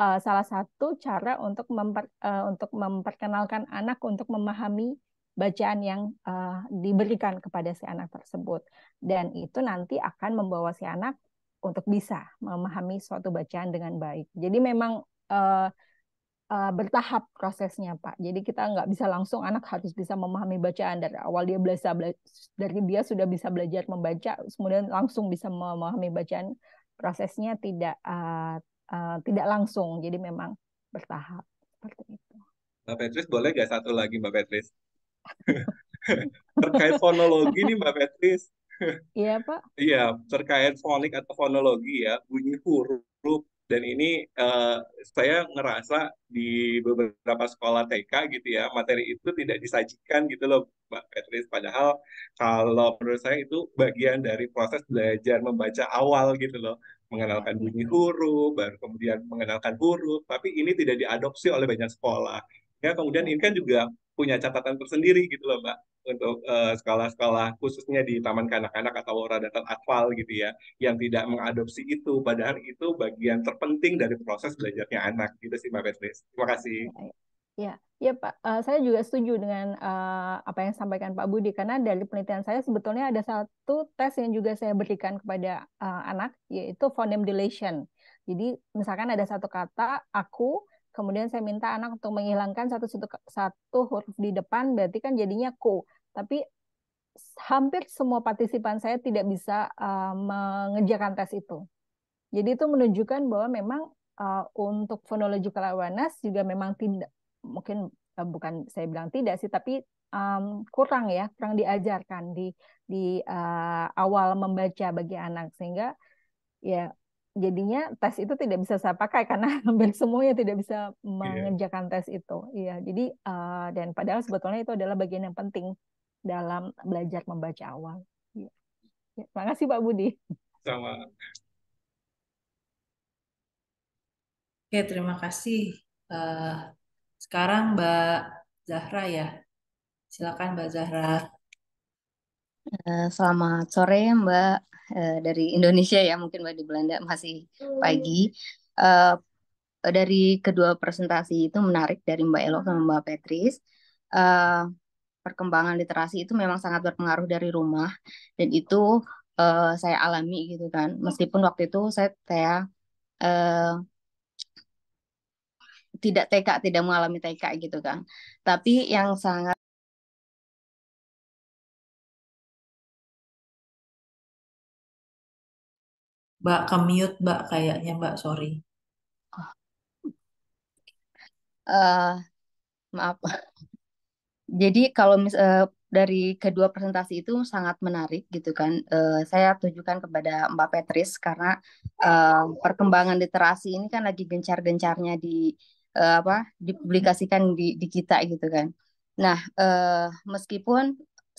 uh, salah satu cara untuk memper, uh, untuk memperkenalkan anak untuk memahami bacaan yang uh, diberikan kepada si anak tersebut dan itu nanti akan membawa si anak untuk bisa memahami suatu bacaan dengan baik. Jadi memang uh, uh, bertahap prosesnya Pak. Jadi kita nggak bisa langsung anak harus bisa memahami bacaan dari awal dia belajar bela dari dia sudah bisa belajar membaca, kemudian langsung bisa memahami bacaan prosesnya tidak uh, uh, tidak langsung. Jadi memang bertahap seperti itu. Mbak Petris boleh nggak satu lagi Mbak Petris *laughs* terkait fonologi nih Mbak Petris. Iya Pak. Iya terkait fonik atau fonologi ya bunyi huruf dan ini uh, saya ngerasa di beberapa sekolah TK gitu ya materi itu tidak disajikan gitu loh Mbak Patrice padahal kalau menurut saya itu bagian dari proses belajar membaca awal gitu loh mengenalkan bunyi huruf baru kemudian mengenalkan huruf tapi ini tidak diadopsi oleh banyak sekolah ya kemudian ini kan juga punya catatan tersendiri gitu loh Mbak untuk eh, sekolah-sekolah uh, khususnya di Taman Kanak-Kanak atau Radatan Atfal gitu ya, yang tidak mengadopsi itu, padahal itu bagian terpenting dari proses belajarnya anak gitu sih Mbak Petris. Terima kasih. Ya, ya Pak, uh, saya juga setuju dengan uh, apa yang sampaikan Pak Budi karena dari penelitian saya sebetulnya ada satu tes yang juga saya berikan kepada uh, anak yaitu phoneme deletion. Jadi misalkan ada satu kata aku Kemudian saya minta anak untuk menghilangkan satu, satu, satu huruf di depan, berarti kan jadinya ko. Tapi hampir semua partisipan saya tidak bisa uh, mengerjakan tes itu. Jadi itu menunjukkan bahwa memang uh, untuk phonological awareness juga memang tidak, mungkin uh, bukan saya bilang tidak sih, tapi um, kurang ya, kurang diajarkan di di uh, awal membaca bagi anak sehingga ya jadinya tes itu tidak bisa saya pakai karena *laughs* hampir semuanya tidak bisa iya. mengerjakan tes itu. Iya, jadi uh, dan padahal sebetulnya itu adalah bagian yang penting dalam belajar membaca awal. Iya. Ya, kasih Pak Budi. Sama. Oke, terima kasih. Uh, sekarang Mbak Zahra ya. Silakan Mbak Zahra. Selamat sore Mbak. Eh, dari Indonesia ya mungkin di Belanda masih hmm. pagi uh, dari kedua presentasi itu menarik dari Mbak Elo sama Mbak Petris uh, perkembangan literasi itu memang sangat berpengaruh dari rumah dan itu uh, saya alami gitu kan meskipun waktu itu saya saya uh, tidak TK, tidak mengalami TK gitu kan. Tapi yang sangat Mbak ke Mbak kayaknya Mbak sorry. Uh, maaf. Jadi kalau mis uh, dari kedua presentasi itu sangat menarik gitu kan. Uh, saya tujukan kepada Mbak Petris karena uh, perkembangan literasi ini kan lagi gencar-gencarnya di uh, apa dipublikasikan di, di kita gitu kan. Nah, uh, meskipun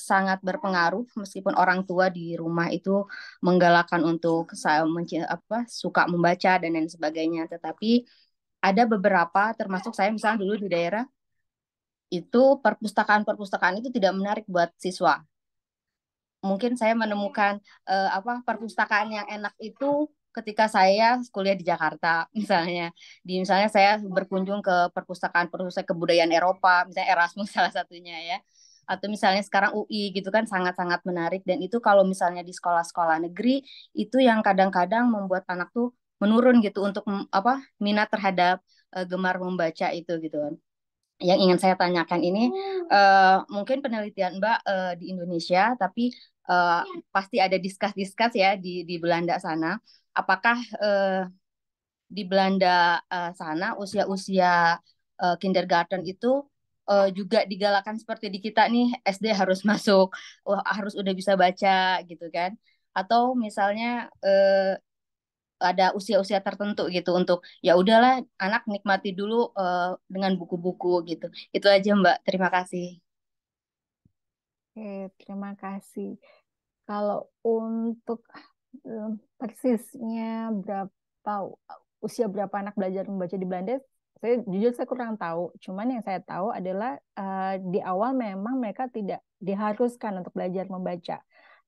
sangat berpengaruh meskipun orang tua di rumah itu menggalakkan untuk saya apa suka membaca dan lain sebagainya tetapi ada beberapa termasuk saya misalnya dulu di daerah itu perpustakaan-perpustakaan itu tidak menarik buat siswa mungkin saya menemukan uh, apa perpustakaan yang enak itu ketika saya kuliah di Jakarta *laughs* misalnya di misalnya saya berkunjung ke perpustakaan perpustakaan kebudayaan Eropa misalnya Erasmus *laughs* salah satunya ya atau misalnya sekarang UI gitu kan sangat-sangat menarik dan itu kalau misalnya di sekolah-sekolah negeri itu yang kadang-kadang membuat anak tuh menurun gitu untuk apa minat terhadap uh, gemar membaca itu gitu kan. Yang ingin saya tanyakan ini uh, mungkin penelitian Mbak uh, di Indonesia tapi uh, pasti ada diskus-diskus ya di di Belanda sana. Apakah uh, di Belanda uh, sana usia-usia uh, kindergarten itu uh, juga digalakan seperti di kita nih SD harus *laughs* masuk wah harus udah bisa baca gitu kan atau misalnya uh, ada usia-usia tertentu gitu untuk ya udahlah anak nikmati dulu uh, dengan buku-buku gitu itu aja mbak terima kasih oke terima kasih kalau untuk persisnya berapa usia berapa anak belajar membaca di Belanda saya jujur saya kurang tahu cuman yang saya tahu adalah uh, di awal memang mereka tidak diharuskan untuk belajar membaca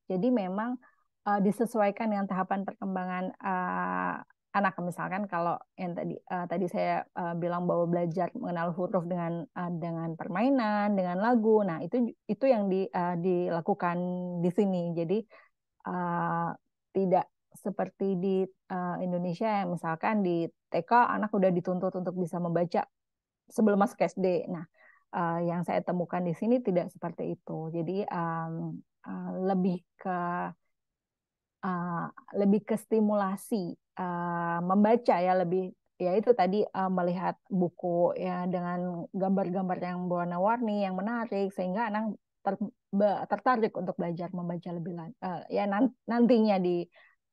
jadi memang uh, disesuaikan dengan tahapan perkembangan uh, anak misalkan kalau yang tadi uh, tadi saya uh, bilang bahwa belajar mengenal huruf dengan uh, dengan permainan dengan lagu nah itu itu yang di, uh, dilakukan di sini jadi uh, tidak seperti di uh, Indonesia yang misalkan di TK anak udah dituntut untuk bisa membaca sebelum masuk SD. Nah, uh, yang saya temukan di sini tidak seperti itu. Jadi um, uh, lebih ke uh, lebih ke stimulasi uh, membaca ya lebih ya itu tadi uh, melihat buku ya dengan gambar-gambar yang berwarna-warni yang menarik sehingga anak ter, tertarik untuk belajar membaca lebih lanjut. uh, ya nant nantinya di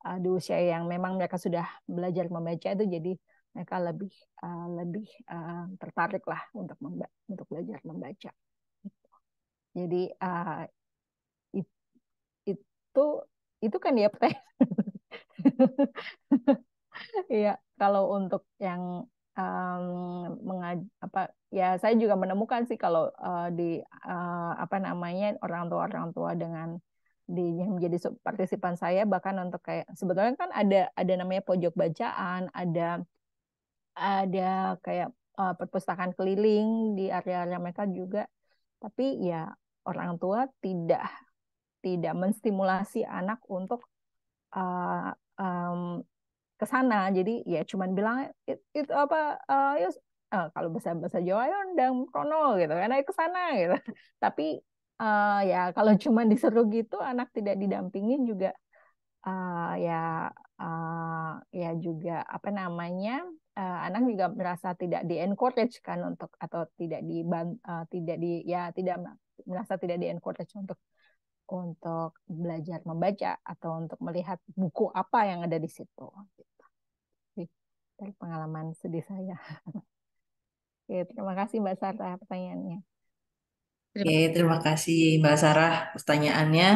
uh, di usia yang memang mereka sudah belajar membaca itu jadi mereka lebih uh, lebih uh, tertarik lah untuk untuk belajar membaca. Jadi uh, it, itu itu kan ya teh. Ya? *laughs* Iya, kalau untuk yang um, mengaj apa ya saya juga menemukan sih kalau uh, di uh, apa namanya orang tua orang tua dengan di yang menjadi partisipan saya bahkan untuk kayak sebetulnya kan ada ada namanya pojok bacaan ada ada kayak uh, perpustakaan keliling di area-area mereka juga tapi ya orang tua tidak tidak menstimulasi anak untuk uh, um, ke sana jadi ya cuman bilang itu it, apa uh, uh, kalau bahasa bahasa Jawa ya undang kono gitu karena ke sana gitu *laughs* tapi uh, ya kalau cuma disuruh gitu anak tidak didampingin juga uh, ya uh, ya juga apa namanya uh, anak juga merasa tidak di encourage kan untuk atau tidak di uh, tidak di ya tidak merasa tidak di encourage untuk untuk belajar membaca atau untuk melihat buku apa yang ada di situ gitu. dari pengalaman sedih saya *laughs* Oke, terima kasih Mbak Sarah pertanyaannya. Oke, terima kasih Mbak Sarah pertanyaannya.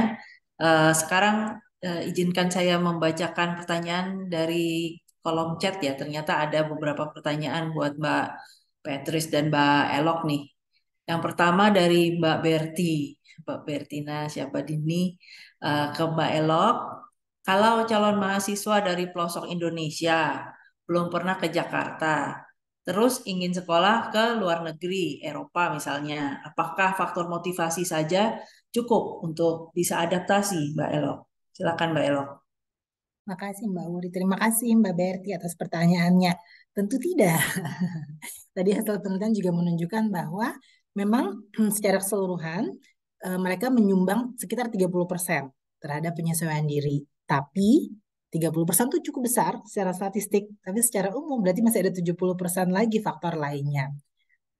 Eh, sekarang eh, izinkan saya membacakan pertanyaan dari kolom chat ya. Ternyata ada beberapa pertanyaan buat Mbak Petris dan Mbak Elok nih. Yang pertama dari Mbak Berti, Mbak Bertina siapa dini uh, ke Mbak Elok. Kalau calon mahasiswa dari pelosok Indonesia belum pernah ke Jakarta, terus ingin sekolah ke luar negeri, Eropa misalnya. Apakah faktor motivasi saja cukup untuk bisa adaptasi, Mbak Elok? Silakan Mbak Elok. Makasih Mbak Wuri, terima kasih Mbak Berti atas pertanyaannya. Tentu tidak. *laughs* Tadi hasil penelitian juga menunjukkan bahwa memang *clears throat* secara keseluruhan eh, mereka menyumbang sekitar 30% terhadap penyesuaian diri. Tapi 30% itu cukup besar secara statistik, tapi secara umum berarti masih ada 70% lagi faktor lainnya.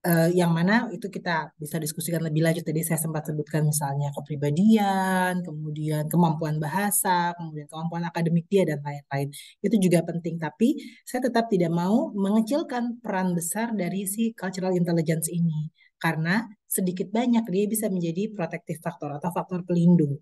Uh, yang mana itu kita bisa diskusikan lebih lanjut tadi saya sempat sebutkan misalnya kepribadian, kemudian kemampuan bahasa, kemudian kemampuan akademik dia dan lain-lain. Itu juga penting tapi saya tetap tidak mau mengecilkan peran besar dari si cultural intelligence ini karena sedikit banyak dia bisa menjadi protective factor atau faktor pelindung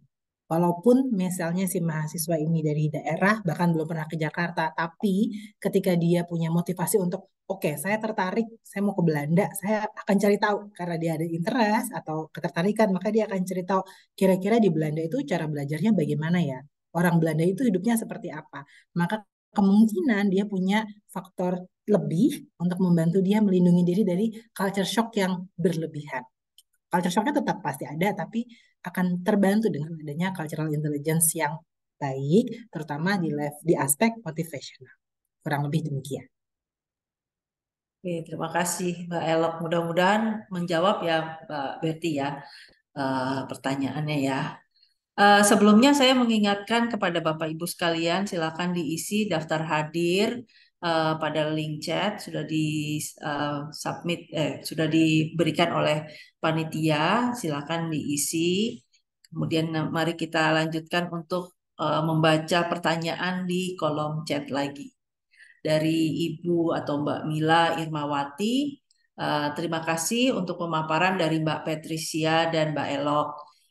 Walaupun misalnya si mahasiswa ini dari daerah bahkan belum pernah ke Jakarta, tapi ketika dia punya motivasi untuk oke, okay, saya tertarik, saya mau ke Belanda, saya akan cari tahu karena dia ada interest atau ketertarikan, maka dia akan cari tahu kira-kira di Belanda itu cara belajarnya bagaimana ya? Orang Belanda itu hidupnya seperti apa? Maka kemungkinan dia punya faktor lebih untuk membantu dia melindungi diri dari culture shock yang berlebihan. Culture shocknya tetap pasti ada, tapi akan terbantu dengan adanya cultural intelligence yang baik, terutama di level di aspek motivational. Kurang lebih demikian. Oke, terima kasih Mbak Elok. Mudah-mudahan menjawab ya Mbak Betty ya eh, pertanyaannya ya. Eh, sebelumnya saya mengingatkan kepada Bapak Ibu sekalian, silakan diisi daftar hadir Eh, pada link chat sudah di uh, submit eh sudah diberikan oleh panitia silakan diisi kemudian eh, mari kita lanjutkan untuk uh, membaca pertanyaan di kolom chat lagi dari Ibu atau Mbak Mila Irmawati uh, terima kasih untuk pemaparan dari Mbak Patricia dan Mbak Elok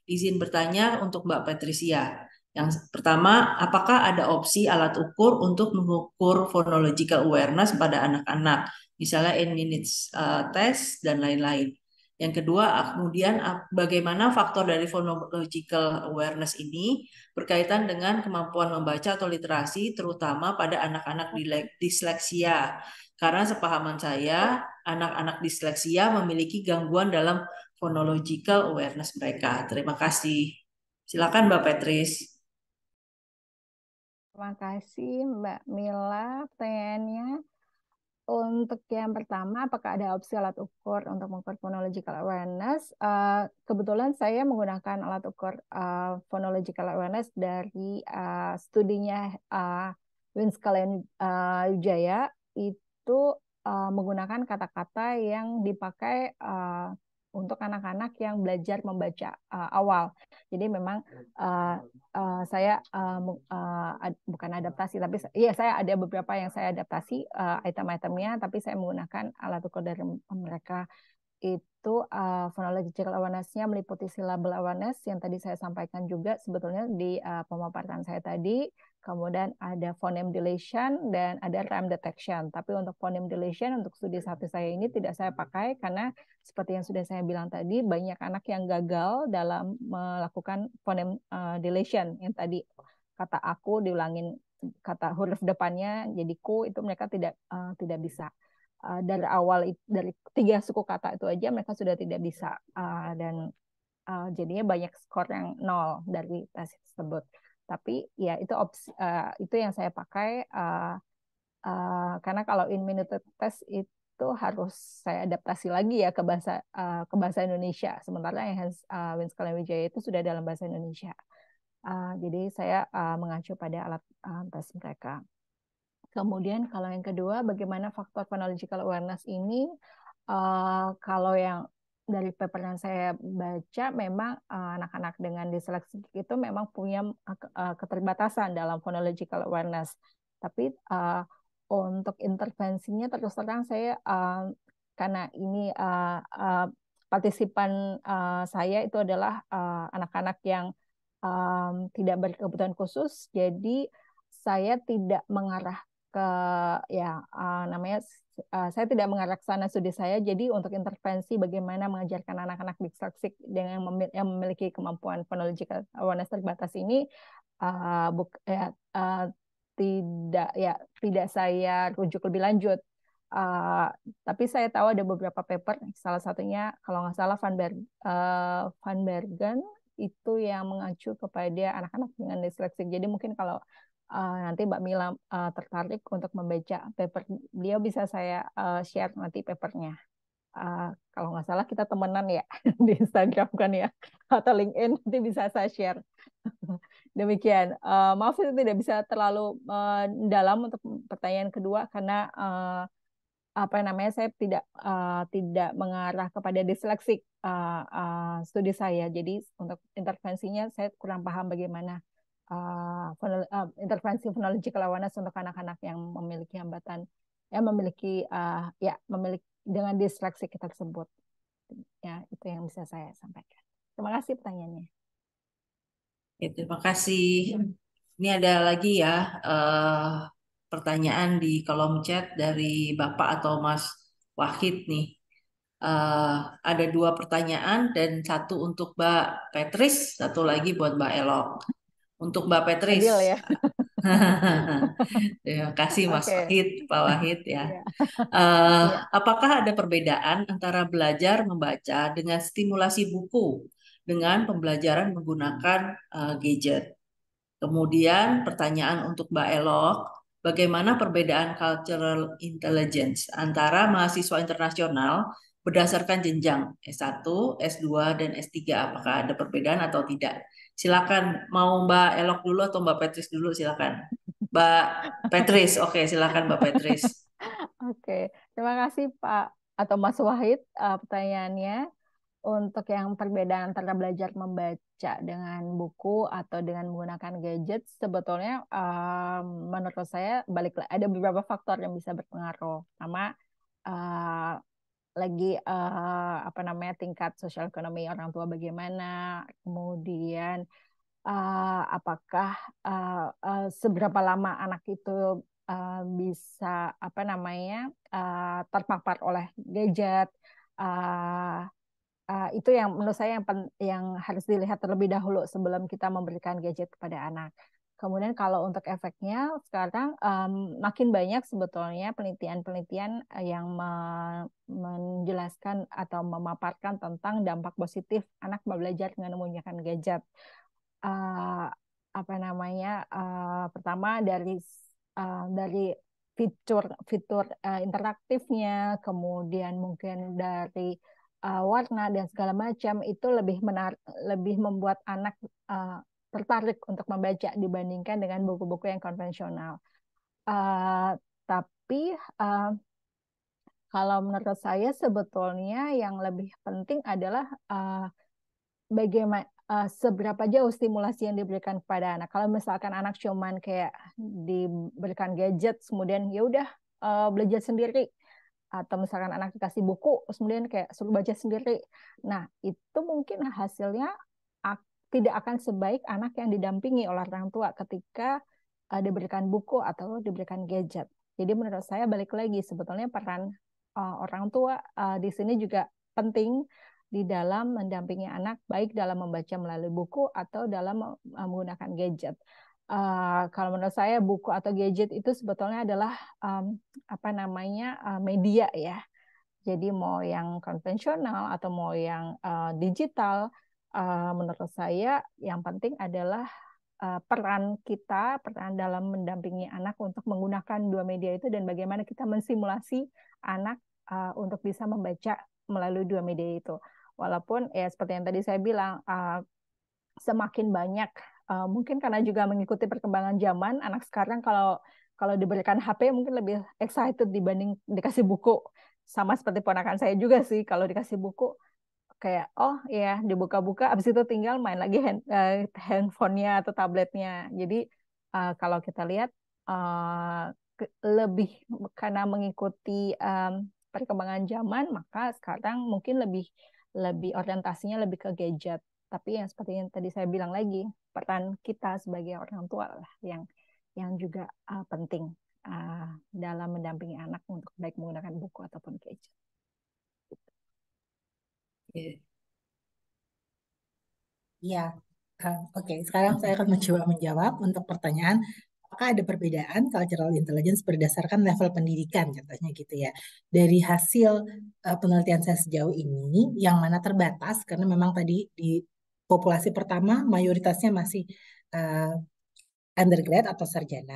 izin bertanya untuk Mbak Patricia yang pertama, apakah ada opsi alat ukur untuk mengukur phonological awareness pada anak-anak, misalnya in minutes uh, test dan lain-lain. Yang kedua, ah, kemudian ah, bagaimana faktor dari phonological awareness ini berkaitan dengan kemampuan membaca atau literasi, terutama pada anak-anak disleksia. Karena sepahaman saya, anak-anak disleksia memiliki gangguan dalam phonological awareness mereka. Terima kasih. Silakan Mbak Patrice. Terima kasih Mbak Mila. Pertanyaannya untuk yang pertama, apakah ada opsi alat ukur untuk mengukur phonological awareness? Uh, kebetulan saya menggunakan alat ukur uh, eh, phonological awareness dari uh, studinya uh, Winskalen uh, Ujaya itu uh, menggunakan kata-kata yang dipakai uh, untuk anak-anak yang belajar membaca uh, awal. Jadi memang uh, uh, saya uh, uh, ad, bukan adaptasi, tapi iya saya ada beberapa yang saya adaptasi uh, item-itemnya, tapi saya menggunakan alat ukur dari mereka itu uh, phonological awareness-nya meliputi syllable awareness yang tadi saya sampaikan juga sebetulnya di uh, pemaparan saya tadi kemudian ada phoneme deletion dan ada rhyme ya. detection. Tapi untuk phoneme deletion untuk studi satu saya ini tidak saya hmm. pakai karena seperti yang sudah saya bilang tadi banyak anak yang gagal dalam melakukan phoneme uh, deletion yang tadi kata aku diulangin kata huruf depannya jadi ku itu mereka tidak uh, tidak bisa uh, dari awal dari tiga suku kata itu aja mereka sudah tidak bisa uh, dan uh, jadinya banyak skor yang nol dari tes tersebut tapi ya itu opsi, uh, itu yang saya pakai uh, uh, karena kalau in minute test itu harus saya adaptasi lagi ya ke bahasa uh, ke bahasa Indonesia sementara yang Hans uh, Winskala Wijaya itu sudah dalam bahasa Indonesia uh, jadi saya uh, mengacu pada alat uh, tes mereka kemudian kalau yang kedua bagaimana faktor phonological awareness ini uh, kalau yang dari paper yang saya baca memang eh, anak-anak uh, dengan disleksia itu memang punya uh, keterbatasan dalam phonological awareness. Tapi uh, untuk intervensinya terus terang saya uh, karena ini uh, uh, partisipan uh, saya itu adalah anak-anak uh, yang um, tidak berkebutuhan khusus, jadi saya tidak mengarah ke ya uh, namanya uh, saya tidak mengarah ke sana studi saya jadi untuk intervensi bagaimana mengajarkan anak-anak disleksik dengan yang, yang memiliki kemampuan phonological awareness terbatas ini uh, buk ya, uh, tidak ya tidak saya rujuk lebih lanjut uh, tapi saya tahu ada beberapa paper salah satunya kalau nggak salah van Ber uh, van Bergen itu yang mengacu kepada anak-anak dengan disleksik jadi mungkin kalau uh, nanti Mbak Mila uh, tertarik untuk membaca paper beliau bisa saya uh, share nanti papernya. Uh, kalau nggak salah kita temenan ya *laughs* di Instagram kan ya atau LinkedIn nanti bisa saya share. *laughs* Demikian. Uh, maaf itu tidak bisa terlalu uh, untuk pertanyaan kedua karena uh, apa namanya saya tidak uh, tidak mengarah kepada disleksik uh, uh, studi saya jadi untuk intervensinya saya kurang paham bagaimana uh, intervensi phonological awareness untuk anak-anak yang memiliki hambatan yang memiliki uh, ya memiliki dengan distraksi kita tersebut ya itu yang bisa saya sampaikan terima kasih pertanyaannya ya, terima kasih ini ada lagi ya uh, pertanyaan di kolom chat dari bapak atau mas Wahid nih uh, ada dua pertanyaan dan satu untuk mbak Petris satu lagi buat mbak Elok untuk Mbak Petris. Adil, ya. Terima *laughs* ya, kasih Mas okay. Wahid, Pak Wahid ya. Yeah. Iya. Uh, iya. apakah ada perbedaan antara belajar membaca dengan stimulasi buku dengan pembelajaran menggunakan uh, gadget? Kemudian pertanyaan untuk Mbak Elok, bagaimana perbedaan cultural intelligence antara mahasiswa internasional berdasarkan jenjang S1, S2, dan S3? Apakah ada perbedaan atau tidak? silakan mau Mbak Elok dulu atau Mbak Petris dulu silakan. Mbak Petris, oke okay, silakan Mbak Petris. oke, okay. terima kasih Pak atau Mas Wahid uh, pertanyaannya untuk yang perbedaan antara belajar membaca dengan buku atau dengan menggunakan gadget sebetulnya uh, menurut saya balik ada beberapa faktor yang bisa berpengaruh. sama uh, eh, lagi uh, apa namanya tingkat sosial ekonomi orang tua bagaimana kemudian uh, apakah uh, uh, seberapa lama anak itu uh, bisa apa namanya uh, terpapar oleh gadget uh, uh, itu yang menurut saya yang pen, yang harus dilihat terlebih dahulu sebelum kita memberikan gadget kepada anak Kemudian kalau untuk efeknya sekarang um, makin banyak sebetulnya penelitian-penelitian eh, yang me menjelaskan atau memaparkan tentang dampak positif anak belajar dengan menggunakan gadget. Uh, apa namanya? Uh, pertama dari uh, dari fitur fitur uh, interaktifnya, kemudian mungkin dari uh, warna dan segala macam itu lebih menar lebih membuat anak uh, tertarik untuk membaca dibandingkan dengan buku-buku yang konvensional. Uh, tapi uh, kalau menurut saya sebetulnya yang lebih penting adalah uh, eh, bagaimana uh, seberapa jauh stimulasi yang diberikan kepada anak. Kalau misalkan anak cuman kayak diberikan gadget, kemudian ya udah uh, belajar sendiri, atau misalkan anak dikasih buku, kemudian kayak suruh baca sendiri. Nah, itu mungkin hasilnya tidak akan sebaik anak yang didampingi oleh orang tua ketika uh, diberikan buku atau diberikan gadget. Jadi menurut saya balik lagi sebetulnya peran uh, orang tua uh, di sini juga penting di dalam mendampingi anak baik dalam membaca melalui buku atau dalam menggunakan gadget. Uh, kalau menurut saya buku atau gadget itu sebetulnya adalah um, apa namanya uh, media ya. Jadi mau yang konvensional atau mau yang uh, digital uh, menurut saya yang penting adalah uh, peran kita, peran dalam mendampingi anak untuk menggunakan dua media itu dan bagaimana kita mensimulasi anak uh, untuk bisa membaca melalui dua media itu. Walaupun ya seperti yang tadi saya bilang uh, semakin banyak uh, mungkin karena juga mengikuti perkembangan zaman anak sekarang kalau kalau diberikan HP mungkin lebih excited dibanding dikasih buku. Sama seperti ponakan saya juga sih kalau dikasih buku kayak oh ya dibuka-buka abis itu tinggal main lagi hand, uh, handphonenya atau tabletnya jadi uh, kalau kita lihat uh, lebih karena mengikuti um, perkembangan zaman maka sekarang mungkin lebih lebih orientasinya lebih ke gadget tapi yang seperti yang tadi saya bilang lagi peran kita sebagai orang tua lah yang yang juga uh, penting uh, dalam mendampingi anak untuk baik menggunakan buku ataupun gadget. Ya, Oke, sekarang saya akan mencoba menjawab untuk pertanyaan apakah ada perbedaan cultural intelligence berdasarkan level pendidikan contohnya gitu ya. Dari hasil eh, penelitian saya sejauh ini yang mana terbatas karena memang tadi di populasi pertama mayoritasnya masih uh, undergrad atau sarjana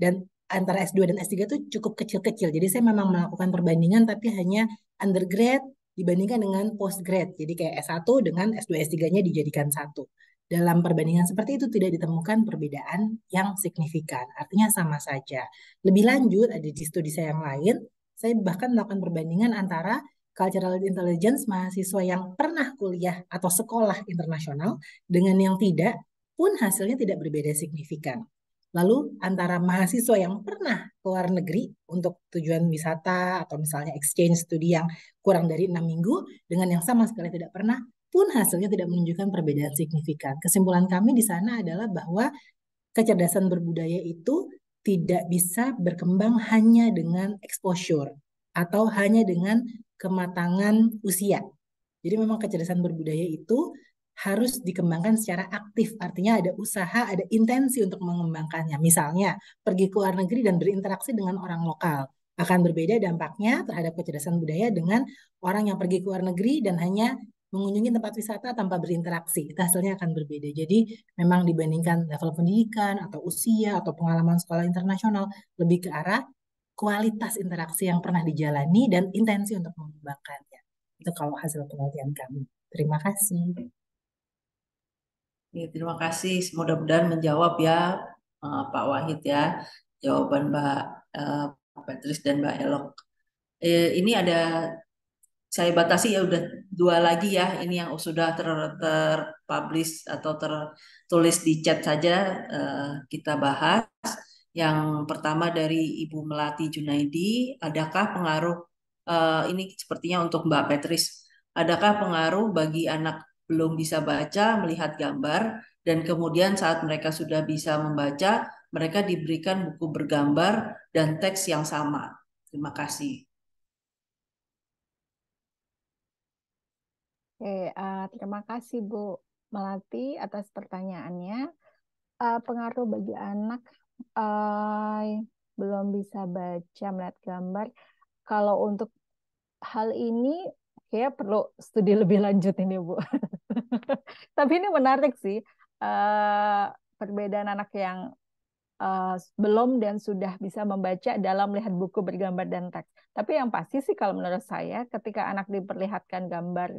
dan antara S2 dan S3 itu cukup kecil-kecil. Jadi saya memang melakukan perbandingan tapi hanya undergrad dibandingkan dengan postgrad. Jadi kayak S1 dengan S2 S3-nya dijadikan satu. Dalam perbandingan seperti itu tidak ditemukan perbedaan yang signifikan. Artinya sama saja. Lebih lanjut ada di studi saya yang lain, saya bahkan melakukan perbandingan antara cultural intelligence mahasiswa yang pernah kuliah atau sekolah internasional dengan yang tidak pun hasilnya tidak berbeda signifikan. Lalu antara mahasiswa yang pernah ke luar negeri untuk tujuan wisata atau misalnya exchange studi yang kurang dari enam minggu dengan yang sama sekali tidak pernah pun hasilnya tidak menunjukkan perbedaan signifikan. Kesimpulan kami di sana adalah bahwa kecerdasan berbudaya itu tidak bisa berkembang hanya dengan exposure atau hanya dengan kematangan usia. Jadi memang kecerdasan berbudaya itu harus dikembangkan secara aktif. Artinya ada usaha, ada intensi untuk mengembangkannya. Misalnya, pergi ke luar negeri dan berinteraksi dengan orang lokal. Akan berbeda dampaknya terhadap kecerdasan budaya dengan orang yang pergi ke luar negeri dan hanya mengunjungi tempat wisata tanpa berinteraksi. hasilnya akan berbeda. Jadi memang dibandingkan level pendidikan atau usia atau pengalaman sekolah internasional lebih ke arah kualitas interaksi yang pernah dijalani dan intensi untuk mengembangkannya. Itu kalau hasil penelitian kami. Terima kasih. Ya, terima kasih. Mudah-mudahan menjawab ya eh, Pak Wahid ya jawaban Mbak uh, eh, Patris dan Mbak Elok. Eh, ini ada saya batasi ya udah dua lagi ya ini yang sudah ter atau tertulis di chat saja uh, kita bahas. Yang pertama dari Ibu Melati Junaidi, adakah pengaruh uh, ini sepertinya untuk Mbak Patris, adakah pengaruh bagi anak belum bisa baca, melihat gambar, dan kemudian saat mereka sudah bisa membaca, mereka diberikan buku bergambar dan teks yang sama. Terima kasih. Oke, uh, terima kasih Bu Melati atas pertanyaannya. Uh, pengaruh bagi anak uh, belum bisa baca melihat gambar. Kalau untuk hal ini, kayak perlu studi lebih lanjut ini Bu. *laughs* Tapi ini menarik sih uh, perbedaan anak yang uh, belum dan sudah bisa membaca dalam melihat buku bergambar dan teks. Tapi yang pasti sih kalau menurut saya ketika anak diperlihatkan gambar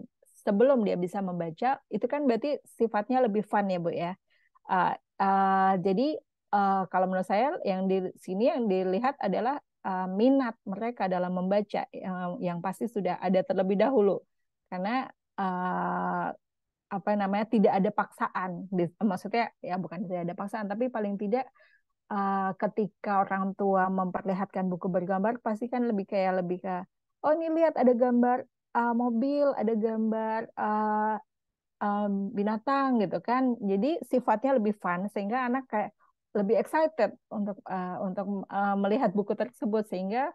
sebelum dia bisa membaca itu kan berarti sifatnya lebih fun ya bu ya. Uh, uh, jadi uh, kalau menurut saya yang di sini yang dilihat adalah minat mereka dalam membaca yang, yang pasti sudah ada terlebih dahulu karena uh, apa namanya tidak ada paksaan maksudnya ya bukan tidak ada paksaan tapi paling tidak uh, ketika orang tua memperlihatkan buku bergambar pasti kan lebih kayak lebih ke oh ini lihat ada gambar uh, mobil ada gambar uh, um, binatang gitu kan jadi sifatnya lebih fun sehingga anak kayak lebih excited untuk uh, untuk uh, melihat buku tersebut sehingga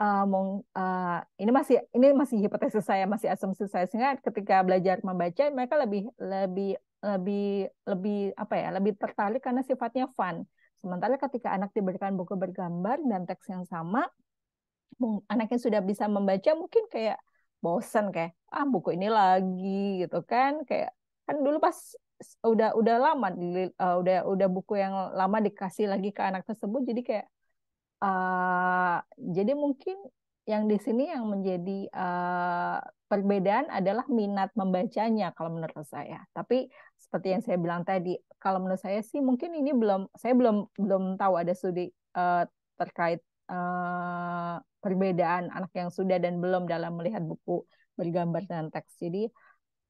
uh, eh, mong, uh, eh, ini masih ini masih hipotesis saya masih asumsi saya sehingga ketika belajar membaca mereka lebih lebih lebih lebih apa ya lebih tertarik karena sifatnya fun sementara ketika anak diberikan buku bergambar dan teks yang sama anak yang sudah bisa membaca mungkin kayak bosen kayak ah buku ini lagi gitu kan kayak kan dulu pas udah udah lama uh, udah udah buku yang lama dikasih lagi ke anak tersebut jadi kayak Uh, jadi mungkin yang di sini yang menjadi uh, perbedaan adalah minat membacanya kalau menurut saya. Tapi seperti yang saya bilang tadi, kalau menurut saya sih mungkin ini belum saya belum belum tahu ada studi uh, terkait uh, perbedaan anak yang sudah dan belum dalam melihat buku bergambar dan teks. Jadi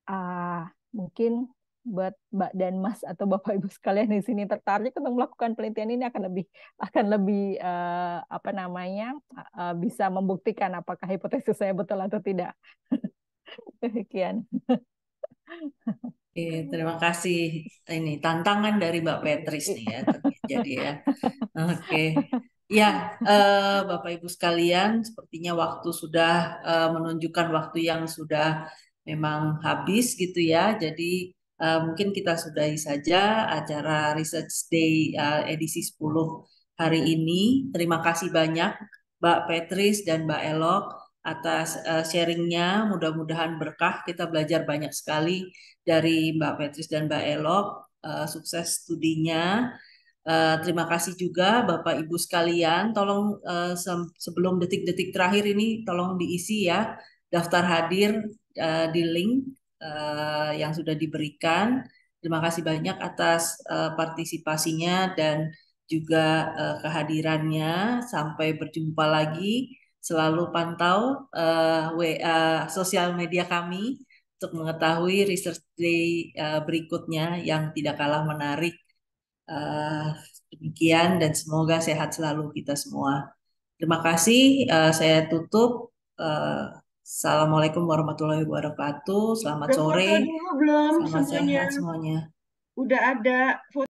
uh, mungkin buat Mbak dan Mas atau Bapak Ibu sekalian di sini tertarik untuk melakukan penelitian ini akan lebih akan lebih uh, apa namanya uh, bisa membuktikan apakah hipotesis saya betul atau tidak. *laughs* Demikian. terima kasih. Ini tantangan dari Mbak Petris nih ya, jadi ya. Oke. Ya, eh, Bapak Ibu sekalian, sepertinya waktu sudah eh, menunjukkan waktu yang sudah memang habis gitu ya. Jadi Eh, mungkin kita sudahi saja acara Research Day uh, edisi 10 hari ini. Terima kasih banyak Mbak Petris dan Mbak Elok atas uh, sharingnya. Mudah-mudahan berkah. Kita belajar banyak sekali dari Mbak Petris dan Mbak Elok. Uh, sukses studinya. Uh, terima kasih juga Bapak Ibu sekalian. Tolong uh, se sebelum detik-detik terakhir ini tolong diisi ya daftar hadir uh, di link uh, yang sudah diberikan. Terima kasih banyak atas uh, partisipasinya dan juga uh, kehadirannya. Sampai berjumpa lagi. Selalu pantau uh, WA sosial media kami untuk mengetahui research day uh, berikutnya yang tidak kalah menarik. Uh, demikian dan semoga sehat selalu kita semua. Terima kasih. Uh, saya tutup. Uh, Assalamualaikum warahmatullahi wabarakatuh. Selamat Belum sore. Belum Selamat semuanya. sehat semuanya. Udah ada foto